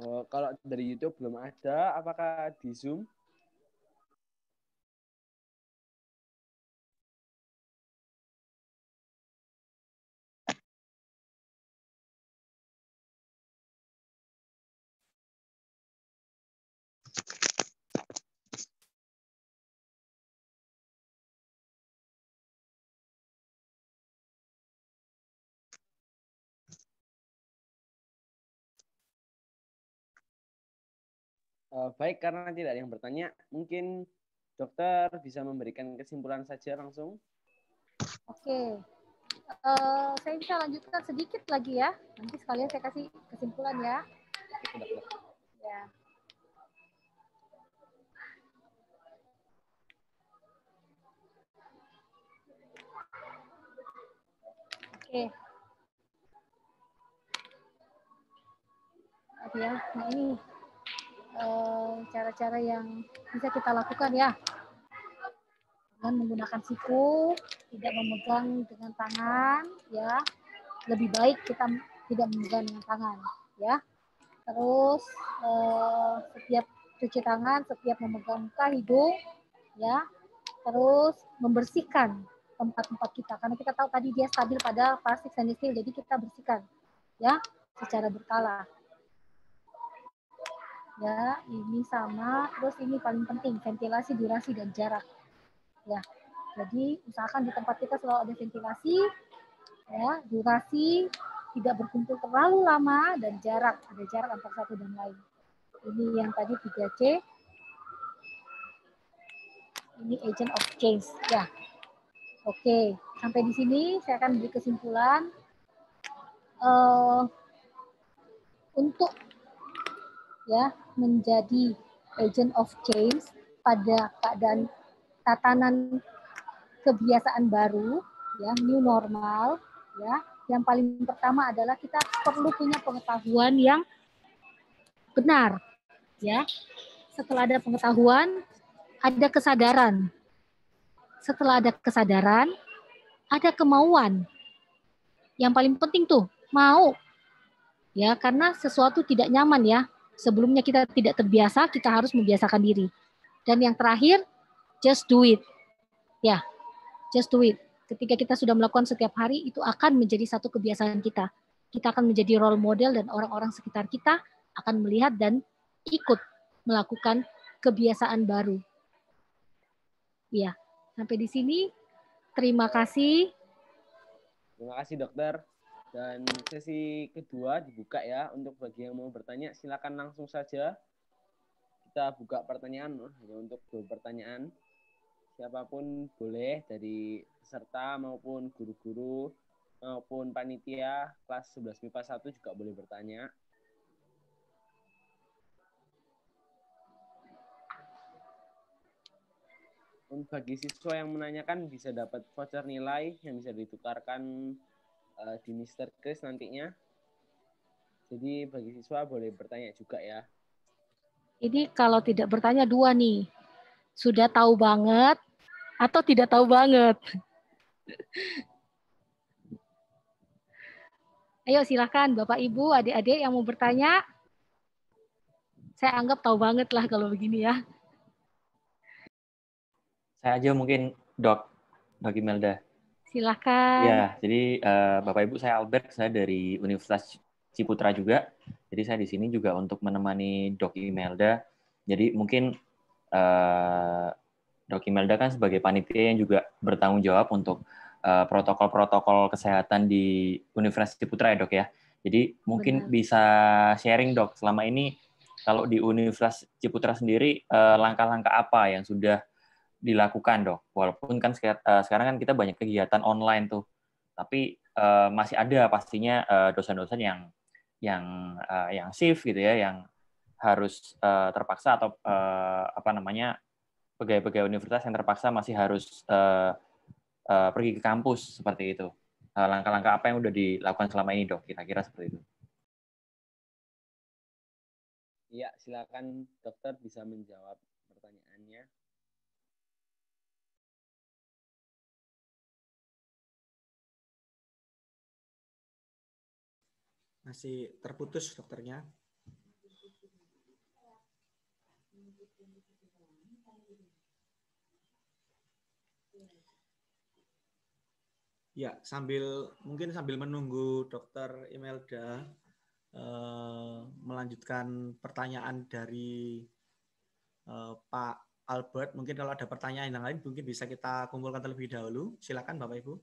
C: Eh, kalau dari YouTube belum ada, apakah di Zoom? Eh, baik karena tidak ada yang bertanya, mungkin
N: dokter bisa memberikan kesimpulan saja langsung.
K: Oke, okay. uh, eh, saya bisa lanjutkan sedikit lagi ya. Nanti sekalian saya kasih kesimpulan ya. Ya. Oke. Okay. ya, nah ini Eh, cara-cara uh, yang bisa kita lakukan ya. Dengan menggunakan siku, tidak memegang dengan tangan ya. Lebih baik kita tidak memegang dengan tangan ya. Terus uh, setiap cuci tangan, setiap memegang muka, hidung ya. Terus membersihkan tempat-tempat kita karena kita tahu tadi dia stabil pada plastik stainless jadi kita bersihkan ya secara berkala ya ini sama terus ini paling penting ventilasi durasi dan jarak ya jadi usahakan di tempat kita selalu ada ventilasi ya durasi tidak berkumpul terlalu lama dan jarak ada jarak antar satu dan lain ini yang tadi 3C ini agent of change ya oke sampai di sini saya akan beri kesimpulan uh, untuk ya menjadi agent of change pada keadaan tatanan kebiasaan baru ya new normal ya yang paling pertama adalah kita perlu punya pengetahuan yang benar ya setelah ada pengetahuan ada kesadaran setelah ada kesadaran ada kemauan yang paling penting tuh mau ya karena sesuatu tidak nyaman ya sebelumnya kita tidak terbiasa, kita harus membiasakan diri. Dan yang terakhir, just do it. Ya, yeah, just do it. Ketika kita sudah melakukan setiap hari, itu akan menjadi satu kebiasaan kita. Kita akan menjadi role model dan orang-orang sekitar kita akan melihat dan ikut melakukan kebiasaan baru. yeah. sampai di sini. Terima kasih.
N: Terima kasih, Dokter. Dan sesi kedua dibuka ya untuk bagi yang mau bertanya silakan langsung saja kita buka pertanyaan hanya oh, untuk dua pertanyaan siapapun boleh dari peserta maupun guru-guru maupun panitia kelas 11 MIPA 1 juga boleh bertanya. Bagi siswa yang menanyakan bisa dapat voucher nilai yang bisa ditukarkan uh, di Mr. Chris nantinya. Jadi bagi siswa boleh bertanya juga ya.
K: Ini kalau tidak bertanya dua nih. Sudah tahu banget atau tidak tahu banget. Ayo silahkan Bapak Ibu, adik-adik yang mau bertanya. Saya anggap tahu banget lah kalau begini ya.
L: Saya aja mungkin dok, dok Imelda.
K: Silakan. Ya,
L: jadi uh, Bapak Ibu saya Albert, saya dari Universitas Ciputra juga. Jadi saya di sini juga untuk menemani Dok Imelda. Jadi mungkin uh, Dok Imelda kan sebagai panitia yang juga bertanggung jawab untuk eh, protokol-protokol uh, kesehatan di Universitas Ciputra ya, Dok ya. Jadi mungkin Benar. bisa sharing, Dok, selama ini kalau di Universitas Ciputra sendiri langkah-langkah uh, langkah -langkah apa yang sudah dilakukan dok? Walaupun kan eh, sekarang kan kita banyak kegiatan online tuh, tapi uh, masih ada pastinya dosen eh, dosen-dosen yang yang uh, yang shift gitu ya, yang harus uh, terpaksa atau uh, apa namanya pegawai-pegawai universitas yang terpaksa masih harus uh, uh, pergi ke kampus seperti itu. Langkah-langkah apa yang sudah dilakukan selama ini dok? Kira-kira seperti itu.
N: Iya, silakan dokter bisa menjawab.
C: Masih terputus dokternya.
D: Ya, sambil mungkin sambil menunggu dokter Imelda eh, melanjutkan pertanyaan dari eh, Pak Albert, mungkin kalau ada
C: pertanyaan yang lain mungkin bisa kita kumpulkan terlebih dahulu. Silakan Bapak Ibu.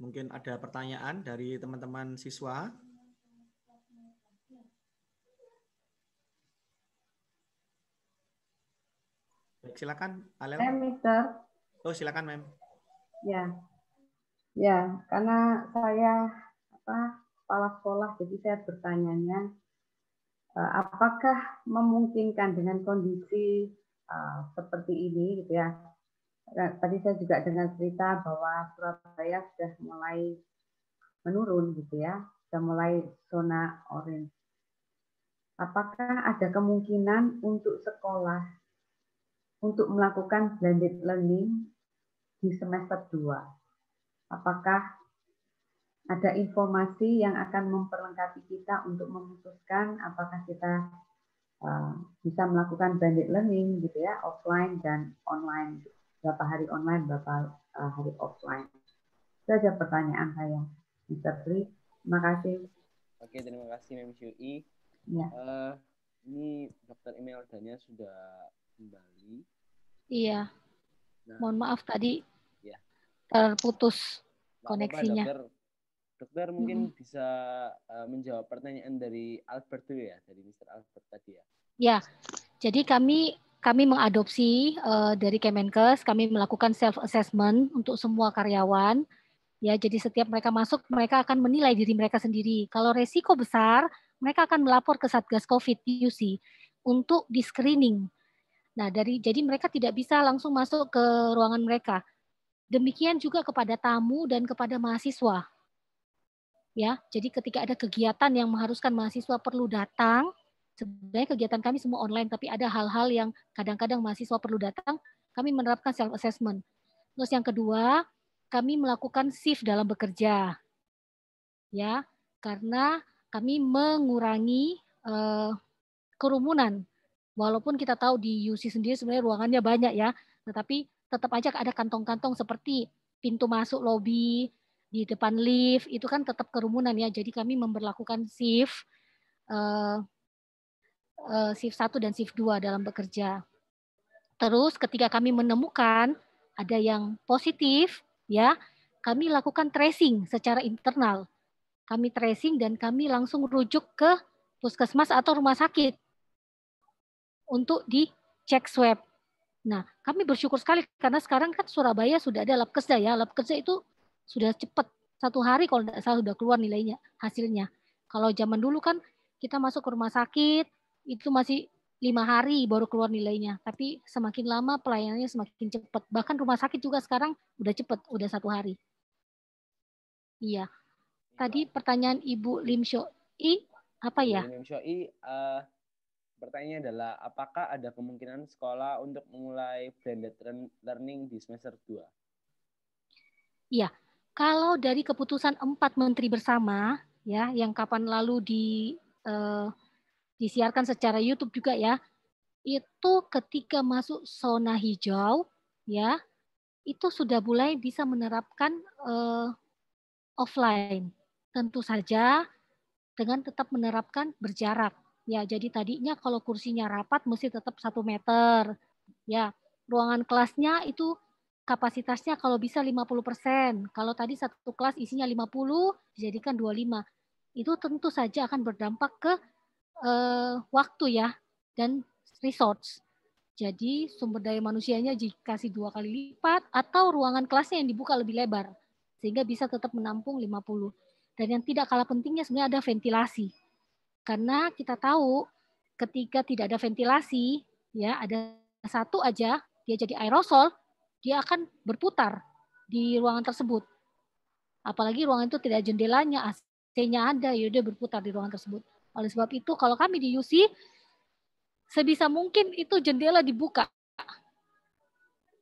D: Mungkin ada pertanyaan dari teman-teman siswa. Baik, silakan Alel. Mem, Mister. Oh, silakan, Mem.
B: Ya. Ya, karena saya apa kepala sekolah, jadi saya bertanyanya eh, apakah memungkinkan dengan kondisi uh, seperti ini gitu ya Nah, tadi saya juga dengar cerita bahwa Surabaya sudah mulai menurun gitu ya, sudah mulai zona orange. Apakah ada kemungkinan untuk sekolah untuk melakukan blended learning di semester 2? Apakah ada informasi yang akan memperlengkapi kita untuk memutuskan apakah kita eh, bisa melakukan blended learning gitu ya, offline dan online? Gitu berapa hari online, berapa eh, hari offline. Itu aja pertanyaan saya, Mister Tri. Terima kasih.
N: Oke, terima kasih Mem Syui. Ya. Uh, eh, ini Dr. Emil Dania sudah kembali.
K: Iya. Nah, Mohon maaf tadi ya. terputus Maka koneksinya. Apa, dokter,
N: dokter mungkin hmm. bisa uh, menjawab pertanyaan dari Albert dulu ya, dari Mister Albert tadi ya.
K: Ya, jadi kami kami mengadopsi uh, dari Kemenkes, kami melakukan self assessment untuk semua karyawan. Ya, jadi setiap mereka masuk, mereka akan menilai diri mereka sendiri. Kalau resiko besar, mereka akan melapor ke Satgas Covid UC untuk di screening. Nah, dari jadi mereka tidak bisa langsung masuk ke ruangan mereka. Demikian juga kepada tamu dan kepada mahasiswa. Ya, jadi ketika ada kegiatan yang mengharuskan mahasiswa perlu datang, Sebenarnya kegiatan kami semua online, tapi ada hal-hal yang kadang-kadang mahasiswa perlu datang, kami menerapkan self assessment. Terus yang kedua, kami melakukan shift dalam bekerja. Ya, karena kami mengurangi uh, kerumunan. Walaupun kita tahu di UC sendiri sebenarnya ruangannya banyak ya, tetapi tetap aja ada kantong-kantong seperti pintu masuk lobi, di depan lift itu kan tetap kerumunan ya. Jadi kami memperlakukan shift eh, uh, shift 1 dan shift 2 dalam bekerja. Terus ketika kami menemukan ada yang positif, ya, kami lakukan tracing secara internal. Kami tracing dan kami langsung rujuk ke puskesmas atau rumah sakit untuk dicek swab. Nah, kami bersyukur sekali karena sekarang kan Surabaya sudah ada lab kerja ya. Lab kerja itu sudah cepat. Satu hari kalau tidak salah sudah keluar nilainya, hasilnya. Kalau zaman dulu kan kita masuk ke rumah sakit, itu masih lima hari baru keluar nilainya. Tapi semakin lama pelayanannya semakin cepat. Bahkan rumah sakit juga sekarang udah cepat, udah satu hari. Iya. Tadi iya. pertanyaan Ibu Lim I, apa ya? Ibu
N: Lim I, uh, eh, pertanyaannya adalah apakah ada kemungkinan sekolah untuk memulai blended learning di semester 2?
K: Iya. Kalau dari keputusan empat menteri bersama ya yang kapan lalu di uh, disiarkan secara YouTube juga ya. Itu ketika masuk zona hijau ya, itu sudah mulai bisa menerapkan uh, offline. Tentu saja dengan tetap menerapkan berjarak. Ya, jadi tadinya kalau kursinya rapat mesti tetap satu meter. Ya, ruangan kelasnya itu kapasitasnya kalau bisa 50%. Kalau tadi satu kelas isinya 50, dijadikan 25. Itu tentu saja akan berdampak ke uh, waktu ya dan resource. Jadi sumber daya manusianya dikasih dua kali lipat atau ruangan kelasnya yang dibuka lebih lebar sehingga bisa tetap menampung 50. Dan yang tidak kalah pentingnya sebenarnya ada ventilasi. Karena kita tahu ketika tidak ada ventilasi, ya ada satu aja dia jadi aerosol, dia akan berputar di ruangan tersebut. Apalagi ruangan itu tidak jendelanya, AC-nya ada, ya dia berputar di ruangan tersebut. Oleh sebab itu, kalau kami di UC, sebisa mungkin itu jendela dibuka.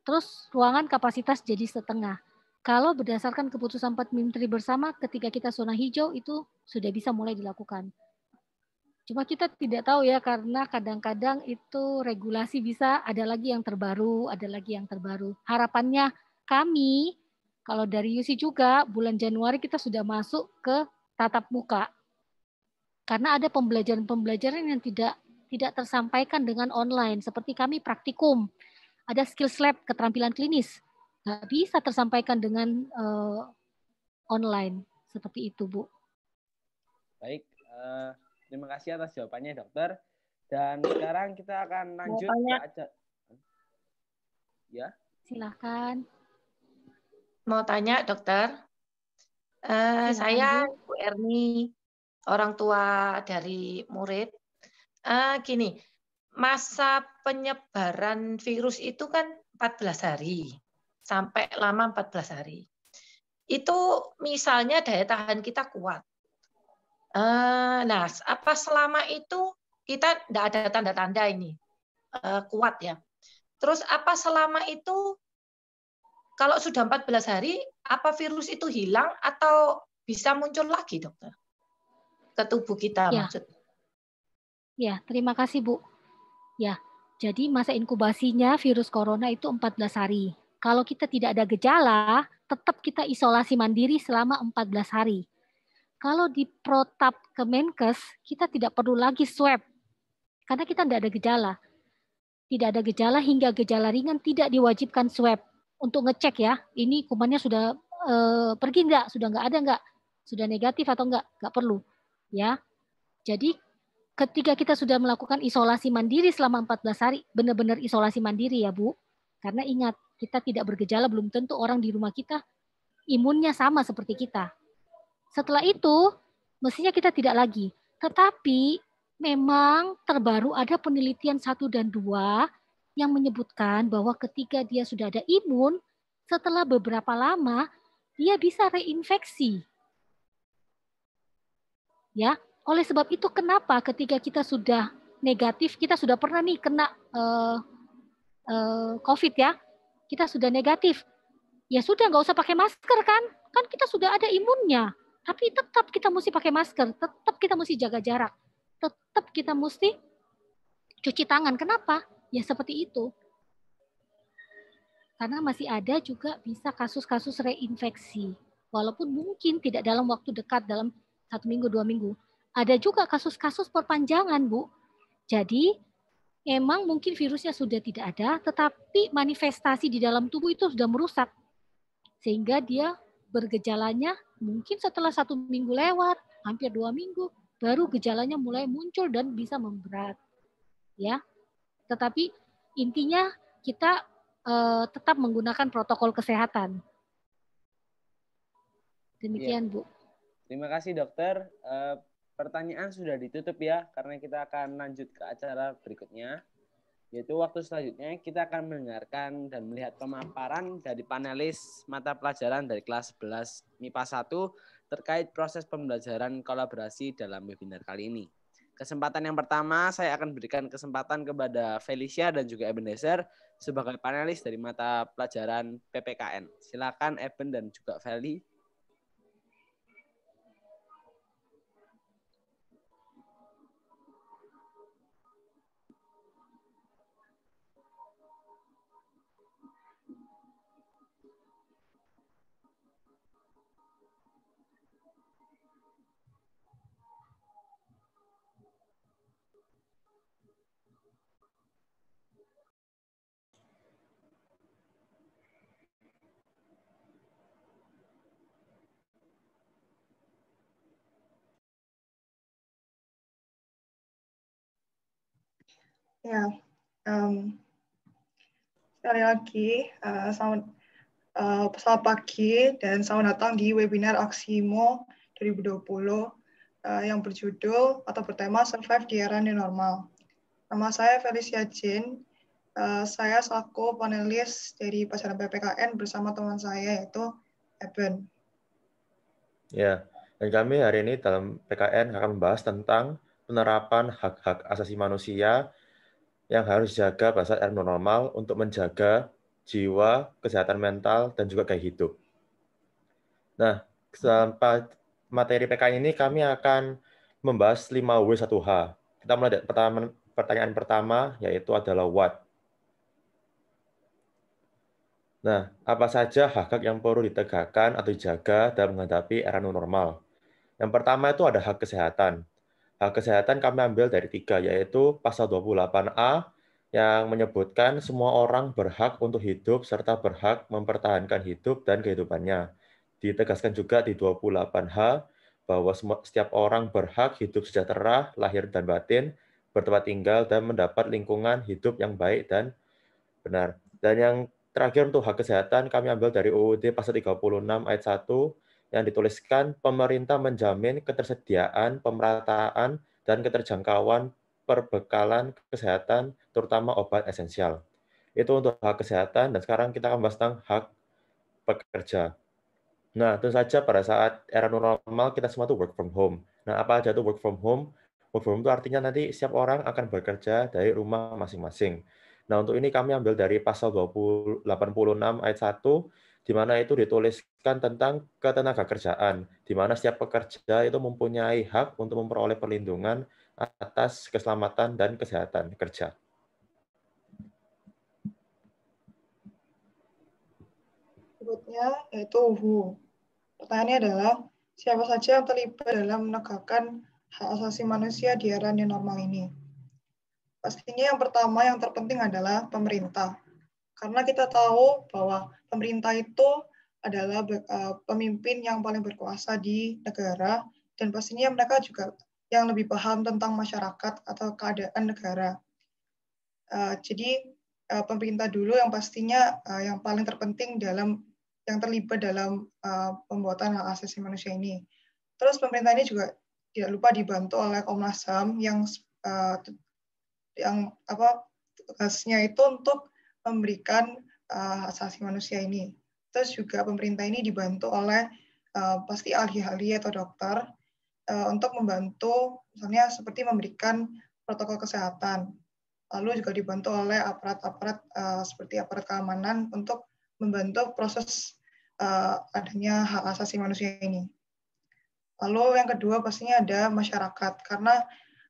K: Terus ruangan kapasitas jadi setengah. Kalau berdasarkan keputusan 4 Menteri bersama, ketika kita zona hijau itu sudah bisa mulai dilakukan. Cuma kita tidak tahu ya karena kadang-kadang itu regulasi bisa ada lagi yang terbaru, ada lagi yang terbaru. Harapannya kami kalau dari UC juga bulan Januari kita sudah masuk ke tatap muka karena ada pembelajaran-pembelajaran yang tidak tidak tersampaikan dengan online. Seperti kami praktikum, ada skill lab keterampilan klinis, nggak bisa tersampaikan dengan uh, online seperti itu, Bu.
N: Baik, uh, terima kasih atas jawabannya, Dokter. Dan sekarang kita akan lanjut ke Ya.
H: Silahkan. Mau tanya, Dokter? Uh, saya Bu Erni orang tua dari murid. Uh, gini, masa penyebaran virus itu kan 14 hari, sampai lama 14 hari. Itu misalnya daya tahan kita kuat. Uh, nah, apa selama itu kita tidak ada tanda-tanda ini uh, kuat ya. Terus apa selama itu kalau sudah 14 hari, apa virus itu hilang atau bisa muncul lagi, dokter? ke tubuh kita ya. maksud.
K: Ya, terima kasih Bu. Ya, jadi masa inkubasinya virus corona itu 14 hari. Kalau kita tidak ada gejala, tetap kita isolasi mandiri selama 14 hari. Kalau di protap ke Menkes, kita tidak perlu lagi swab karena kita tidak ada gejala. Tidak ada gejala hingga gejala ringan tidak diwajibkan swab untuk ngecek ya. Ini kumannya sudah eh, pergi enggak? sudah enggak ada enggak? sudah negatif atau enggak? Enggak perlu ya. Jadi ketika kita sudah melakukan isolasi mandiri selama 14 hari, benar-benar isolasi mandiri ya, Bu. Karena ingat, kita tidak bergejala belum tentu orang di rumah kita imunnya sama seperti kita. Setelah itu, mestinya kita tidak lagi. Tetapi memang terbaru ada penelitian satu dan dua yang menyebutkan bahwa ketika dia sudah ada imun, setelah beberapa lama dia bisa reinfeksi ya oleh sebab itu kenapa ketika kita sudah negatif kita sudah pernah nih kena uh, uh, covid ya kita sudah negatif ya sudah nggak usah pakai masker kan kan kita sudah ada imunnya tapi tetap kita mesti pakai masker tetap kita mesti jaga jarak tetap kita mesti cuci tangan kenapa ya seperti itu karena masih ada juga bisa kasus-kasus reinfeksi walaupun mungkin tidak dalam waktu dekat dalam satu minggu, dua minggu. Ada juga kasus-kasus perpanjangan, Bu. Jadi emang mungkin virusnya sudah tidak ada, tetapi manifestasi di dalam tubuh itu sudah merusak. Sehingga dia bergejalanya mungkin setelah satu minggu lewat, hampir dua minggu, baru gejalanya mulai muncul dan bisa memberat. ya. Tetapi intinya kita uh, tetap menggunakan protokol kesehatan. Iya. Demikian, ya. Bu.
N: Terima kasih dokter. Uh, pertanyaan sudah ditutup ya karena kita akan lanjut ke acara berikutnya yaitu waktu selanjutnya kita akan mendengarkan dan melihat pemaparan dari panelis mata pelajaran dari kelas 11 MIPA 1 terkait proses pembelajaran kolaborasi dalam webinar kali ini. Kesempatan yang pertama saya akan berikan kesempatan kepada Felicia dan juga Ebenezer sebagai panelis dari mata pelajaran PPKN. Silakan Eben dan juga Feli
M: Ya, um, sekali lagi, uh, selamat, uh, selamat pagi dan selamat datang di webinar Aksimo 2020 uh, yang berjudul atau bertema Survive di Era New Normal. Nama saya Felicia Jin, uh, saya selaku panelis dari pasaran PPKN bersama teman saya yaitu Eben.
L: Ya, dan kami hari ini dalam PKN akan membahas tentang penerapan hak-hak asasi manusia yang harus jaga pada saat normal untuk menjaga jiwa, kesehatan mental, dan juga gaya hidup. Nah, sampai materi PK ini kami akan membahas 5W1H. Kita mulai dari pertanyaan pertama, yaitu adalah what. Nah, apa saja hak-hak yang perlu ditegakkan atau dijaga dalam menghadapi era normal? Yang pertama itu ada hak kesehatan kesehatan kami ambil dari tiga, yaitu pasal 28A yang menyebutkan semua orang berhak untuk hidup serta berhak mempertahankan hidup dan kehidupannya. Ditegaskan juga di 28H bahwa setiap orang berhak hidup sejahtera, lahir dan batin, bertempat tinggal, dan mendapat lingkungan hidup yang baik dan benar. Dan yang terakhir untuk hak kesehatan kami ambil dari UUD pasal 36 ayat 1 yang dituliskan pemerintah menjamin ketersediaan, pemerataan, dan keterjangkauan perbekalan kesehatan, terutama obat esensial. Itu untuk hak kesehatan, dan sekarang kita akan bahas tentang hak pekerja. Nah, tentu saja pada saat era normal kita semua tuh work from home. Nah, apa aja itu work from home? Work from home itu artinya nanti setiap orang akan bekerja dari rumah masing-masing. Nah, untuk ini kami ambil dari pasal 86 ayat 1, di mana itu ditulis kan tentang ketenaga kerjaan, di mana setiap pekerja itu mempunyai hak untuk memperoleh perlindungan atas keselamatan dan kesehatan kerja.
M: Berikutnya yaitu UHU. Pertanyaannya adalah, siapa saja yang terlibat dalam menegakkan hak asasi manusia di era new normal ini? Pastinya yang pertama, yang terpenting adalah pemerintah. Karena kita tahu bahwa pemerintah itu adalah uh, pemimpin yang paling berkuasa di negara dan pastinya mereka juga yang lebih paham tentang masyarakat atau keadaan negara. Uh, jadi uh, pemerintah dulu yang pastinya uh, yang paling terpenting dalam yang terlibat dalam uh, pembuatan hak asasi manusia ini. Terus pemerintah ini juga tidak lupa dibantu oleh Komnas HAM yang uh, yang apa tugasnya itu untuk memberikan uh, asasi manusia ini terus juga pemerintah ini dibantu oleh uh, pasti ahli-ahli atau dokter uh, untuk membantu misalnya seperti memberikan protokol kesehatan lalu juga dibantu oleh aparat-aparat uh, seperti aparat keamanan untuk membantu proses uh, adanya hak asasi manusia ini. Lalu yang kedua pastinya ada masyarakat karena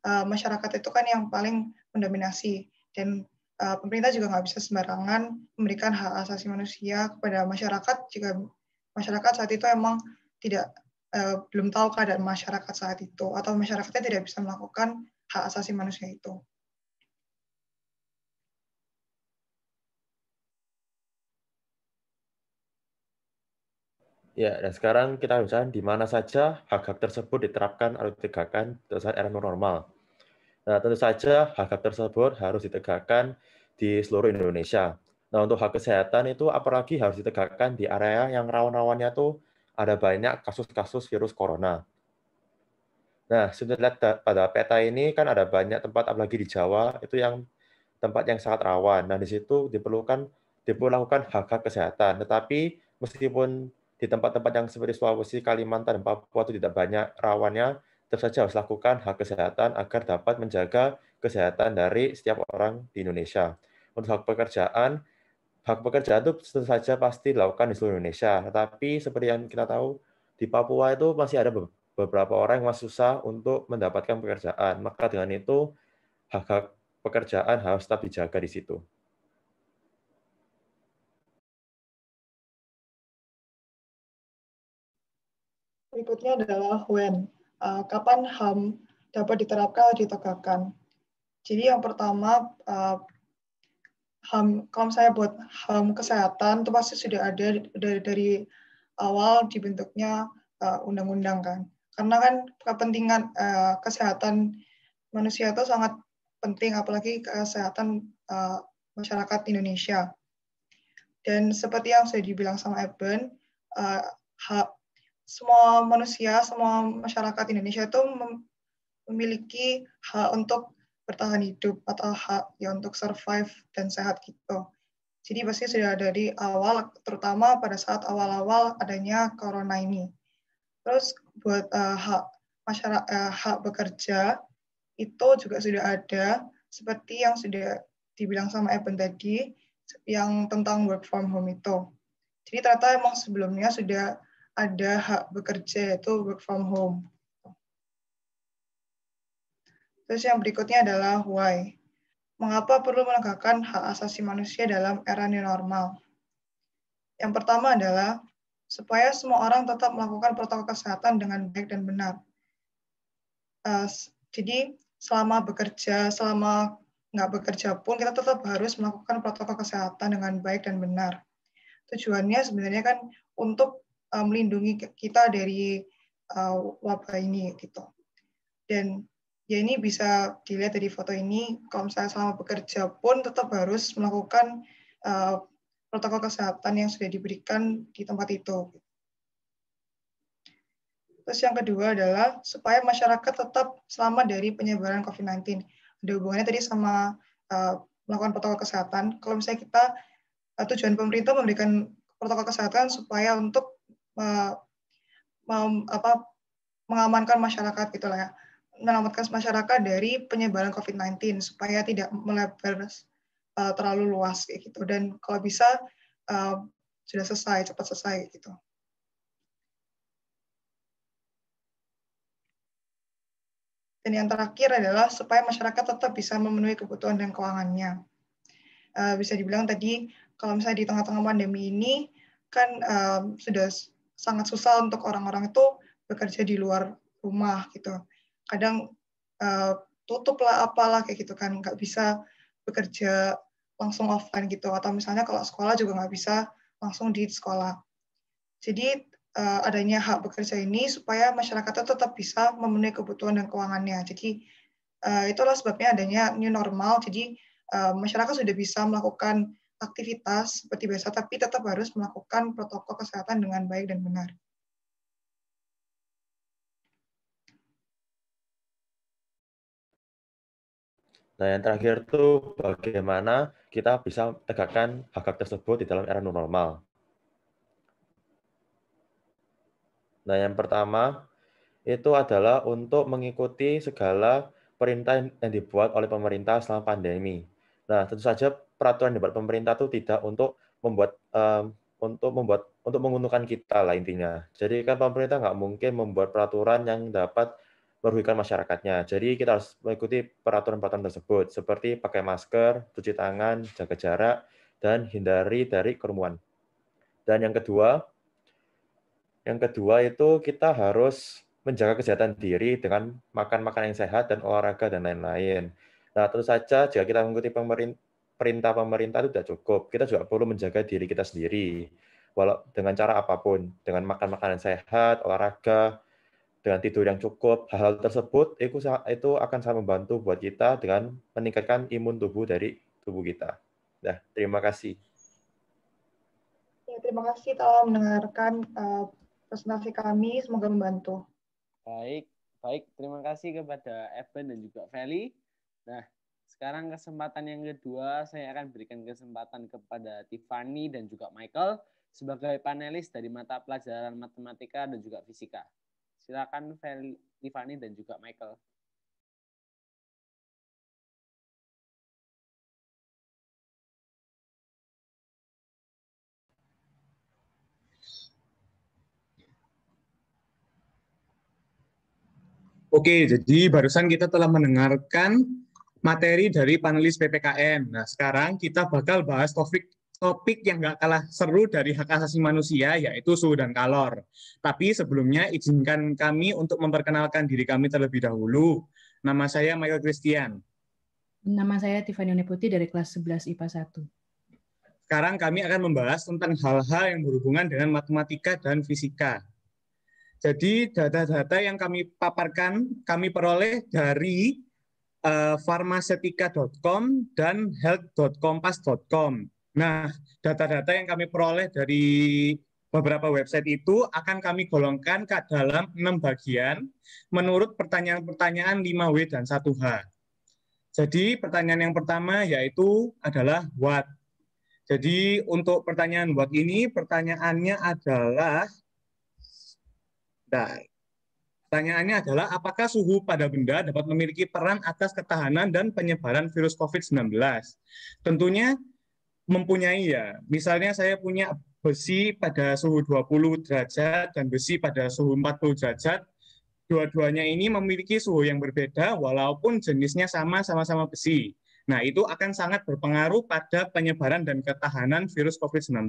M: uh, masyarakat itu kan yang paling mendominasi dan Eh, pemerintah juga nggak bisa sembarangan memberikan hak asasi manusia kepada masyarakat jika masyarakat saat itu emang tidak eh, belum tahu keadaan masyarakat saat itu atau masyarakatnya tidak bisa melakukan hak asasi manusia itu.
L: Ya, dan sekarang kita bisa di mana saja hak-hak tersebut diterapkan atau ditegakkan saat era normal Nah, tentu saja hak-hak tersebut harus ditegakkan di seluruh Indonesia. Nah, untuk hak kesehatan itu apalagi harus ditegakkan di area yang rawan-rawannya tuh ada banyak kasus-kasus virus corona. Nah, sudah lihat pada peta ini kan ada banyak tempat apalagi di Jawa itu yang tempat yang sangat rawan. Nah, di situ diperlukan diperlakukan hak-hak kesehatan. Tetapi meskipun di tempat-tempat yang seperti Sulawesi, Kalimantan, dan Papua itu tidak banyak rawannya, tetap saja harus lakukan hak kesehatan agar dapat menjaga kesehatan dari setiap orang di Indonesia. Untuk hak pekerjaan, hak pekerjaan itu tentu saja pasti dilakukan di seluruh Indonesia. Tetapi seperti yang kita tahu, di Papua itu masih ada beberapa orang yang masih susah untuk mendapatkan pekerjaan. Maka dengan
C: itu, hak-hak pekerjaan harus tetap dijaga di situ.
M: Berikutnya adalah when uh, kapan HAM dapat diterapkan atau ditegakkan. Jadi yang pertama, uh, eh, HAM, kalau saya buat HAM kesehatan, itu pasti sudah ada dari, dari awal dibentuknya eh, undang-undang uh, kan. Karena kan kepentingan uh, kesehatan manusia itu sangat penting, apalagi kesehatan uh, masyarakat Indonesia. Dan seperti yang sudah dibilang sama Eben, uh, semua manusia, semua masyarakat Indonesia itu memiliki hak untuk bertahan hidup atau hak ya untuk survive dan sehat gitu. Jadi pasti sudah ada di awal, terutama pada saat awal-awal adanya corona ini. Terus buat uh, hak masyarakat uh, eh, hak bekerja itu juga sudah ada, seperti yang sudah dibilang sama Evan tadi, yang tentang work from home itu. Jadi ternyata emang sebelumnya sudah ada hak bekerja yaitu work from home. Terus yang berikutnya adalah why. Mengapa perlu menegakkan hak asasi manusia dalam era new normal? Yang pertama adalah supaya semua orang tetap melakukan protokol kesehatan dengan baik dan benar. Uh, jadi selama bekerja, selama nggak bekerja pun kita tetap harus melakukan protokol kesehatan dengan baik dan benar. Tujuannya sebenarnya kan untuk Eh, melindungi kita dari eh, wabah ini gitu. Dan ya ini bisa dilihat dari foto ini, kalau misalnya selama bekerja pun tetap harus melakukan eh, protokol kesehatan yang sudah diberikan di tempat itu. Terus yang kedua adalah supaya masyarakat tetap selamat dari penyebaran COVID-19. Ada hubungannya tadi sama uh, melakukan protokol kesehatan. Kalau misalnya kita uh, tujuan pemerintah memberikan protokol kesehatan supaya untuk apa, mengamankan masyarakat gitulah ya menyelamatkan masyarakat dari penyebaran COVID-19 supaya tidak melebar uh, terlalu luas kayak gitu dan kalau bisa uh, sudah selesai cepat selesai gitu. Dan yang terakhir adalah supaya masyarakat tetap bisa memenuhi kebutuhan dan keuangannya. Uh, bisa dibilang tadi kalau misalnya di tengah-tengah pandemi ini kan uh, sudah sangat susah untuk orang-orang itu bekerja di luar rumah gitu. Kadang uh, eh, tutup lah apalah kayak gitu kan nggak bisa bekerja langsung offline gitu atau misalnya kalau sekolah juga nggak bisa langsung di sekolah. Jadi uh, adanya hak bekerja ini supaya masyarakat tetap bisa memenuhi kebutuhan dan keuangannya. Jadi uh, itulah sebabnya adanya new normal. Jadi uh, masyarakat sudah bisa melakukan aktivitas seperti biasa, tapi tetap harus melakukan protokol kesehatan dengan baik dan benar.
L: Nah, yang terakhir itu bagaimana kita bisa tegakkan hak-hak tersebut di dalam era normal. Nah, yang pertama itu adalah untuk mengikuti segala perintah yang dibuat oleh pemerintah selama pandemi. Nah, tentu saja peraturan dibuat pemerintah itu tidak untuk membuat um, untuk membuat untuk menguntungkan kita lah intinya. Jadi kan pemerintah nggak mungkin membuat peraturan yang dapat merugikan masyarakatnya. Jadi kita harus mengikuti peraturan-peraturan tersebut seperti pakai masker, cuci tangan, jaga jarak, dan hindari dari kerumunan. Dan yang kedua, yang kedua itu kita harus menjaga kesehatan diri dengan makan makanan yang sehat dan olahraga dan lain-lain. Nah, tentu saja jika kita mengikuti pemerintah perintah pemerintah itu tidak cukup. Kita juga perlu menjaga diri kita sendiri. Walau dengan cara apapun, dengan makan makanan sehat, olahraga, dengan tidur yang cukup, hal-hal tersebut itu, itu akan sangat membantu buat kita dengan meningkatkan imun tubuh dari tubuh kita. Nah, terima kasih.
M: Ya, terima kasih telah mendengarkan uh, presentasi kami. Semoga membantu.
N: Baik, baik. Terima kasih kepada Evan dan juga Feli. Nah, sekarang kesempatan yang kedua saya akan berikan kesempatan kepada Tiffany dan juga Michael sebagai panelis dari mata pelajaran matematika dan juga
C: fisika. Silakan Tiffany dan juga Michael.
I: Oke, jadi barusan kita telah mendengarkan materi dari panelis PPKN. Nah, sekarang kita bakal bahas topik topik yang nggak kalah seru dari hak asasi manusia, yaitu suhu dan kalor. Tapi sebelumnya, izinkan kami untuk memperkenalkan diri kami terlebih dahulu. Nama saya Michael Christian.
O: Nama saya Tiffany Neputi dari kelas 11 IPA 1.
I: Sekarang kami akan membahas tentang hal-hal yang berhubungan dengan matematika dan fisika. Jadi data-data yang kami paparkan kami peroleh dari Eh, farmasetika.com dan health.kompas.com. Nah, data-data yang kami peroleh dari beberapa website itu akan kami golongkan ke dalam enam bagian menurut pertanyaan-pertanyaan 5W dan 1H. Jadi pertanyaan yang pertama yaitu adalah what. Jadi untuk pertanyaan what ini pertanyaannya adalah Nah, Pertanyaannya adalah apakah suhu pada benda dapat memiliki peran atas ketahanan dan penyebaran virus COVID-19? Tentunya mempunyai ya. Misalnya saya punya besi pada suhu 20 derajat dan besi pada suhu 40 derajat. Dua-duanya ini memiliki suhu yang berbeda walaupun jenisnya sama sama-sama besi. Nah, itu akan sangat berpengaruh pada penyebaran dan ketahanan virus COVID-19.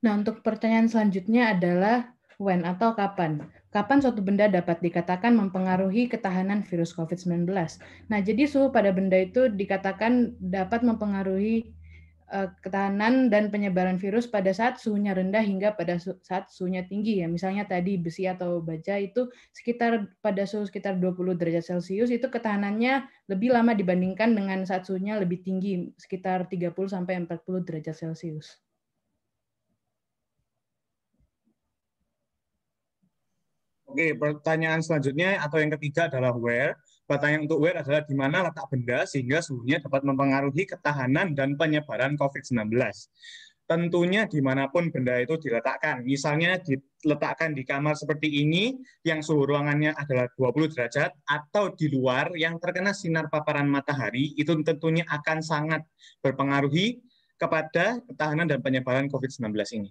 O: Nah, untuk pertanyaan selanjutnya adalah when atau kapan. Kapan suatu benda dapat dikatakan mempengaruhi ketahanan virus COVID-19? Nah, jadi suhu pada benda itu dikatakan dapat mempengaruhi eh, ketahanan dan penyebaran virus pada saat suhunya rendah hingga pada saat suhunya tinggi ya. Misalnya tadi besi atau baja itu sekitar pada suhu sekitar 20 derajat Celcius itu ketahanannya lebih lama dibandingkan dengan saat suhunya lebih tinggi sekitar 30 sampai 40 derajat Celcius.
I: Oke, pertanyaan selanjutnya atau yang ketiga adalah where. Pertanyaan untuk where adalah di mana letak benda sehingga suhunya dapat mempengaruhi ketahanan dan penyebaran COVID-19. Tentunya dimanapun benda itu diletakkan. Misalnya diletakkan di kamar seperti ini, yang suhu ruangannya adalah 20 derajat, atau di luar yang terkena sinar paparan matahari, itu tentunya akan sangat berpengaruhi kepada ketahanan dan penyebaran COVID-19 ini.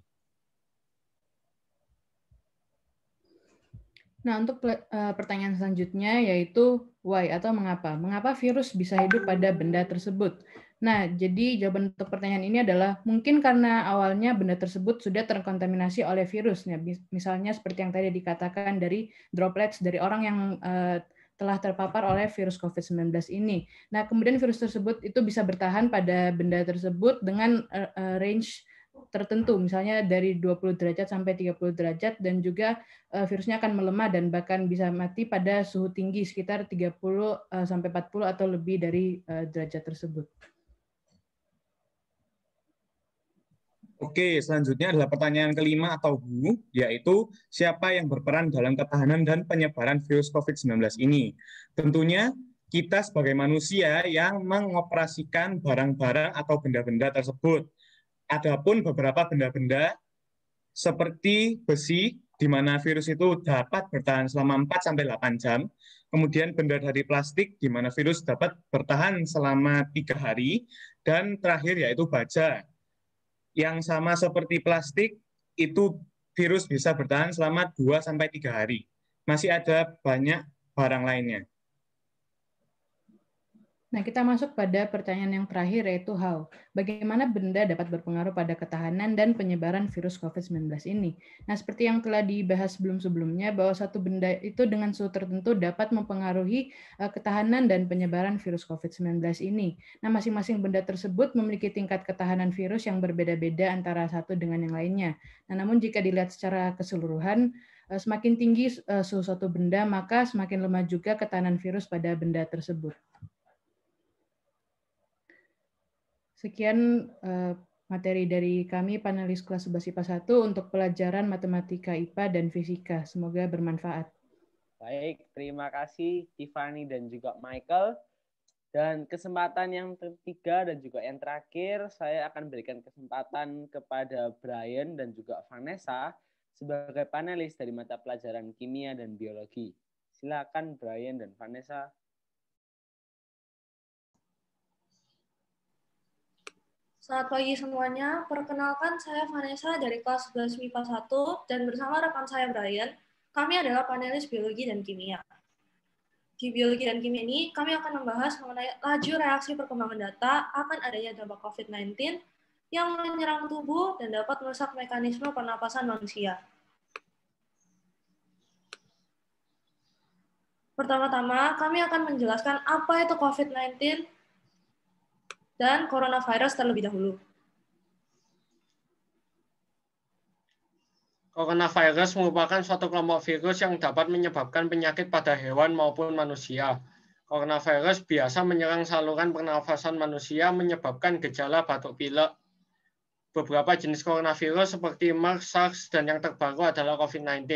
O: Nah, untuk eh, pertanyaan selanjutnya yaitu why atau mengapa. Mengapa virus bisa hidup pada benda tersebut? Nah, jadi jawaban untuk pertanyaan ini adalah mungkin karena awalnya benda tersebut sudah terkontaminasi oleh virus. Nah, misalnya seperti yang tadi dikatakan dari droplets dari orang yang eh, telah terpapar oleh virus COVID-19 ini. Nah, kemudian virus tersebut itu bisa bertahan pada benda tersebut dengan eh, range tertentu, misalnya dari 20 derajat sampai 30 derajat, dan juga eh, virusnya akan melemah dan bahkan bisa mati pada suhu tinggi sekitar 30 eh, sampai 40 atau lebih dari eh, derajat tersebut.
I: Oke, selanjutnya adalah pertanyaan kelima atau bu, yaitu siapa yang berperan dalam ketahanan dan penyebaran virus COVID-19 ini? Tentunya kita sebagai manusia yang mengoperasikan barang-barang atau benda-benda tersebut Adapun beberapa benda-benda seperti besi di mana virus itu dapat bertahan selama 4 sampai 8 jam. Kemudian benda dari plastik di mana virus dapat bertahan selama tiga hari dan terakhir yaitu baja. Yang sama seperti plastik itu virus bisa bertahan selama 2 sampai 3 hari. Masih ada banyak barang lainnya.
O: Nah, kita masuk pada pertanyaan yang terakhir yaitu how. Bagaimana benda dapat berpengaruh pada ketahanan dan penyebaran virus COVID-19 ini? Nah, seperti yang telah dibahas sebelum-sebelumnya bahwa satu benda itu dengan suhu tertentu dapat mempengaruhi eh, ketahanan dan penyebaran virus COVID-19 ini. Nah, masing-masing benda tersebut memiliki tingkat ketahanan virus yang berbeda-beda antara satu dengan yang lainnya. Nah, namun jika dilihat secara keseluruhan, eh, semakin tinggi eh, suhu suatu benda, maka semakin lemah juga ketahanan virus pada benda tersebut. Sekian eh, materi dari kami panelis kelas 11 IPA 1 untuk pelajaran matematika IPA dan fisika. Semoga bermanfaat.
N: Baik, terima kasih Tiffany dan juga Michael. Dan kesempatan yang ketiga dan juga yang terakhir, saya akan berikan kesempatan kepada Brian dan juga Vanessa sebagai panelis dari mata pelajaran kimia dan biologi. Silakan Brian dan Vanessa.
G: Selamat pagi semuanya. Perkenalkan saya Vanessa dari kelas 11 MIPA 1 dan bersama rekan saya Brian, kami adalah panelis biologi dan kimia. Di biologi dan kimia ini, kami akan membahas mengenai laju reaksi perkembangan data akan adanya dampak COVID-19 yang menyerang tubuh dan dapat merusak mekanisme pernapasan manusia. Pertama-tama, kami akan menjelaskan apa itu COVID-19 dan coronavirus terlebih dahulu.
P: Coronavirus merupakan suatu kelompok virus yang dapat menyebabkan penyakit pada hewan maupun manusia. Coronavirus biasa menyerang saluran pernafasan manusia menyebabkan gejala batuk pilek. Beberapa jenis coronavirus seperti MERS, SARS, dan yang terbaru adalah COVID-19.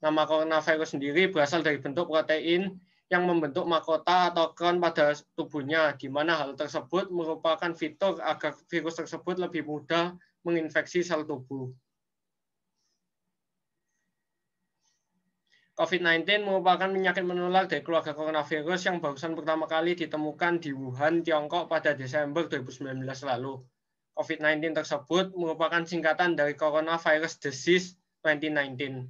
P: Nama coronavirus sendiri berasal dari bentuk protein yang membentuk mahkota atau crown pada tubuhnya, di mana hal tersebut merupakan fitur agar virus tersebut lebih mudah menginfeksi sel tubuh. COVID-19 merupakan penyakit menular dari keluarga coronavirus yang barusan pertama kali ditemukan di Wuhan, Tiongkok pada Desember 2019 lalu. COVID-19 tersebut merupakan singkatan dari Coronavirus Disease 2019.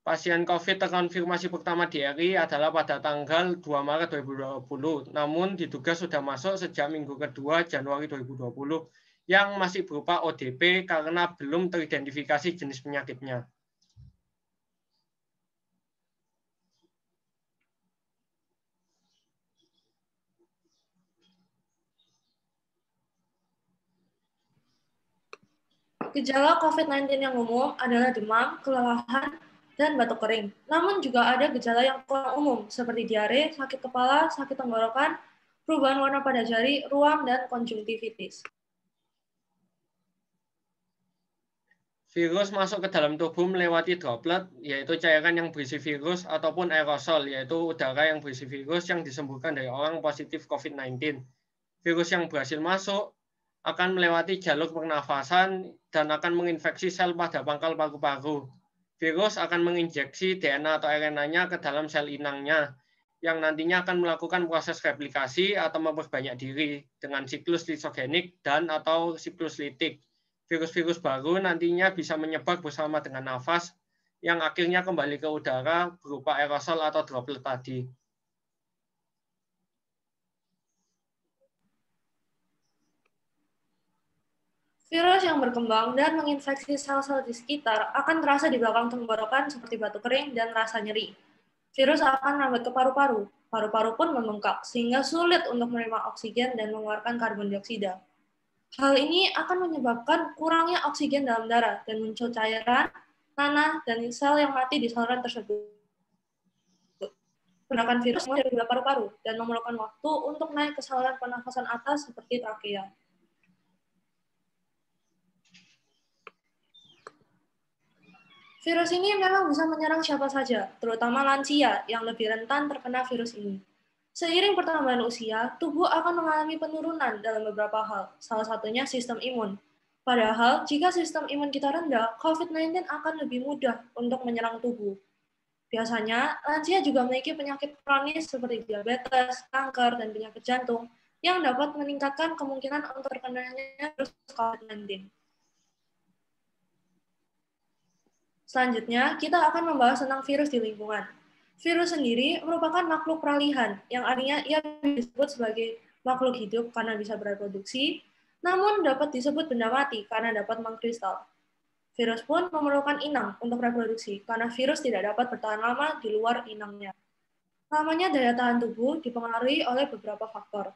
P: Pasien COVID terkonfirmasi pertama di RI adalah pada tanggal 2 Maret 2020, namun diduga sudah masuk sejak minggu kedua Januari 2020 yang masih berupa ODP karena belum teridentifikasi jenis penyakitnya.
G: Gejala COVID-19 yang umum adalah demam, kelelahan, dan batuk kering. Namun juga ada gejala yang kurang umum seperti diare, sakit kepala, sakit tenggorokan, perubahan warna pada jari, ruam, dan konjungtivitis.
P: Virus masuk ke dalam tubuh melewati droplet, yaitu cairan yang berisi virus, ataupun aerosol, yaitu udara yang berisi virus yang disembuhkan dari orang positif COVID-19. Virus yang berhasil masuk akan melewati jalur pernafasan dan akan menginfeksi sel pada pangkal paru-paru virus akan menginjeksi DNA atau RNA-nya ke dalam sel inangnya yang nantinya akan melakukan proses replikasi atau memperbanyak diri dengan siklus lisogenik dan atau siklus litik. Virus-virus baru nantinya bisa menyebar bersama dengan nafas yang akhirnya kembali ke udara berupa aerosol atau droplet tadi.
G: Virus yang berkembang dan menginfeksi sel-sel di sekitar akan terasa di belakang tenggorokan seperti batu kering dan rasa nyeri. Virus akan merambat ke paru-paru. Paru-paru pun membengkak, sehingga sulit untuk menerima oksigen dan mengeluarkan karbon dioksida. Hal ini akan menyebabkan kurangnya oksigen dalam darah dan muncul cairan, nanah, dan sel yang mati di saluran tersebut. Gunakan virus dari paru-paru dan memerlukan waktu untuk naik ke saluran pernafasan atas seperti trakea. Virus ini memang bisa menyerang siapa saja, terutama lansia yang lebih rentan terkena virus ini. Seiring pertambahan usia, tubuh akan mengalami penurunan dalam beberapa hal, salah satunya sistem imun. Padahal, jika sistem imun kita rendah, COVID-19 akan lebih mudah untuk menyerang tubuh. Biasanya, lansia juga memiliki penyakit kronis seperti diabetes, kanker, dan penyakit jantung yang dapat meningkatkan kemungkinan untuk terkenanya virus COVID-19. Selanjutnya, kita akan membahas tentang virus di lingkungan. Virus sendiri merupakan makhluk peralihan, yang artinya ia disebut sebagai makhluk hidup karena bisa bereproduksi, namun dapat disebut benda mati karena dapat mengkristal. Virus pun memerlukan inang untuk reproduksi, karena virus tidak dapat bertahan lama di luar inangnya. Lamanya daya tahan tubuh dipengaruhi oleh beberapa faktor,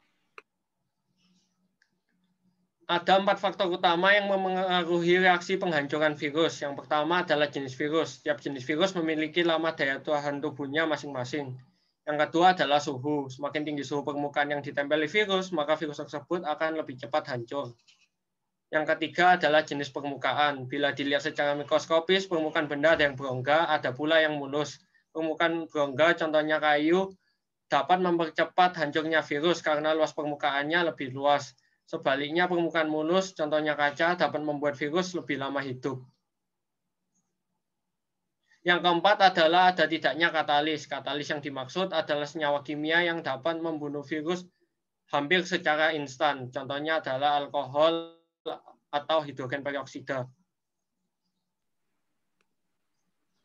P: ada empat faktor utama yang memengaruhi reaksi penghancuran virus. Yang pertama adalah jenis virus. Setiap jenis virus memiliki lama daya tahan tubuhnya masing-masing. Yang kedua adalah suhu. Semakin tinggi suhu permukaan yang ditempeli virus, maka virus tersebut akan lebih cepat hancur. Yang ketiga adalah jenis permukaan. Bila dilihat secara mikroskopis, permukaan benda ada yang berongga, ada pula yang mulus. Permukaan berongga, contohnya kayu, dapat mempercepat hancurnya virus karena luas permukaannya lebih luas Sebaliknya permukaan mulus, contohnya kaca, dapat membuat virus lebih lama hidup. Yang keempat adalah ada tidaknya katalis. Katalis yang dimaksud adalah senyawa kimia yang dapat membunuh virus hampir secara instan. Contohnya adalah alkohol atau hidrogen peroksida.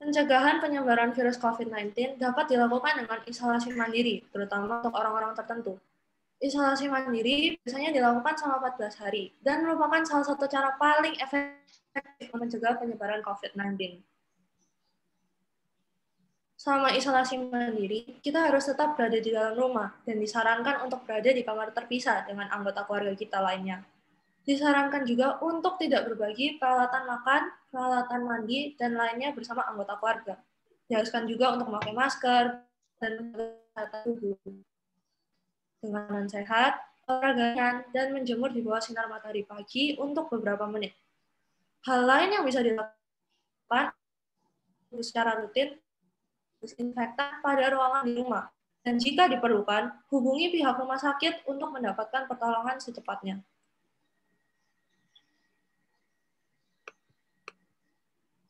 G: Pencegahan penyebaran virus COVID-19 dapat dilakukan dengan isolasi mandiri, terutama untuk orang-orang tertentu. Isolasi mandiri biasanya dilakukan selama 14 hari dan merupakan salah satu cara paling efektif untuk mencegah penyebaran COVID-19. Selama isolasi mandiri, kita harus tetap berada di dalam rumah dan disarankan untuk berada di kamar terpisah dengan anggota keluarga kita lainnya. Disarankan juga untuk tidak berbagi peralatan makan, peralatan mandi, dan lainnya bersama anggota keluarga. Diharuskan juga untuk memakai masker dan peralatan tubuh makanan sehat, olahraga dan menjemur di bawah sinar matahari pagi untuk beberapa menit. Hal lain yang bisa dilakukan secara rutin disinfektan pada ruangan di rumah. Dan jika diperlukan, hubungi pihak rumah sakit untuk mendapatkan pertolongan secepatnya.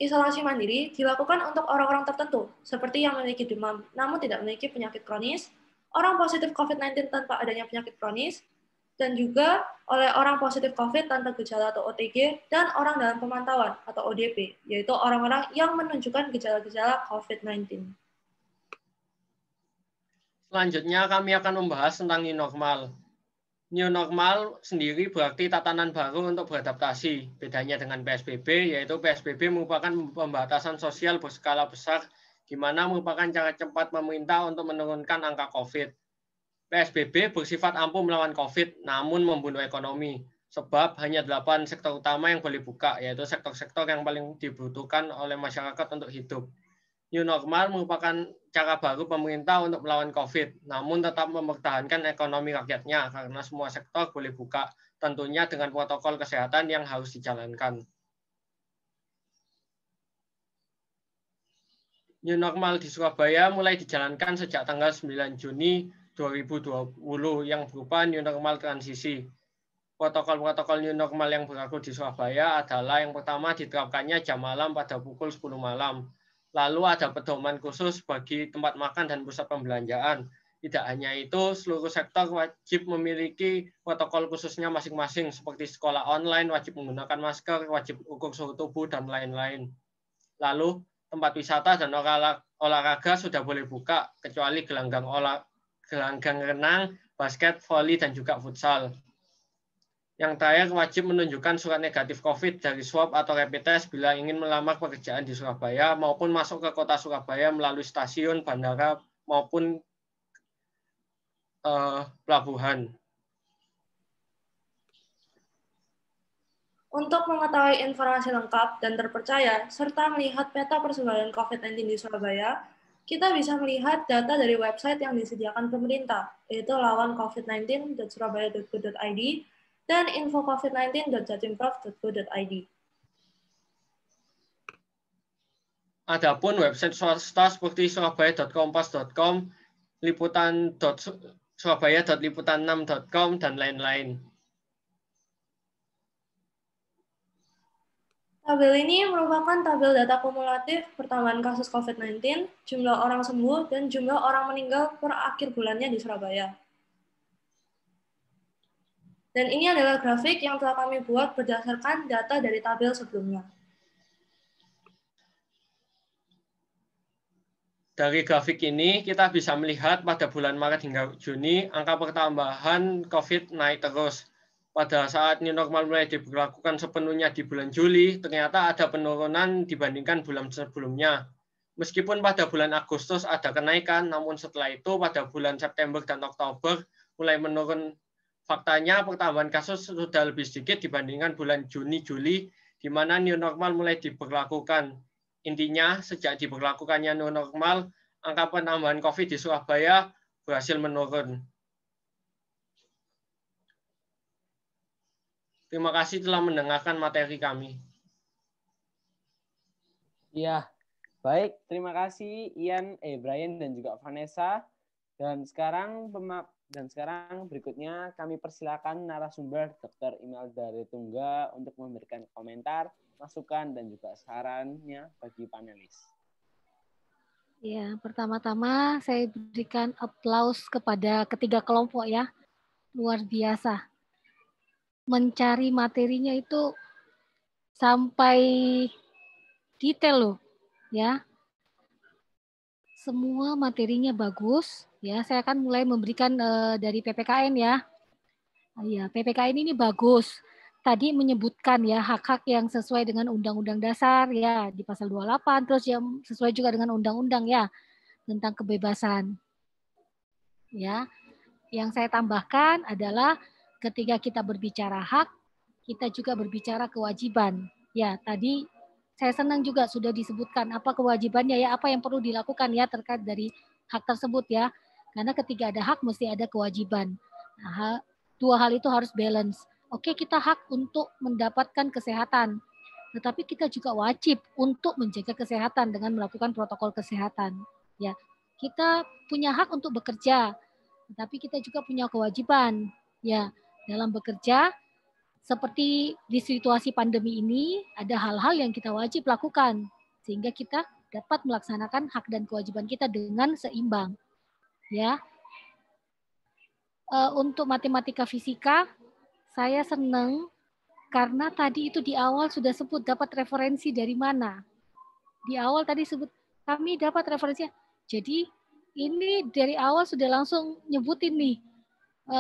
G: Isolasi mandiri dilakukan untuk orang-orang tertentu, seperti yang memiliki demam namun tidak memiliki penyakit kronis, orang positif COVID-19 tanpa adanya penyakit kronis, dan juga oleh orang positif COVID tanpa gejala atau OTG, dan orang dalam pemantauan atau ODP, yaitu orang-orang yang menunjukkan gejala-gejala COVID-19.
P: Selanjutnya kami akan membahas tentang new normal. New normal sendiri berarti tatanan baru untuk beradaptasi. Bedanya dengan PSBB, yaitu PSBB merupakan pembatasan sosial berskala besar gimana merupakan cara cepat pemerintah untuk menurunkan angka COVID. PSBB bersifat ampuh melawan COVID, namun membunuh ekonomi. Sebab hanya delapan sektor utama yang boleh buka, yaitu sektor-sektor yang paling dibutuhkan oleh masyarakat untuk hidup. New normal merupakan cara baru pemerintah untuk melawan COVID, namun tetap mempertahankan ekonomi rakyatnya karena semua sektor boleh buka, tentunya dengan protokol kesehatan yang harus dijalankan. New Normal di Surabaya mulai dijalankan sejak tanggal 9 Juni 2020 yang berupa New Normal transisi. Protokol-protokol New Normal yang berlaku di Surabaya adalah yang pertama diterapkannya jam malam pada pukul 10 malam. Lalu ada pedoman khusus bagi tempat makan dan pusat pembelanjaan. Tidak hanya itu, seluruh sektor wajib memiliki protokol khususnya masing-masing, seperti sekolah online wajib menggunakan masker, wajib ukur suhu tubuh, dan lain-lain. Lalu, tempat wisata dan olahraga sudah boleh buka kecuali gelanggang olah gelanggang renang, basket, voli dan juga futsal. Yang terakhir wajib menunjukkan surat negatif COVID dari swab atau rapid test bila ingin melamar pekerjaan di Surabaya maupun masuk ke kota Surabaya melalui stasiun, bandara maupun uh, pelabuhan.
G: Untuk mengetahui informasi lengkap dan terpercaya, serta melihat peta persebaran COVID-19 di Surabaya, kita bisa melihat data dari website yang disediakan pemerintah, yaitu lawan lawancovid19.surabaya.go.id dan info infocovid19.jatimprov.go.id.
P: Adapun website swasta seperti surabaya.kompas.com, liputan.surabaya.liputan6.com, dan lain-lain.
G: Tabel ini merupakan tabel data kumulatif pertambahan kasus COVID-19, jumlah orang sembuh, dan jumlah orang meninggal per akhir bulannya di Surabaya. Dan ini adalah grafik yang telah kami buat berdasarkan data dari tabel sebelumnya.
P: Dari grafik ini, kita bisa melihat pada bulan Maret hingga Juni, angka pertambahan COVID naik terus pada saat new normal mulai diberlakukan sepenuhnya di bulan Juli, ternyata ada penurunan dibandingkan bulan sebelumnya. Meskipun pada bulan Agustus ada kenaikan, namun setelah itu pada bulan September dan Oktober mulai menurun. Faktanya pertambahan kasus sudah lebih sedikit dibandingkan bulan Juni-Juli, di mana new normal mulai diberlakukan. Intinya, sejak diberlakukannya new normal, angka penambahan COVID di Surabaya berhasil menurun. Terima kasih telah mendengarkan materi kami.
N: Iya, baik. Terima kasih Ian, eh Brian dan juga Vanessa. Dan sekarang pemap dan sekarang berikutnya kami persilakan narasumber Dr. dari Tungga untuk memberikan komentar, masukan dan juga sarannya bagi panelis.
K: Ya, pertama-tama saya berikan aplaus kepada ketiga kelompok ya. Luar biasa mencari materinya itu sampai detail loh ya semua materinya bagus ya saya akan mulai memberikan uh, dari PPKN ya ah, ya PPKN ini bagus tadi menyebutkan ya hak-hak yang sesuai dengan undang-undang dasar ya di pasal 28 terus yang sesuai juga dengan undang-undang ya tentang kebebasan ya yang saya tambahkan adalah ketika kita berbicara hak, kita juga berbicara kewajiban. Ya, tadi saya senang juga sudah disebutkan apa kewajibannya ya, apa yang perlu dilakukan ya terkait dari hak tersebut ya. Karena ketika ada hak mesti ada kewajiban. Nah, dua hal itu harus balance. Oke, kita hak untuk mendapatkan kesehatan, tetapi kita juga wajib untuk menjaga kesehatan dengan melakukan protokol kesehatan. Ya, kita punya hak untuk bekerja, tetapi kita juga punya kewajiban. Ya, dalam bekerja seperti di situasi pandemi ini ada hal-hal yang kita wajib lakukan sehingga kita dapat melaksanakan hak dan kewajiban kita dengan seimbang. Ya. E, untuk matematika fisika saya senang karena tadi itu di awal sudah sebut dapat referensi dari mana. Di awal tadi sebut kami dapat referensinya Jadi ini dari awal sudah langsung nyebutin nih e,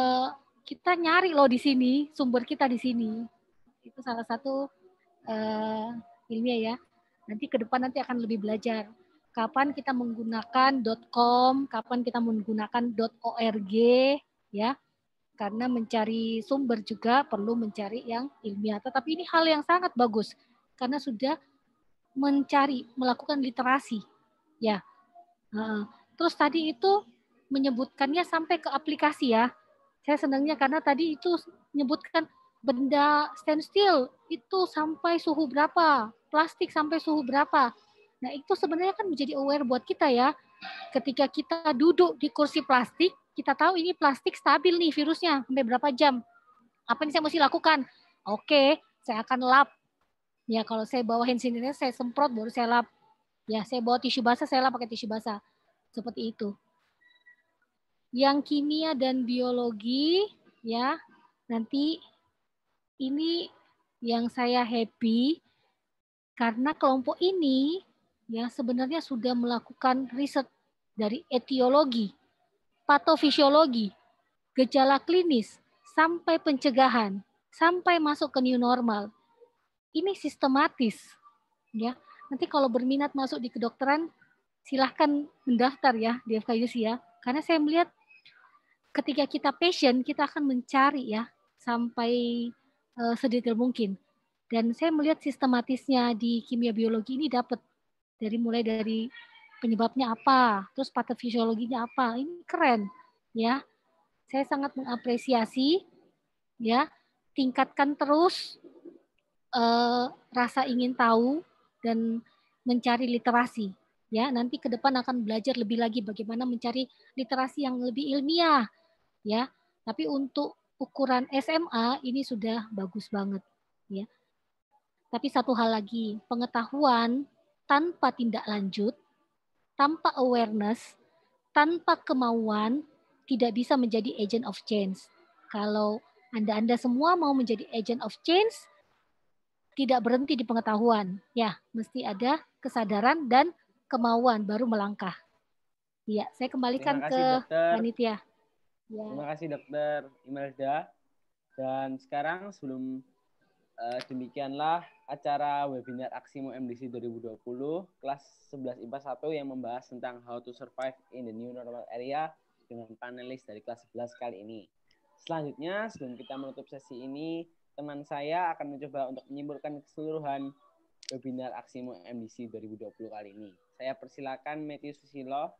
K: kita nyari loh di sini sumber kita di sini itu salah satu uh, ilmiah ya nanti ke depan nanti akan lebih belajar kapan kita menggunakan .com kapan kita menggunakan .org ya karena mencari sumber juga perlu mencari yang ilmiah tetapi ini hal yang sangat bagus karena sudah mencari melakukan literasi ya terus tadi itu menyebutkannya sampai ke aplikasi ya saya senangnya karena tadi itu menyebutkan benda standstill itu sampai suhu berapa, plastik sampai suhu berapa. Nah, itu sebenarnya kan menjadi aware buat kita ya. Ketika kita duduk di kursi plastik, kita tahu ini plastik stabil nih virusnya sampai berapa jam. Apa yang saya mesti lakukan? Oke, saya akan lap. Ya, kalau saya bawa hand sanitizer, saya semprot baru saya lap. Ya, saya bawa tisu basah, saya lap pakai tisu basah. Seperti itu yang kimia dan biologi ya nanti ini yang saya happy karena kelompok ini ya sebenarnya sudah melakukan riset dari etiologi, patofisiologi, gejala klinis sampai pencegahan sampai masuk ke new normal. Ini sistematis ya. Nanti kalau berminat masuk di kedokteran silahkan mendaftar ya di FKUC ya. Karena saya melihat ketika kita passion, kita akan mencari ya sampai uh, sedetail mungkin. Dan saya melihat sistematisnya di kimia biologi ini dapat dari mulai dari penyebabnya apa, terus patofisiologinya apa. Ini keren ya. Saya sangat mengapresiasi ya. Tingkatkan terus uh, rasa ingin tahu dan mencari literasi ya nanti ke depan akan belajar lebih lagi bagaimana mencari literasi yang lebih ilmiah ya. Tapi untuk ukuran SMA ini sudah bagus banget ya. Tapi satu hal lagi, pengetahuan tanpa tindak lanjut, tanpa awareness, tanpa kemauan tidak bisa menjadi agent of change. Kalau Anda-anda semua mau menjadi agent of change, tidak berhenti di pengetahuan. Ya, mesti ada kesadaran dan kemauan baru melangkah. Iya, saya kembalikan kasih, ke panitia. Ya. Terima
N: kasih dokter Imelda. Dan sekarang sebelum uh, demikianlah acara webinar AksiMo MDC 2020 kelas 11 IPA 1 yang membahas tentang how to survive in the new normal area dengan panelis dari kelas 11 kali ini. Selanjutnya, sebelum kita menutup sesi ini, teman saya akan mencoba untuk menyimpulkan keseluruhan webinar AksiMo MDC 2020 kali ini. Saya persilakan Matthew Susilo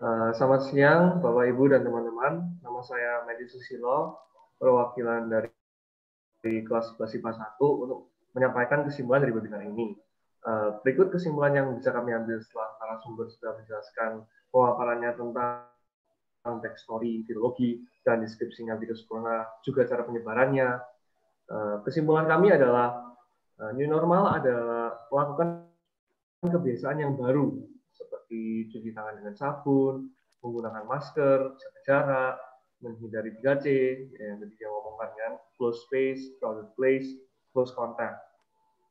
C: Eh, selamat siang, Bapak Ibu dan teman-teman. Nama saya Medi Susilo, perwakilan dari, dari kelas Basipa 1 untuk menyampaikan kesimpulan dari webinar ini. Eh, berikut kesimpulan yang bisa kami ambil setelah para sumber sudah menjelaskan pemaparannya tentang backstory virologi dan deskripsinya virus corona, juga cara penyebarannya. Eh, kesimpulan kami adalah new normal adalah melakukan kebiasaan yang baru seperti cuci tangan dengan sabun, menggunakan masker, jaga jarak, menghindari 3C, ya, yang tadi dia ngomongkan kan, close space, crowded place, close contact.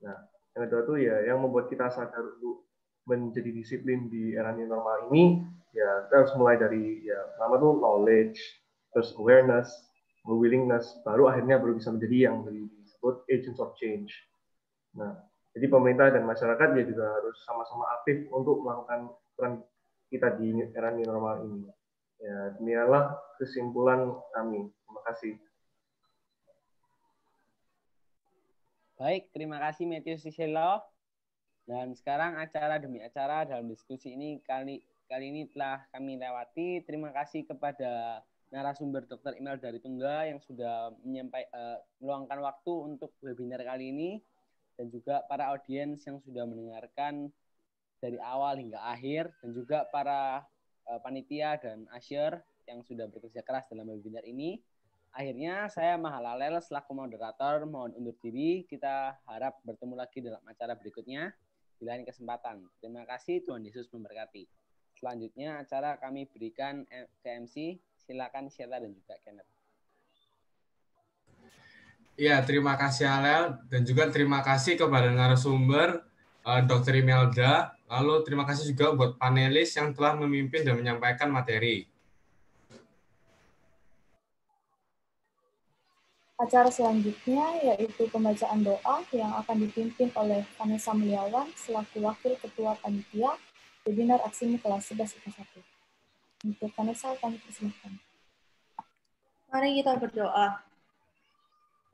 C: Nah, yang kedua itu ya yang membuat kita sadar untuk menjadi disiplin di era new normal ini, ya kita harus mulai dari ya pertama tuh knowledge, terus awareness, willingness, baru akhirnya baru bisa menjadi yang disebut agents of change. Nah, jadi pemerintah dan masyarakat ya juga harus sama-sama aktif untuk melakukan peran kita di era new normal ini. Ya, demikianlah kesimpulan kami. Terima kasih.
N: Baik, terima kasih Matthew Sisilo. Dan sekarang acara demi acara dalam diskusi ini kali kali ini telah kami lewati. Terima kasih kepada narasumber Dr. Imel dari Tungga yang sudah menyampai, uh, meluangkan waktu untuk webinar kali ini dan juga para audiens yang sudah mendengarkan dari awal hingga akhir dan juga para uh, panitia dan asyir yang sudah bekerja keras dalam webinar ini. Akhirnya saya Mahalalel selaku moderator mohon undur diri. Kita harap bertemu lagi dalam acara berikutnya di lain kesempatan. Terima kasih Tuhan Yesus memberkati. Selanjutnya acara kami berikan eh, ke MC. Silakan Syeta dan juga Kenneth.
E: Ya, terima kasih Alel dan juga terima kasih kepada narasumber uh, eh, Dr. Imelda Lalu terima kasih juga buat panelis yang telah memimpin dan menyampaikan materi.
J: Acara selanjutnya yaitu pembacaan doa yang akan dipimpin oleh Vanessa Meliawan selaku Wakil Ketua Panitia Webinar aksi Kelas 11 IPA 1. Untuk Vanessa, kami persilahkan.
G: Mari kita berdoa.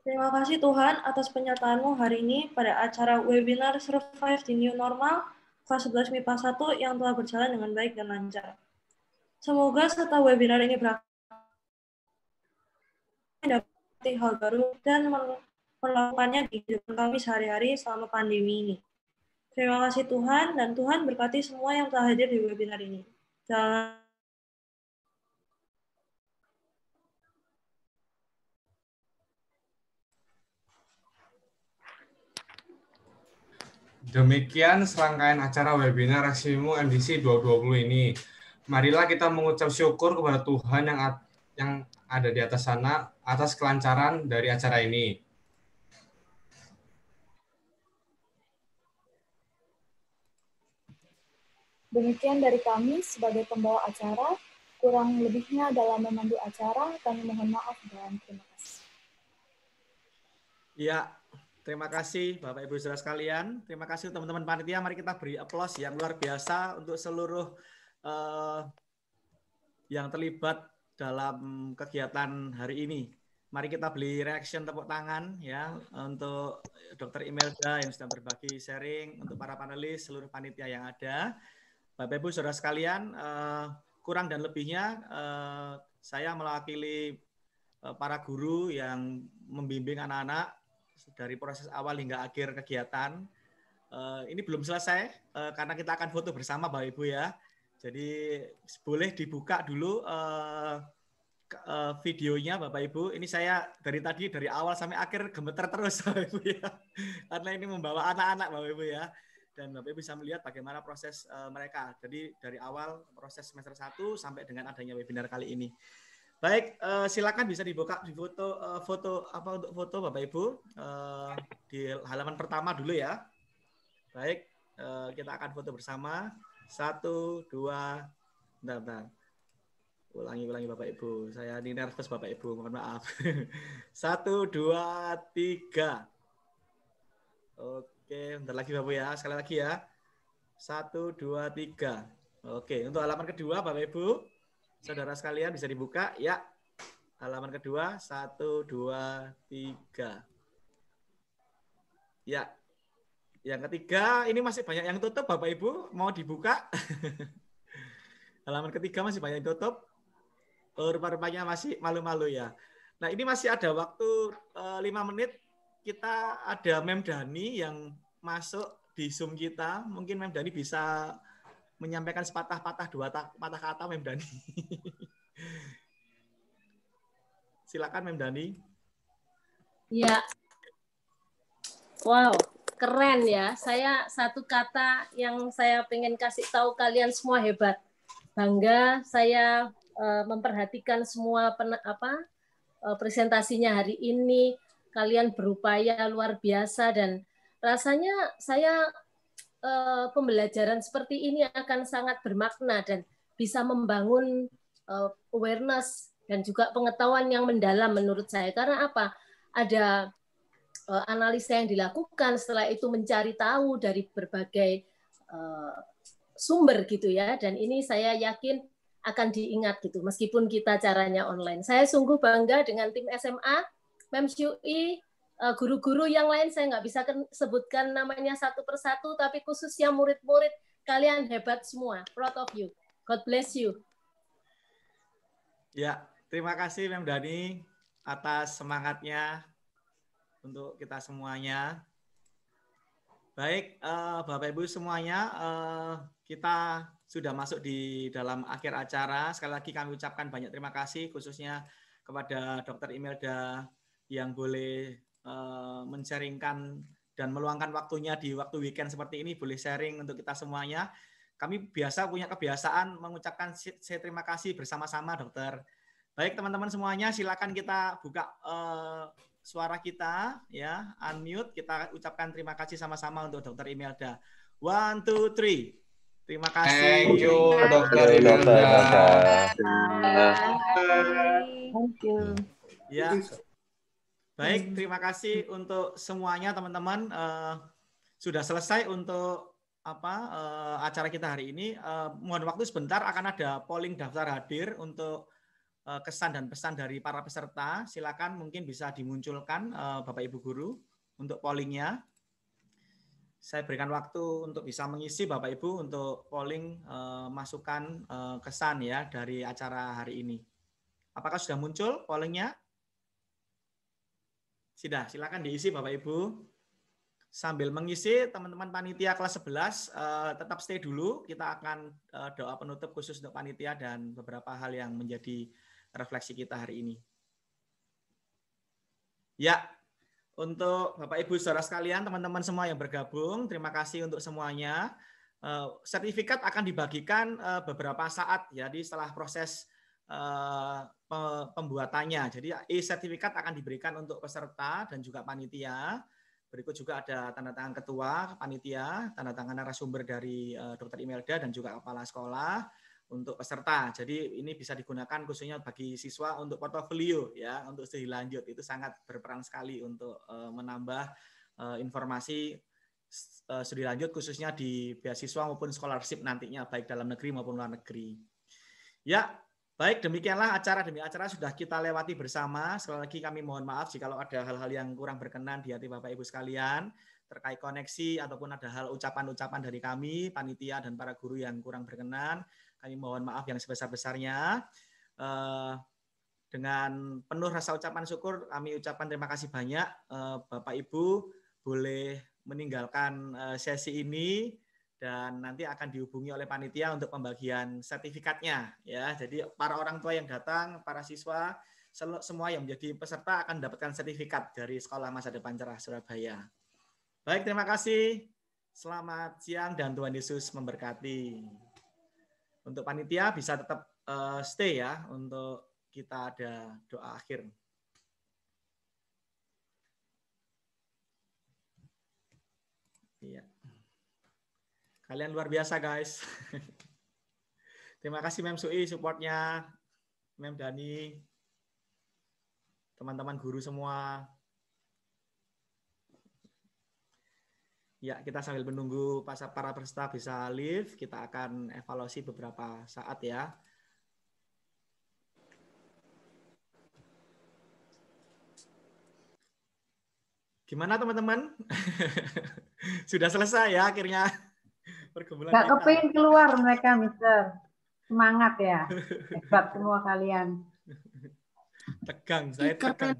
G: Terima kasih Tuhan atas penyataanmu hari ini pada acara webinar Survive the New Normal kelas 11 MIPA 1 yang telah berjalan dengan baik dan lancar. Semoga setelah webinar ini berakhir, mendapati hal baru dan melakukannya di hidup kami sehari-hari selama pandemi ini. Terima kasih Tuhan dan Tuhan berkati semua yang telah hadir di webinar ini. Dalam
E: Demikian serangkaian acara webinar Rasimu MDC 2020 ini. Marilah kita mengucap syukur kepada Tuhan yang yang ada di atas sana atas kelancaran dari acara ini.
J: Demikian dari kami sebagai pembawa acara, kurang lebihnya dalam memandu acara, kami mohon maaf dan terima kasih.
D: Ya, Terima kasih Bapak Ibu Saudara sekalian. Terima kasih teman-teman panitia. Mari kita beri aplaus yang luar biasa untuk seluruh uh, yang terlibat dalam kegiatan hari ini. Mari kita beli reaction tepuk tangan ya untuk Dr. Imelda yang sedang berbagi sharing, untuk para panelis, seluruh panitia yang ada. Bapak Ibu Saudara sekalian, uh, kurang dan lebihnya uh, saya mewakili para guru yang membimbing anak-anak dari proses awal hingga akhir kegiatan. Uh, ini belum selesai uh, karena kita akan foto bersama Bapak Ibu ya. Jadi boleh dibuka dulu uh, uh, videonya Bapak Ibu. Ini saya dari tadi dari awal sampai akhir gemeter terus Bapak Ibu ya. Karena ini membawa anak-anak Bapak Ibu ya. Dan Bapak Ibu bisa melihat bagaimana proses uh, mereka. Jadi dari awal proses semester 1 sampai dengan adanya webinar kali ini. Baik, uh, silakan bisa dibuka di foto uh, foto apa untuk foto Bapak Ibu uh, di halaman pertama dulu ya. Baik, uh, kita akan foto bersama. Satu, dua, bentar, bentar. Ulangi, ulangi Bapak Ibu. Saya ini nervous Bapak Ibu, mohon maaf. Satu, dua, tiga. Oke, bentar lagi Bapak Ibu ya, sekali lagi ya. Satu, dua, tiga. Oke, untuk halaman kedua Bapak Ibu saudara sekalian bisa dibuka ya halaman kedua satu dua tiga ya yang ketiga ini masih banyak yang tutup bapak ibu mau dibuka halaman ketiga masih banyak yang tutup oh, rupa-rupanya masih malu-malu ya nah ini masih ada waktu eh, lima menit kita ada Mem Dani yang masuk di Zoom kita mungkin Mem Dani bisa menyampaikan sepatah-patah dua patah kata Mem Dani. Silakan Mem Dani.
H: Ya. Wow, keren ya. Saya satu kata yang saya pengen kasih tahu kalian semua hebat. Bangga saya uh, memperhatikan semua pen, apa uh, presentasinya hari ini. Kalian berupaya luar biasa dan rasanya saya Eh, pembelajaran seperti ini akan sangat bermakna dan bisa membangun eh, awareness dan juga pengetahuan yang mendalam menurut saya karena apa ada eh, analisa yang dilakukan setelah itu mencari tahu dari berbagai sumber gitu ya dan ini saya yakin akan diingat gitu meskipun kita caranya online saya sungguh bangga dengan tim SMA Mem Eh, guru-guru yang lain saya nggak bisa sebutkan namanya satu persatu, tapi khususnya murid-murid kalian hebat semua. Proud of you. God bless you.
D: Ya, terima kasih Mem Dani atas semangatnya untuk kita semuanya. Baik, uh, Bapak Ibu semuanya, uh, kita sudah masuk di dalam akhir acara. Sekali lagi kami ucapkan banyak terima kasih khususnya kepada Dr. Imelda yang boleh Eh, menjaringkan dan meluangkan waktunya di waktu weekend seperti ini boleh sharing untuk kita semuanya. Kami biasa punya kebiasaan mengucapkan saya terima kasih bersama-sama dokter. Baik teman-teman semuanya silakan kita buka uh, suara kita ya unmute kita ucapkan terima kasih sama-sama untuk dokter Imelda. One two three. Terima kasih. Thank you, Dokter Imelda. Thank you. Ya. Baik, hmm. terima kasih hmm. untuk semuanya teman-teman uh, sudah selesai untuk apa uh, acara kita hari ini. Uh, mohon waktu sebentar akan ada polling daftar hadir untuk uh, kesan dan pesan dari para peserta. Silakan mungkin bisa dimunculkan uh, Bapak Ibu guru untuk pollingnya. Saya berikan waktu untuk bisa mengisi Bapak Ibu untuk polling uh, masukan uh, kesan ya dari acara hari ini. Apakah sudah muncul pollingnya? Sudah, silakan diisi Bapak Ibu. Sambil mengisi, teman-teman panitia kelas 11 eh, tetap stay dulu. Kita akan eh, doa penutup khusus untuk panitia dan beberapa hal yang menjadi refleksi kita hari ini. Ya, untuk Bapak Ibu saudara sekalian, teman-teman semua yang bergabung, terima kasih untuk semuanya. Eh, sertifikat akan dibagikan beberapa saat, jadi ya, setelah proses Eh, pembuatannya. Jadi e-sertifikat akan diberikan untuk peserta dan juga panitia. Berikut juga ada tanda tangan ketua panitia, tanda tangan narasumber dari eh, Dr. Imelda dan juga kepala sekolah untuk peserta. Jadi ini bisa digunakan khususnya bagi siswa untuk portofolio ya, untuk studi lanjut itu sangat berperan sekali untuk eh, menambah informasi studi lanjut khususnya di beasiswa maupun scholarship nantinya baik dalam negeri maupun luar negeri. Ya, Baik, demikianlah acara demi acara sudah kita lewati bersama. Sekali lagi kami mohon maaf jika ada hal-hal yang kurang berkenan di hati Bapak Ibu sekalian terkait koneksi ataupun ada hal ucapan-ucapan dari kami, panitia dan para guru yang kurang berkenan. Kami mohon maaf yang sebesar-besarnya. Eh, dengan penuh rasa ucapan syukur, kami ucapkan terima kasih banyak eh, Bapak Ibu boleh meninggalkan eh, sesi ini dan nanti akan dihubungi oleh panitia untuk pembagian sertifikatnya ya. Jadi para orang tua yang datang, para siswa, semua yang menjadi peserta akan mendapatkan sertifikat dari Sekolah Masa Depan Cerah Surabaya. Baik, terima kasih. Selamat siang dan Tuhan Yesus memberkati. Untuk panitia bisa tetap eh, stay ya untuk kita ada doa akhir. Iya. Yeah. Kalian luar biasa guys. Terima kasih Mem Sui supportnya, Mem Dani, teman-teman guru semua. Ya, kita sambil menunggu para peserta bisa live, kita akan evaluasi beberapa saat ya. Gimana teman-teman? Sudah selesai ya akhirnya pergumulan nggak kepingin
B: keluar mereka mister semangat ya
H: hebat semua kalian
D: tegang saya tegang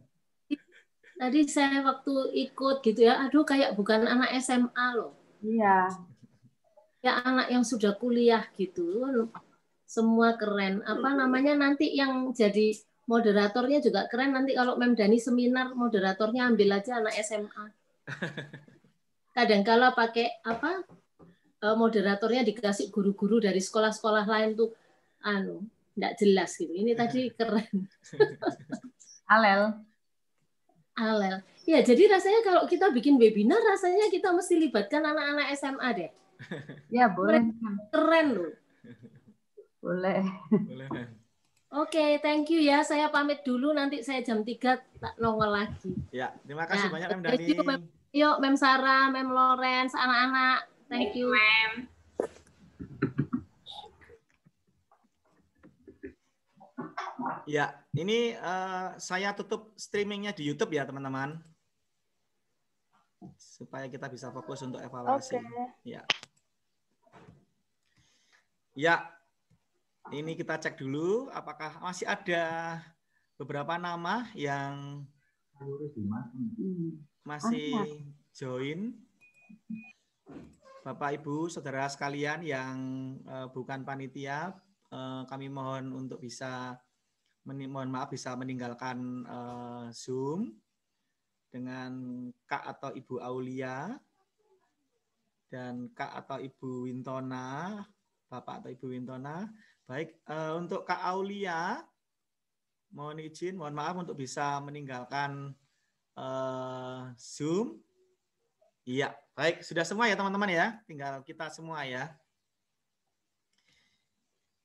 H: tadi saya waktu ikut gitu ya aduh kayak bukan anak SMA loh iya ya anak yang sudah kuliah gitu semua keren apa namanya nanti yang jadi moderatornya juga keren nanti kalau Mem Dani seminar moderatornya ambil aja anak SMA kadang kalau pakai apa Eh, moderatornya dikasih guru-guru dari sekolah-sekolah lain tuh anu nggak jelas gitu. Ini iya. tadi keren. Alel. Alel. Ya, jadi rasanya kalau kita bikin webinar rasanya kita mesti libatkan anak-anak SMA deh. Ya, boleh. Keren loh. Boleh. Boleh. Oke, okay, thank you ya. Saya pamit dulu nanti saya jam 3 tak nongol lagi.
D: Ya, terima kasih ya, banyak Mem Dani.
H: Yuk Mem Sarah, Mem Lawrence, anak-anak. Thank you, ma'am.
D: Ya, ini uh, saya tutup streamingnya di YouTube ya teman-teman, supaya kita bisa fokus untuk evaluasi. Okay. Ya, ya, ini kita cek dulu apakah masih ada beberapa nama yang masih join. Bapak Ibu, saudara sekalian yang uh, bukan panitia, uh, kami mohon untuk bisa mohon maaf bisa meninggalkan uh, Zoom dengan Kak atau Ibu Aulia dan Kak atau Ibu Wintona, Bapak atau Ibu Wintona. Baik, uh, untuk Kak Aulia mohon izin, mohon maaf untuk bisa meninggalkan uh, Zoom Iya, baik. Sudah semua ya teman-teman ya. Tinggal kita semua ya.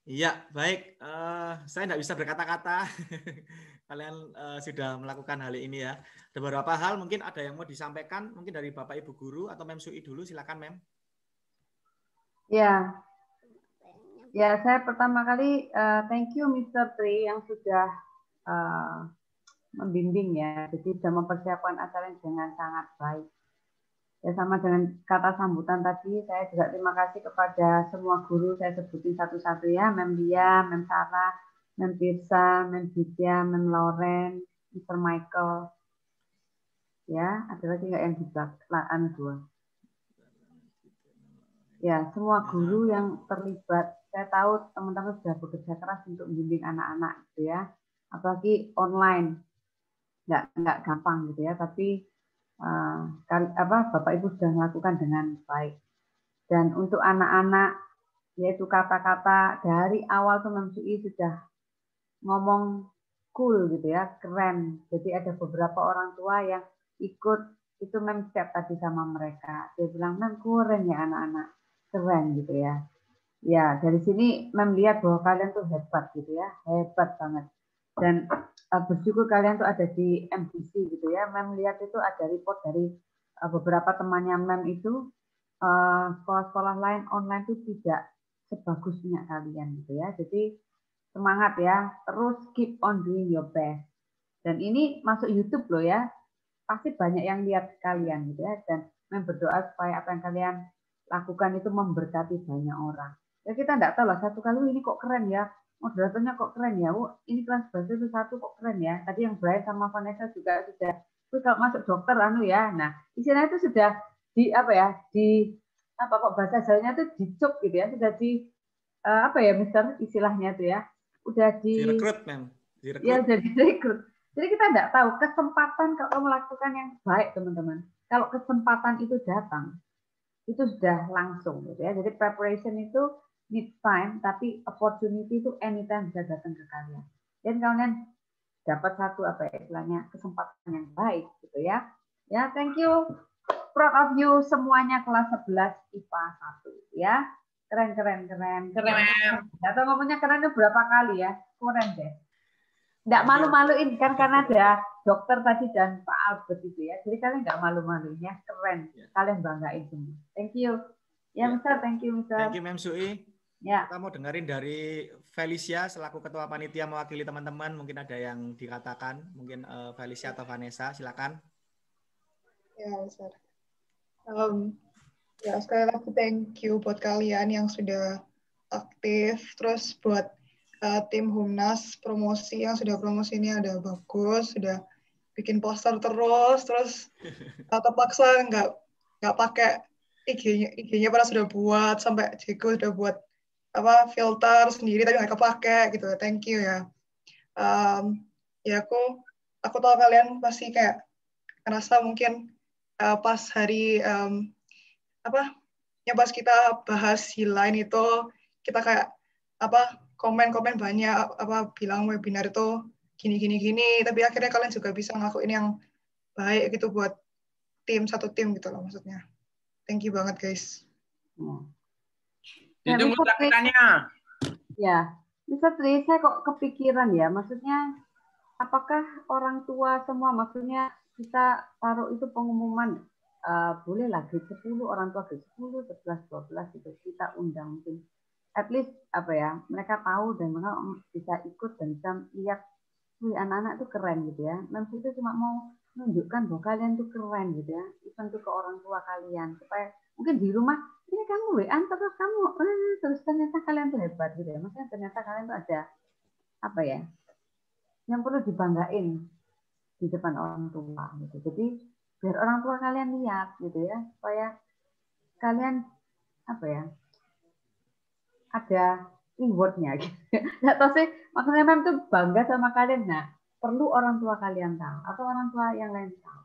D: Iya, baik. Uh, saya tidak bisa berkata-kata. Kalian uh, sudah melakukan hal ini ya. Ada beberapa hal mungkin ada yang mau disampaikan. Mungkin dari Bapak Ibu Guru atau Mem Sui dulu. Silakan Mem.
B: Ya. Ya, saya pertama kali uh, thank you Mr. Tri yang sudah uh, membimbing ya. Jadi sudah mempersiapkan acara dengan sangat baik Ya sama dengan kata sambutan tadi, saya juga terima kasih kepada semua guru, saya sebutin satu-satu ya, Mem Lia, Mem Sarah, Mem Tirsa, Mem Bidya, Mem Loren, Mr. Michael. Ya, ada lagi nggak yang di belakang dua? Ya, semua guru ya. yang terlibat. Saya tahu teman-teman sudah bekerja keras untuk membimbing anak-anak gitu ya. Apalagi online. Nggak, nggak gampang gitu ya, tapi Eh, kan, apa Bapak Ibu sudah melakukan dengan baik. Dan untuk anak-anak yaitu kata-kata dari awal Teman UI sudah ngomong cool gitu ya, keren. Jadi ada beberapa orang tua yang ikut itu mem setiap tadi sama mereka. Dia bilang, "Mem keren ya anak-anak." Keren gitu ya. Ya, dari sini mem lihat bahwa kalian tuh hebat gitu ya, hebat banget dan uh, bersyukur kalian tuh ada di MDC gitu ya. Mem lihat itu ada report dari uh, beberapa temannya Mem itu eh, sekolah-sekolah uh, lain online itu tidak sebagusnya kalian gitu ya. Jadi semangat ya, terus keep on doing your best. Dan ini masuk YouTube loh ya, pasti banyak yang lihat kalian gitu ya. Dan Mem berdoa supaya apa yang kalian lakukan itu memberkati banyak orang. Ya kita tidak tahu lah satu kali ini kok keren ya moderatornya oh, kok keren ya, Bu. ini kelas bahasa itu satu kok keren ya. Tadi yang Brian sama Vanessa juga sudah, itu kalau masuk dokter anu ya. Nah, di sana itu sudah di apa ya, di apa kok bahasa jalannya itu dicop gitu ya, sudah di uh, apa ya, Mister istilahnya itu ya, udah di direkrut
D: mem, direkrut. Ya, sudah
B: direkrut. Jadi kita tidak tahu kesempatan kalau melakukan yang baik teman-teman. Kalau kesempatan itu datang, itu sudah langsung gitu ya. Jadi preparation itu need time, tapi opportunity itu anytime bisa datang ke kalian. Dan kalian dapat satu apa ya, istilahnya kesempatan yang baik gitu ya. Ya, thank you. Proud of you semuanya kelas 11 IPA 1 ya. Keren keren keren. Keren. Atau ngomongnya keren itu berapa kali ya? Keren deh. Enggak malu-maluin kan karena ada dokter tadi dan Pak Albert itu ya. Jadi kalian enggak malu-maluin ya. Keren. Kalian banggain semua. Thank you. Ya, yeah. Mister, thank you, Mister. Thank
D: you, Mem Sui. Ya. Kita mau dengerin dari Felicia selaku ketua panitia mewakili teman-teman mungkin ada yang dikatakan mungkin uh, Felicia atau Vanessa silakan.
M: Ya, Sir. Um, ya sekali lagi thank you buat kalian yang sudah aktif terus buat uh, tim Humnas promosi yang sudah promosi ini ada bagus sudah bikin poster terus terus tak terpaksa nggak nggak pakai IG-nya IG-nya sudah buat sampai Jiko sudah buat apa filter sendiri tapi mereka kepake gitu thank you ya um, ya aku aku tahu kalian pasti kayak ngerasa mungkin uh, pas hari um, apa ya pas kita bahas lain itu kita kayak apa komen-komen banyak apa bilang webinar itu gini gini gini tapi akhirnya kalian juga bisa ngakuin yang baik gitu buat tim satu tim gitu loh maksudnya thank you banget guys hmm. Nah, Ditunggu ya, tantangannya. Ya, bisa Tri, saya
B: kok kepikiran ya, maksudnya apakah orang tua semua, maksudnya kita taruh itu pengumuman uh, eh, bolehlah grade 10, orang tua grade 10, 11, 12 itu kita undang mungkin at least apa ya mereka tahu dan mereka bisa ikut dan bisa lihat wih anak-anak itu keren gitu ya. Memang itu cuma mau menunjukkan bahwa kalian tuh keren gitu ya even tuh ke orang tua kalian supaya mungkin di rumah ini kamu wa terus kamu eh, terus ternyata kalian tuh hebat gitu ya maksudnya ternyata kalian tuh ada apa ya yang perlu dibanggain di depan orang tua gitu jadi biar orang tua kalian lihat gitu ya supaya kalian apa ya ada rewardnya gitu. ya. atau sih maksudnya mem tuh bangga sama kalian. Nah perlu orang tua kalian tahu atau orang tua yang lain tahu.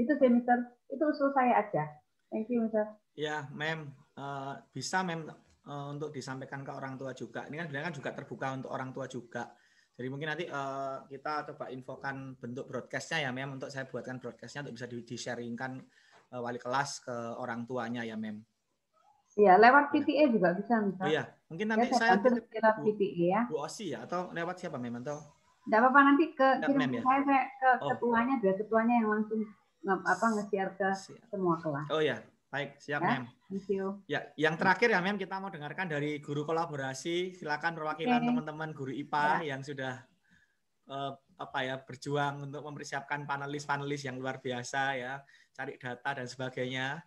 B: Itu sih Mister, itu usul saya aja. Thank you Mister.
D: Ya, Mem. Uh, eh, bisa Mem uh, eh, untuk disampaikan ke orang tua juga. Ini kan sebenarnya kan juga terbuka untuk orang tua juga. Jadi mungkin nanti uh, kita coba infokan bentuk broadcastnya ya Mem untuk saya buatkan broadcastnya untuk bisa di-sharingkan uh, wali kelas ke orang tuanya ya Mem.
B: Iya, lewat PTA iya. e juga bisa, Mister Oh, iya, mungkin ya, nanti ya, saya, saya titip, lewat PTA ya.
D: Bu Osi ya atau lewat siapa Mem atau
B: tidak apa-apa nanti ke kirim ya? saya, saya ke oh. ketuanya, oh. biar ketuanya yang langsung apa nge-share ke siap. semua kelas.
D: Oh ya, baik, siap ya? Mem. Thank you. Ya, yang terakhir ya Mem, kita mau dengarkan dari guru kolaborasi. Silakan perwakilan okay. teman-teman guru IPA ya. yang sudah uh, apa ya berjuang untuk mempersiapkan panelis-panelis yang luar biasa ya, cari data dan sebagainya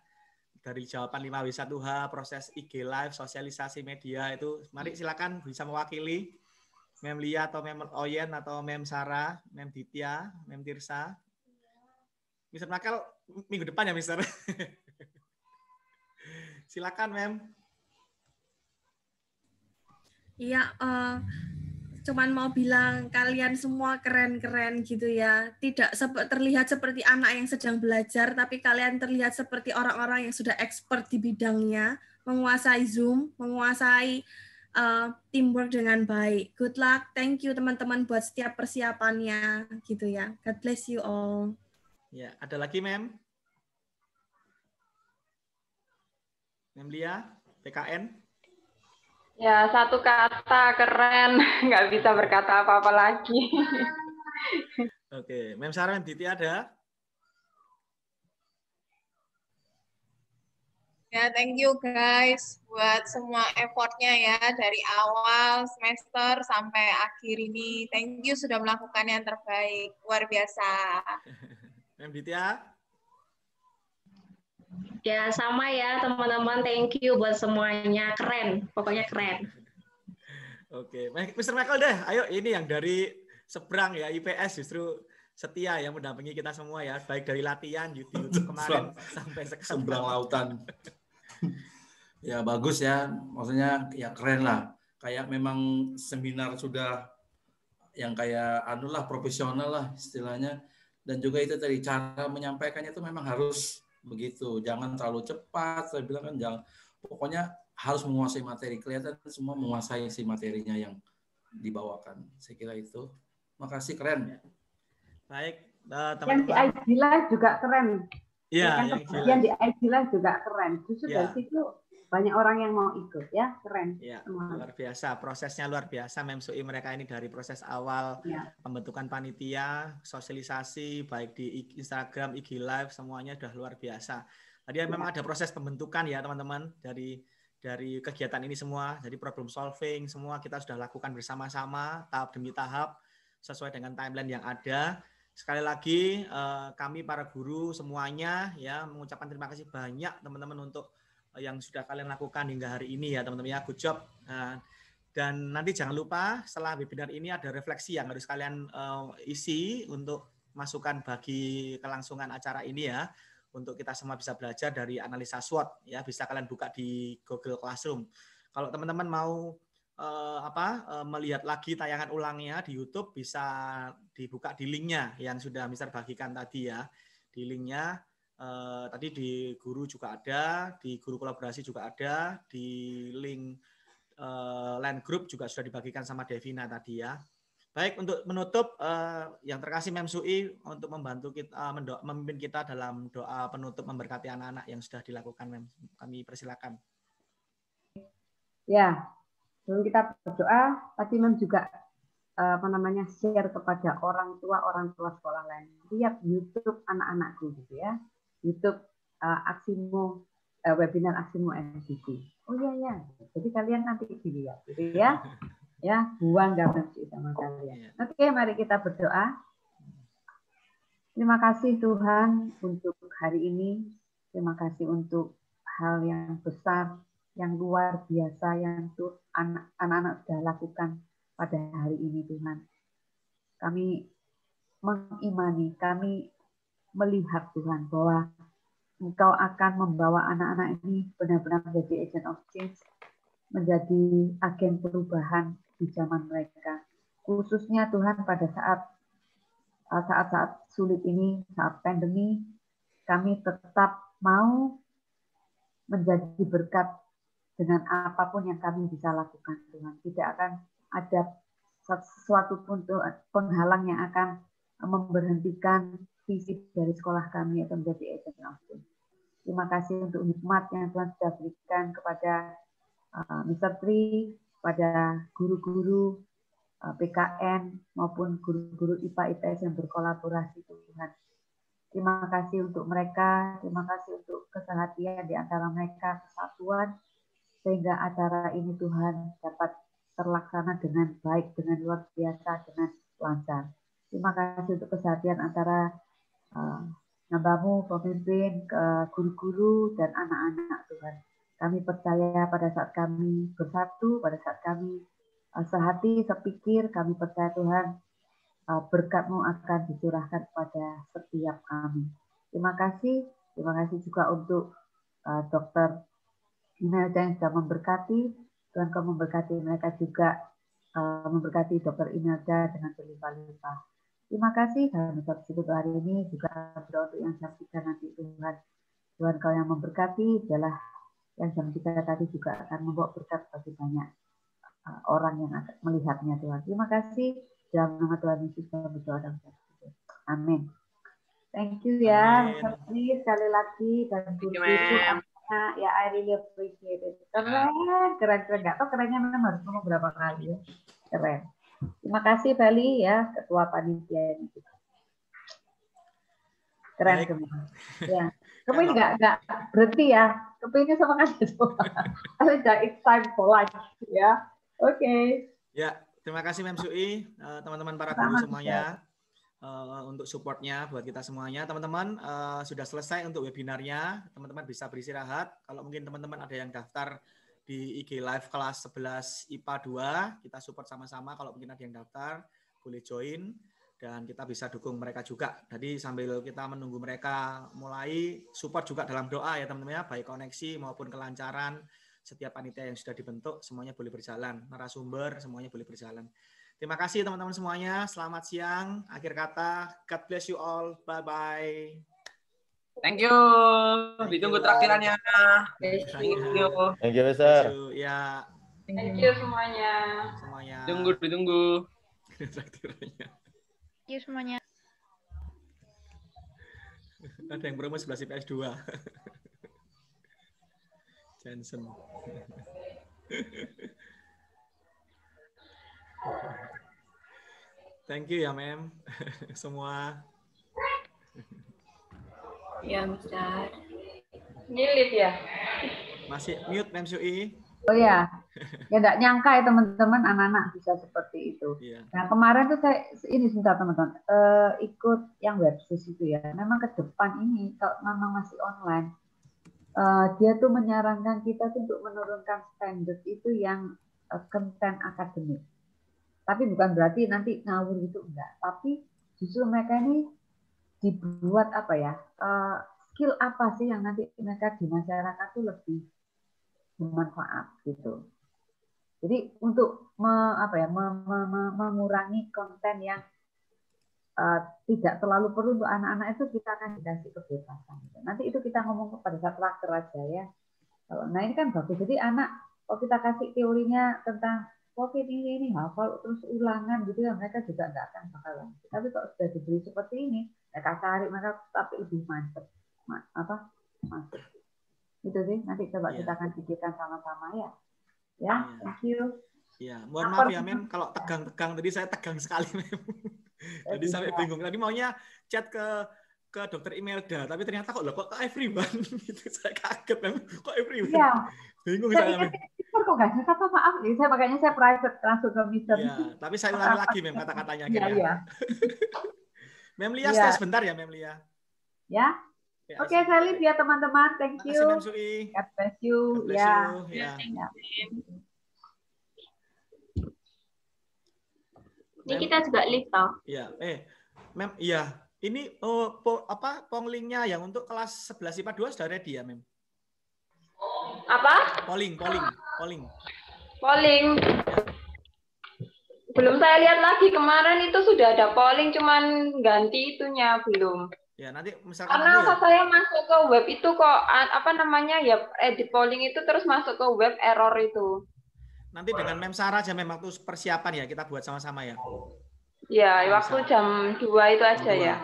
D: dari jawaban 5W1H, proses IG live, sosialisasi media itu. Mari silakan bisa mewakili Mem Lia atau Mem Oyen atau Mem Sarah, Mem Ditya, Mem Tirsa. Mister Nakal minggu depan ya Mister. Silakan
G: Mem. Iya, uh, cuman mau bilang kalian semua keren-keren gitu ya. Tidak sep terlihat seperti anak yang sedang belajar, tapi kalian terlihat seperti orang-orang yang sudah expert di bidangnya, menguasai Zoom, menguasai uh, teamwork dengan baik. Good luck, thank you teman-teman buat setiap persiapannya gitu ya. God bless you all.
D: Ya, ada lagi mem? Mem Lia, PKN?
A: Ya, satu kata keren, nggak bisa berkata apa-apa lagi.
D: Oke, Mem Sarah, Diti ada?
A: Ya, thank you
F: guys buat semua effortnya ya dari awal semester sampai akhir ini. Thank you sudah melakukan yang terbaik. Luar biasa.
H: Ditya? Ya, sama ya teman-teman. Thank you buat semuanya. Keren. Pokoknya keren.
D: Oke, Mr. Michael deh. Ayo ini yang dari seberang ya IPS justru setia yang mendampingi kita semua ya baik dari latihan YouTube kemarin sampai sekarang seberang lautan ya bagus ya, maksudnya ya
P: keren lah.
D: Kayak memang seminar sudah
N: yang kayak anu lah profesional lah istilahnya dan juga itu tadi cara menyampaikannya itu memang harus begitu jangan terlalu cepat saya bilang kan jangan pokoknya harus menguasai materi kelihatan semua menguasai si materinya yang dibawakan saya kira itu makasih keren baik eh, teman-teman yang
B: di Live juga keren
D: ya, kan kemudian di
B: Ajilah juga keren justru ya. dari situ banyak orang yang mau ikut ya keren ya, luar
D: biasa prosesnya luar biasa memsui mereka ini dari proses awal ya. pembentukan panitia sosialisasi baik di Instagram IG live semuanya sudah luar biasa tadi ya. memang ada proses pembentukan ya teman-teman dari dari kegiatan ini semua jadi problem solving semua kita sudah lakukan bersama-sama tahap demi tahap sesuai dengan timeline yang ada Sekali lagi eh, kami para guru semuanya ya mengucapkan terima kasih banyak teman-teman untuk eh, yang sudah kalian lakukan hingga hari ini ya teman-teman ya good job nah, dan nanti jangan lupa setelah webinar ini ada refleksi yang harus kalian eh, isi untuk masukan bagi kelangsungan acara ini ya untuk kita semua bisa belajar dari analisa SWOT ya bisa kalian buka di Google Classroom kalau teman-teman mau apa melihat lagi tayangan ulangnya di YouTube bisa dibuka di linknya yang sudah Mister bagikan tadi ya. Di linknya eh, tadi di guru juga ada, di guru kolaborasi juga ada, di link eh, land group juga sudah dibagikan sama Devina tadi ya. Baik untuk menutup eh, yang terkasih Mem Sui untuk membantu kita eh, memimpin kita dalam doa penutup memberkati anak-anak yang sudah dilakukan Mem. Kami persilakan.
B: Ya, sebelum kita berdoa, tadi Mem juga Eh, apa namanya share kepada orang tua orang tua sekolah lain lihat YouTube anak-anakku gitu ya YouTube uh, aksimu uh, webinar aksimu SDG oh iya ya jadi kalian nanti dilihat gitu ya ya buang gambar
H: sama kalian iya.
B: oke okay, mari kita berdoa terima kasih Tuhan untuk hari ini terima kasih untuk hal yang besar yang luar biasa yang tuh anak-anak sudah lakukan pada hari ini Tuhan. Kami mengimani, kami melihat Tuhan bahwa Engkau akan membawa anak-anak ini benar-benar menjadi agent of change, menjadi agen perubahan di zaman mereka. Khususnya Tuhan pada saat uh, saat-saat sulit ini, saat pandemi, kami tetap mau menjadi berkat dengan apapun yang kami bisa lakukan Tuhan. Tidak akan ada sesuatu eh, penghalang yang akan memberhentikan visi dari sekolah kami atau menjadi agent langsung. Terima kasih untuk hikmat yang Tuhan sudah berikan kepada eh, Mister Mr. Tri, kepada guru-guru eh, PKN maupun guru-guru IPA ITS yang berkolaborasi Tuhan. Terima kasih untuk mereka, terima kasih untuk kesehatian di antara mereka, kesatuan, sehingga acara ini Tuhan dapat terlaksana dengan baik, dengan luar biasa, dengan lancar. Terima kasih untuk kesehatan antara uh, eh, nambamu, pemimpin, guru-guru, dan anak-anak Tuhan. Kami percaya pada saat kami bersatu, pada saat kami uh, sehati, sepikir, kami percaya Tuhan uh, berkatmu akan dicurahkan pada setiap kami. Terima kasih. Terima kasih juga untuk uh, dokter Imelda yang sudah memberkati Tuhan kau memberkati mereka juga, uh, memberkati dokter Imelda dengan berlimpah lipat Terima kasih dalam satu hari ini juga berdoa untuk yang jam tiga nanti Tuhan. Tuhan kau yang memberkati adalah yang jam tiga tadi juga akan membawa berkat bagi banyak uh, orang yang melihatnya Tuhan. Terima kasih dalam nama Tuhan Yesus kami berdoa dan berdoa. Amin. Thank you ya, kasih sekali lagi dan kasih. Nah, ya I really appreciate it. Nah. Keren, keren, keren. Gak tau kerennya memang harus ngomong berapa kali ya. Keren. Terima kasih Bali ya, Ketua Panitia ini. Keren
D: kemarin. Ya.
O: Kemudian gak gak
B: berhenti ya. Kepengen sama kan itu. it's time for lunch ya. Oke. Okay.
D: Ya, terima kasih Mem Sui, eh, teman-teman para guru semuanya. Ya. Eh, untuk supportnya buat kita semuanya. Teman-teman uh, sudah selesai untuk webinarnya. Teman-teman bisa beristirahat. Kalau mungkin teman-teman ada yang daftar di IG Live kelas 11 IPA 2, kita support sama-sama. Kalau mungkin ada yang daftar, boleh join dan kita bisa dukung mereka juga. Jadi sambil kita menunggu mereka mulai, support juga dalam doa ya teman-teman ya, baik koneksi maupun kelancaran setiap panitia yang sudah dibentuk semuanya boleh berjalan, narasumber semuanya boleh berjalan. Terima kasih teman-teman semuanya. Selamat siang. Akhir kata, God bless you all. Bye-bye. Thank
N: you.
C: Thank Ditunggu you, traktirannya.
A: Thank you.
C: Thank
N: you, besar. Thank you, ya.
A: Thank you semuanya. Semuanya.
E: Tunggu,
N: ditunggu.
E: traktirannya.
F: Thank you semuanya.
D: Ada yang promo sebelah IPS 2. Jensen. Thank you ya, Mem. Semua.
H: Ya, Mister.
B: Ngilit ya.
D: Masih mute, Mem
C: Sui.
B: Oh ya, ya nggak nyangka ya teman-teman anak-anak bisa
D: seperti itu.
C: Yeah. Nah
B: kemarin tuh saya ini sebentar teman-teman uh, ikut yang websis itu ya. Memang ke depan ini kalau memang masih online, uh, dia tuh menyarankan kita tuh untuk menurunkan standar itu yang uh, eh, akademik tapi bukan berarti nanti ngawur gitu enggak tapi justru mereka ini dibuat apa ya uh, skill apa sih yang nanti mereka di masyarakat tuh lebih bermanfaat gitu jadi untuk me, apa ya me, me, me, mengurangi konten yang uh, tidak terlalu perlu untuk anak-anak itu kita akan dikasih
K: kebebasan
B: gitu. nanti itu kita ngomong kepada satwa aja ya nah ini kan bagus jadi anak kalau kita kasih teorinya tentang covid oh, ini ini hafal terus ulangan gitu ya mereka juga nggak akan bakal lanjut tapi kalau sudah diberi seperti ini mereka cari mereka tapi lebih mantep Ma apa mantep itu sih nanti coba yeah. kita akan pikirkan sama-sama ya ya yeah. thank you
D: ya yeah. mohon maaf ya mem kalau tegang-tegang tadi saya tegang sekali mem tadi eh, sampai iya. bingung tadi maunya chat ke ke dokter Imelda, tapi ternyata kok kok ke everyone gitu. Saya kaget memang kok everyone. Iya. Bingung saya. Saya
B: gitu, kok sih kata maaf nih, saya makanya saya private langsung ke Mister. Iya,
D: tapi saya ulangi lagi mem kata-katanya Iya, iya. mem Lia ya. sebentar ya Mem Lia.
B: Ya. ya Oke, okay, saya lihat ya teman-teman. Thank you. Terima kasih, God bless you. ya. you. Yeah. Yeah. Ya.
C: Ya. Ini kita juga lift,
D: toh. Iya, eh. Mem, iya, ini oh, po, apa pollingnya yang untuk kelas 11 IPA 2 sudah ready ya, Mem? Apa? Polling, polling, polling.
A: Polling. Belum saya lihat lagi kemarin itu sudah ada polling cuman ganti itunya belum.
D: Ya, nanti misalkan Karena nanti ya.
A: saya masuk ke web itu kok apa namanya ya edit eh, polling itu terus masuk ke
D: web error itu. Nanti dengan Mem Sarah aja memang terus persiapan ya kita buat sama-sama ya.
A: Iya, waktu jam 2 itu aja 2. ya.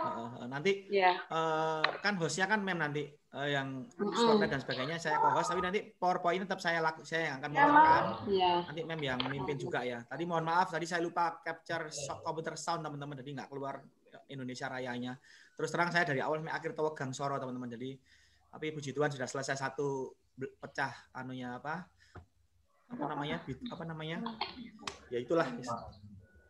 D: Nanti ya. Uh, kan hostnya kan mem nanti uh, yang mm -hmm. dan sebagainya saya co-host tapi nanti PowerPoint tetap saya laku, saya yang akan ya, melakukan. Ya. Nanti mem yang memimpin juga ya. Tadi mohon maaf tadi saya lupa capture komputer sound teman-teman jadi nggak keluar Indonesia Rayanya. Terus terang saya dari awal sampai akhir tahu Gang Soro teman-teman. Jadi tapi puji Tuhan sudah selesai satu pecah anunya apa? Apa namanya? Apa namanya? Ya itulah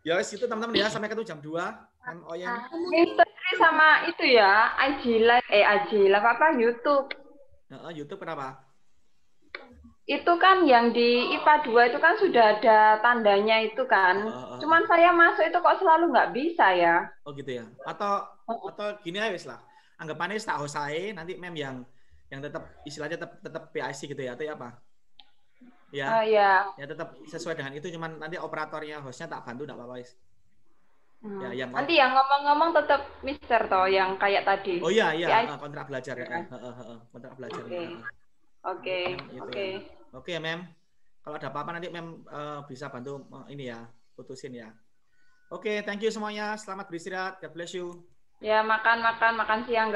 D: Ya wes itu teman-teman ya sampai ketemu jam 2. Kan, oh yang
A: nah, Instagram sama itu ya, IG Live eh IG Live apa YouTube.
D: Nah, YouTube kenapa?
A: Itu kan yang di IPA 2 itu kan sudah ada tandanya itu kan. Uh, uh. Cuman saya masuk itu kok selalu nggak bisa ya.
D: Oh gitu ya. Atau oh. atau gini aja lah. Anggapannya tak hosai nanti mem yang yang tetap istilahnya tetap tetap PIC gitu ya atau ya apa? ya oh, ya. ya tetap sesuai dengan itu cuman nanti operatornya hostnya tak bantu tidak apa-apa
A: hmm. ya yang nanti yang ngomong-ngomong tetap Mister toh yang kayak tadi oh iya iya ya.
D: kontrak belajar ya. uh, kontrak belajar oke
A: oke gitu. oke
D: oke mem kalau ada apa-apa nanti mem uh, bisa bantu uh, ini ya putusin ya oke okay, thank you semuanya selamat beristirahat God bless you
A: ya makan makan makan siang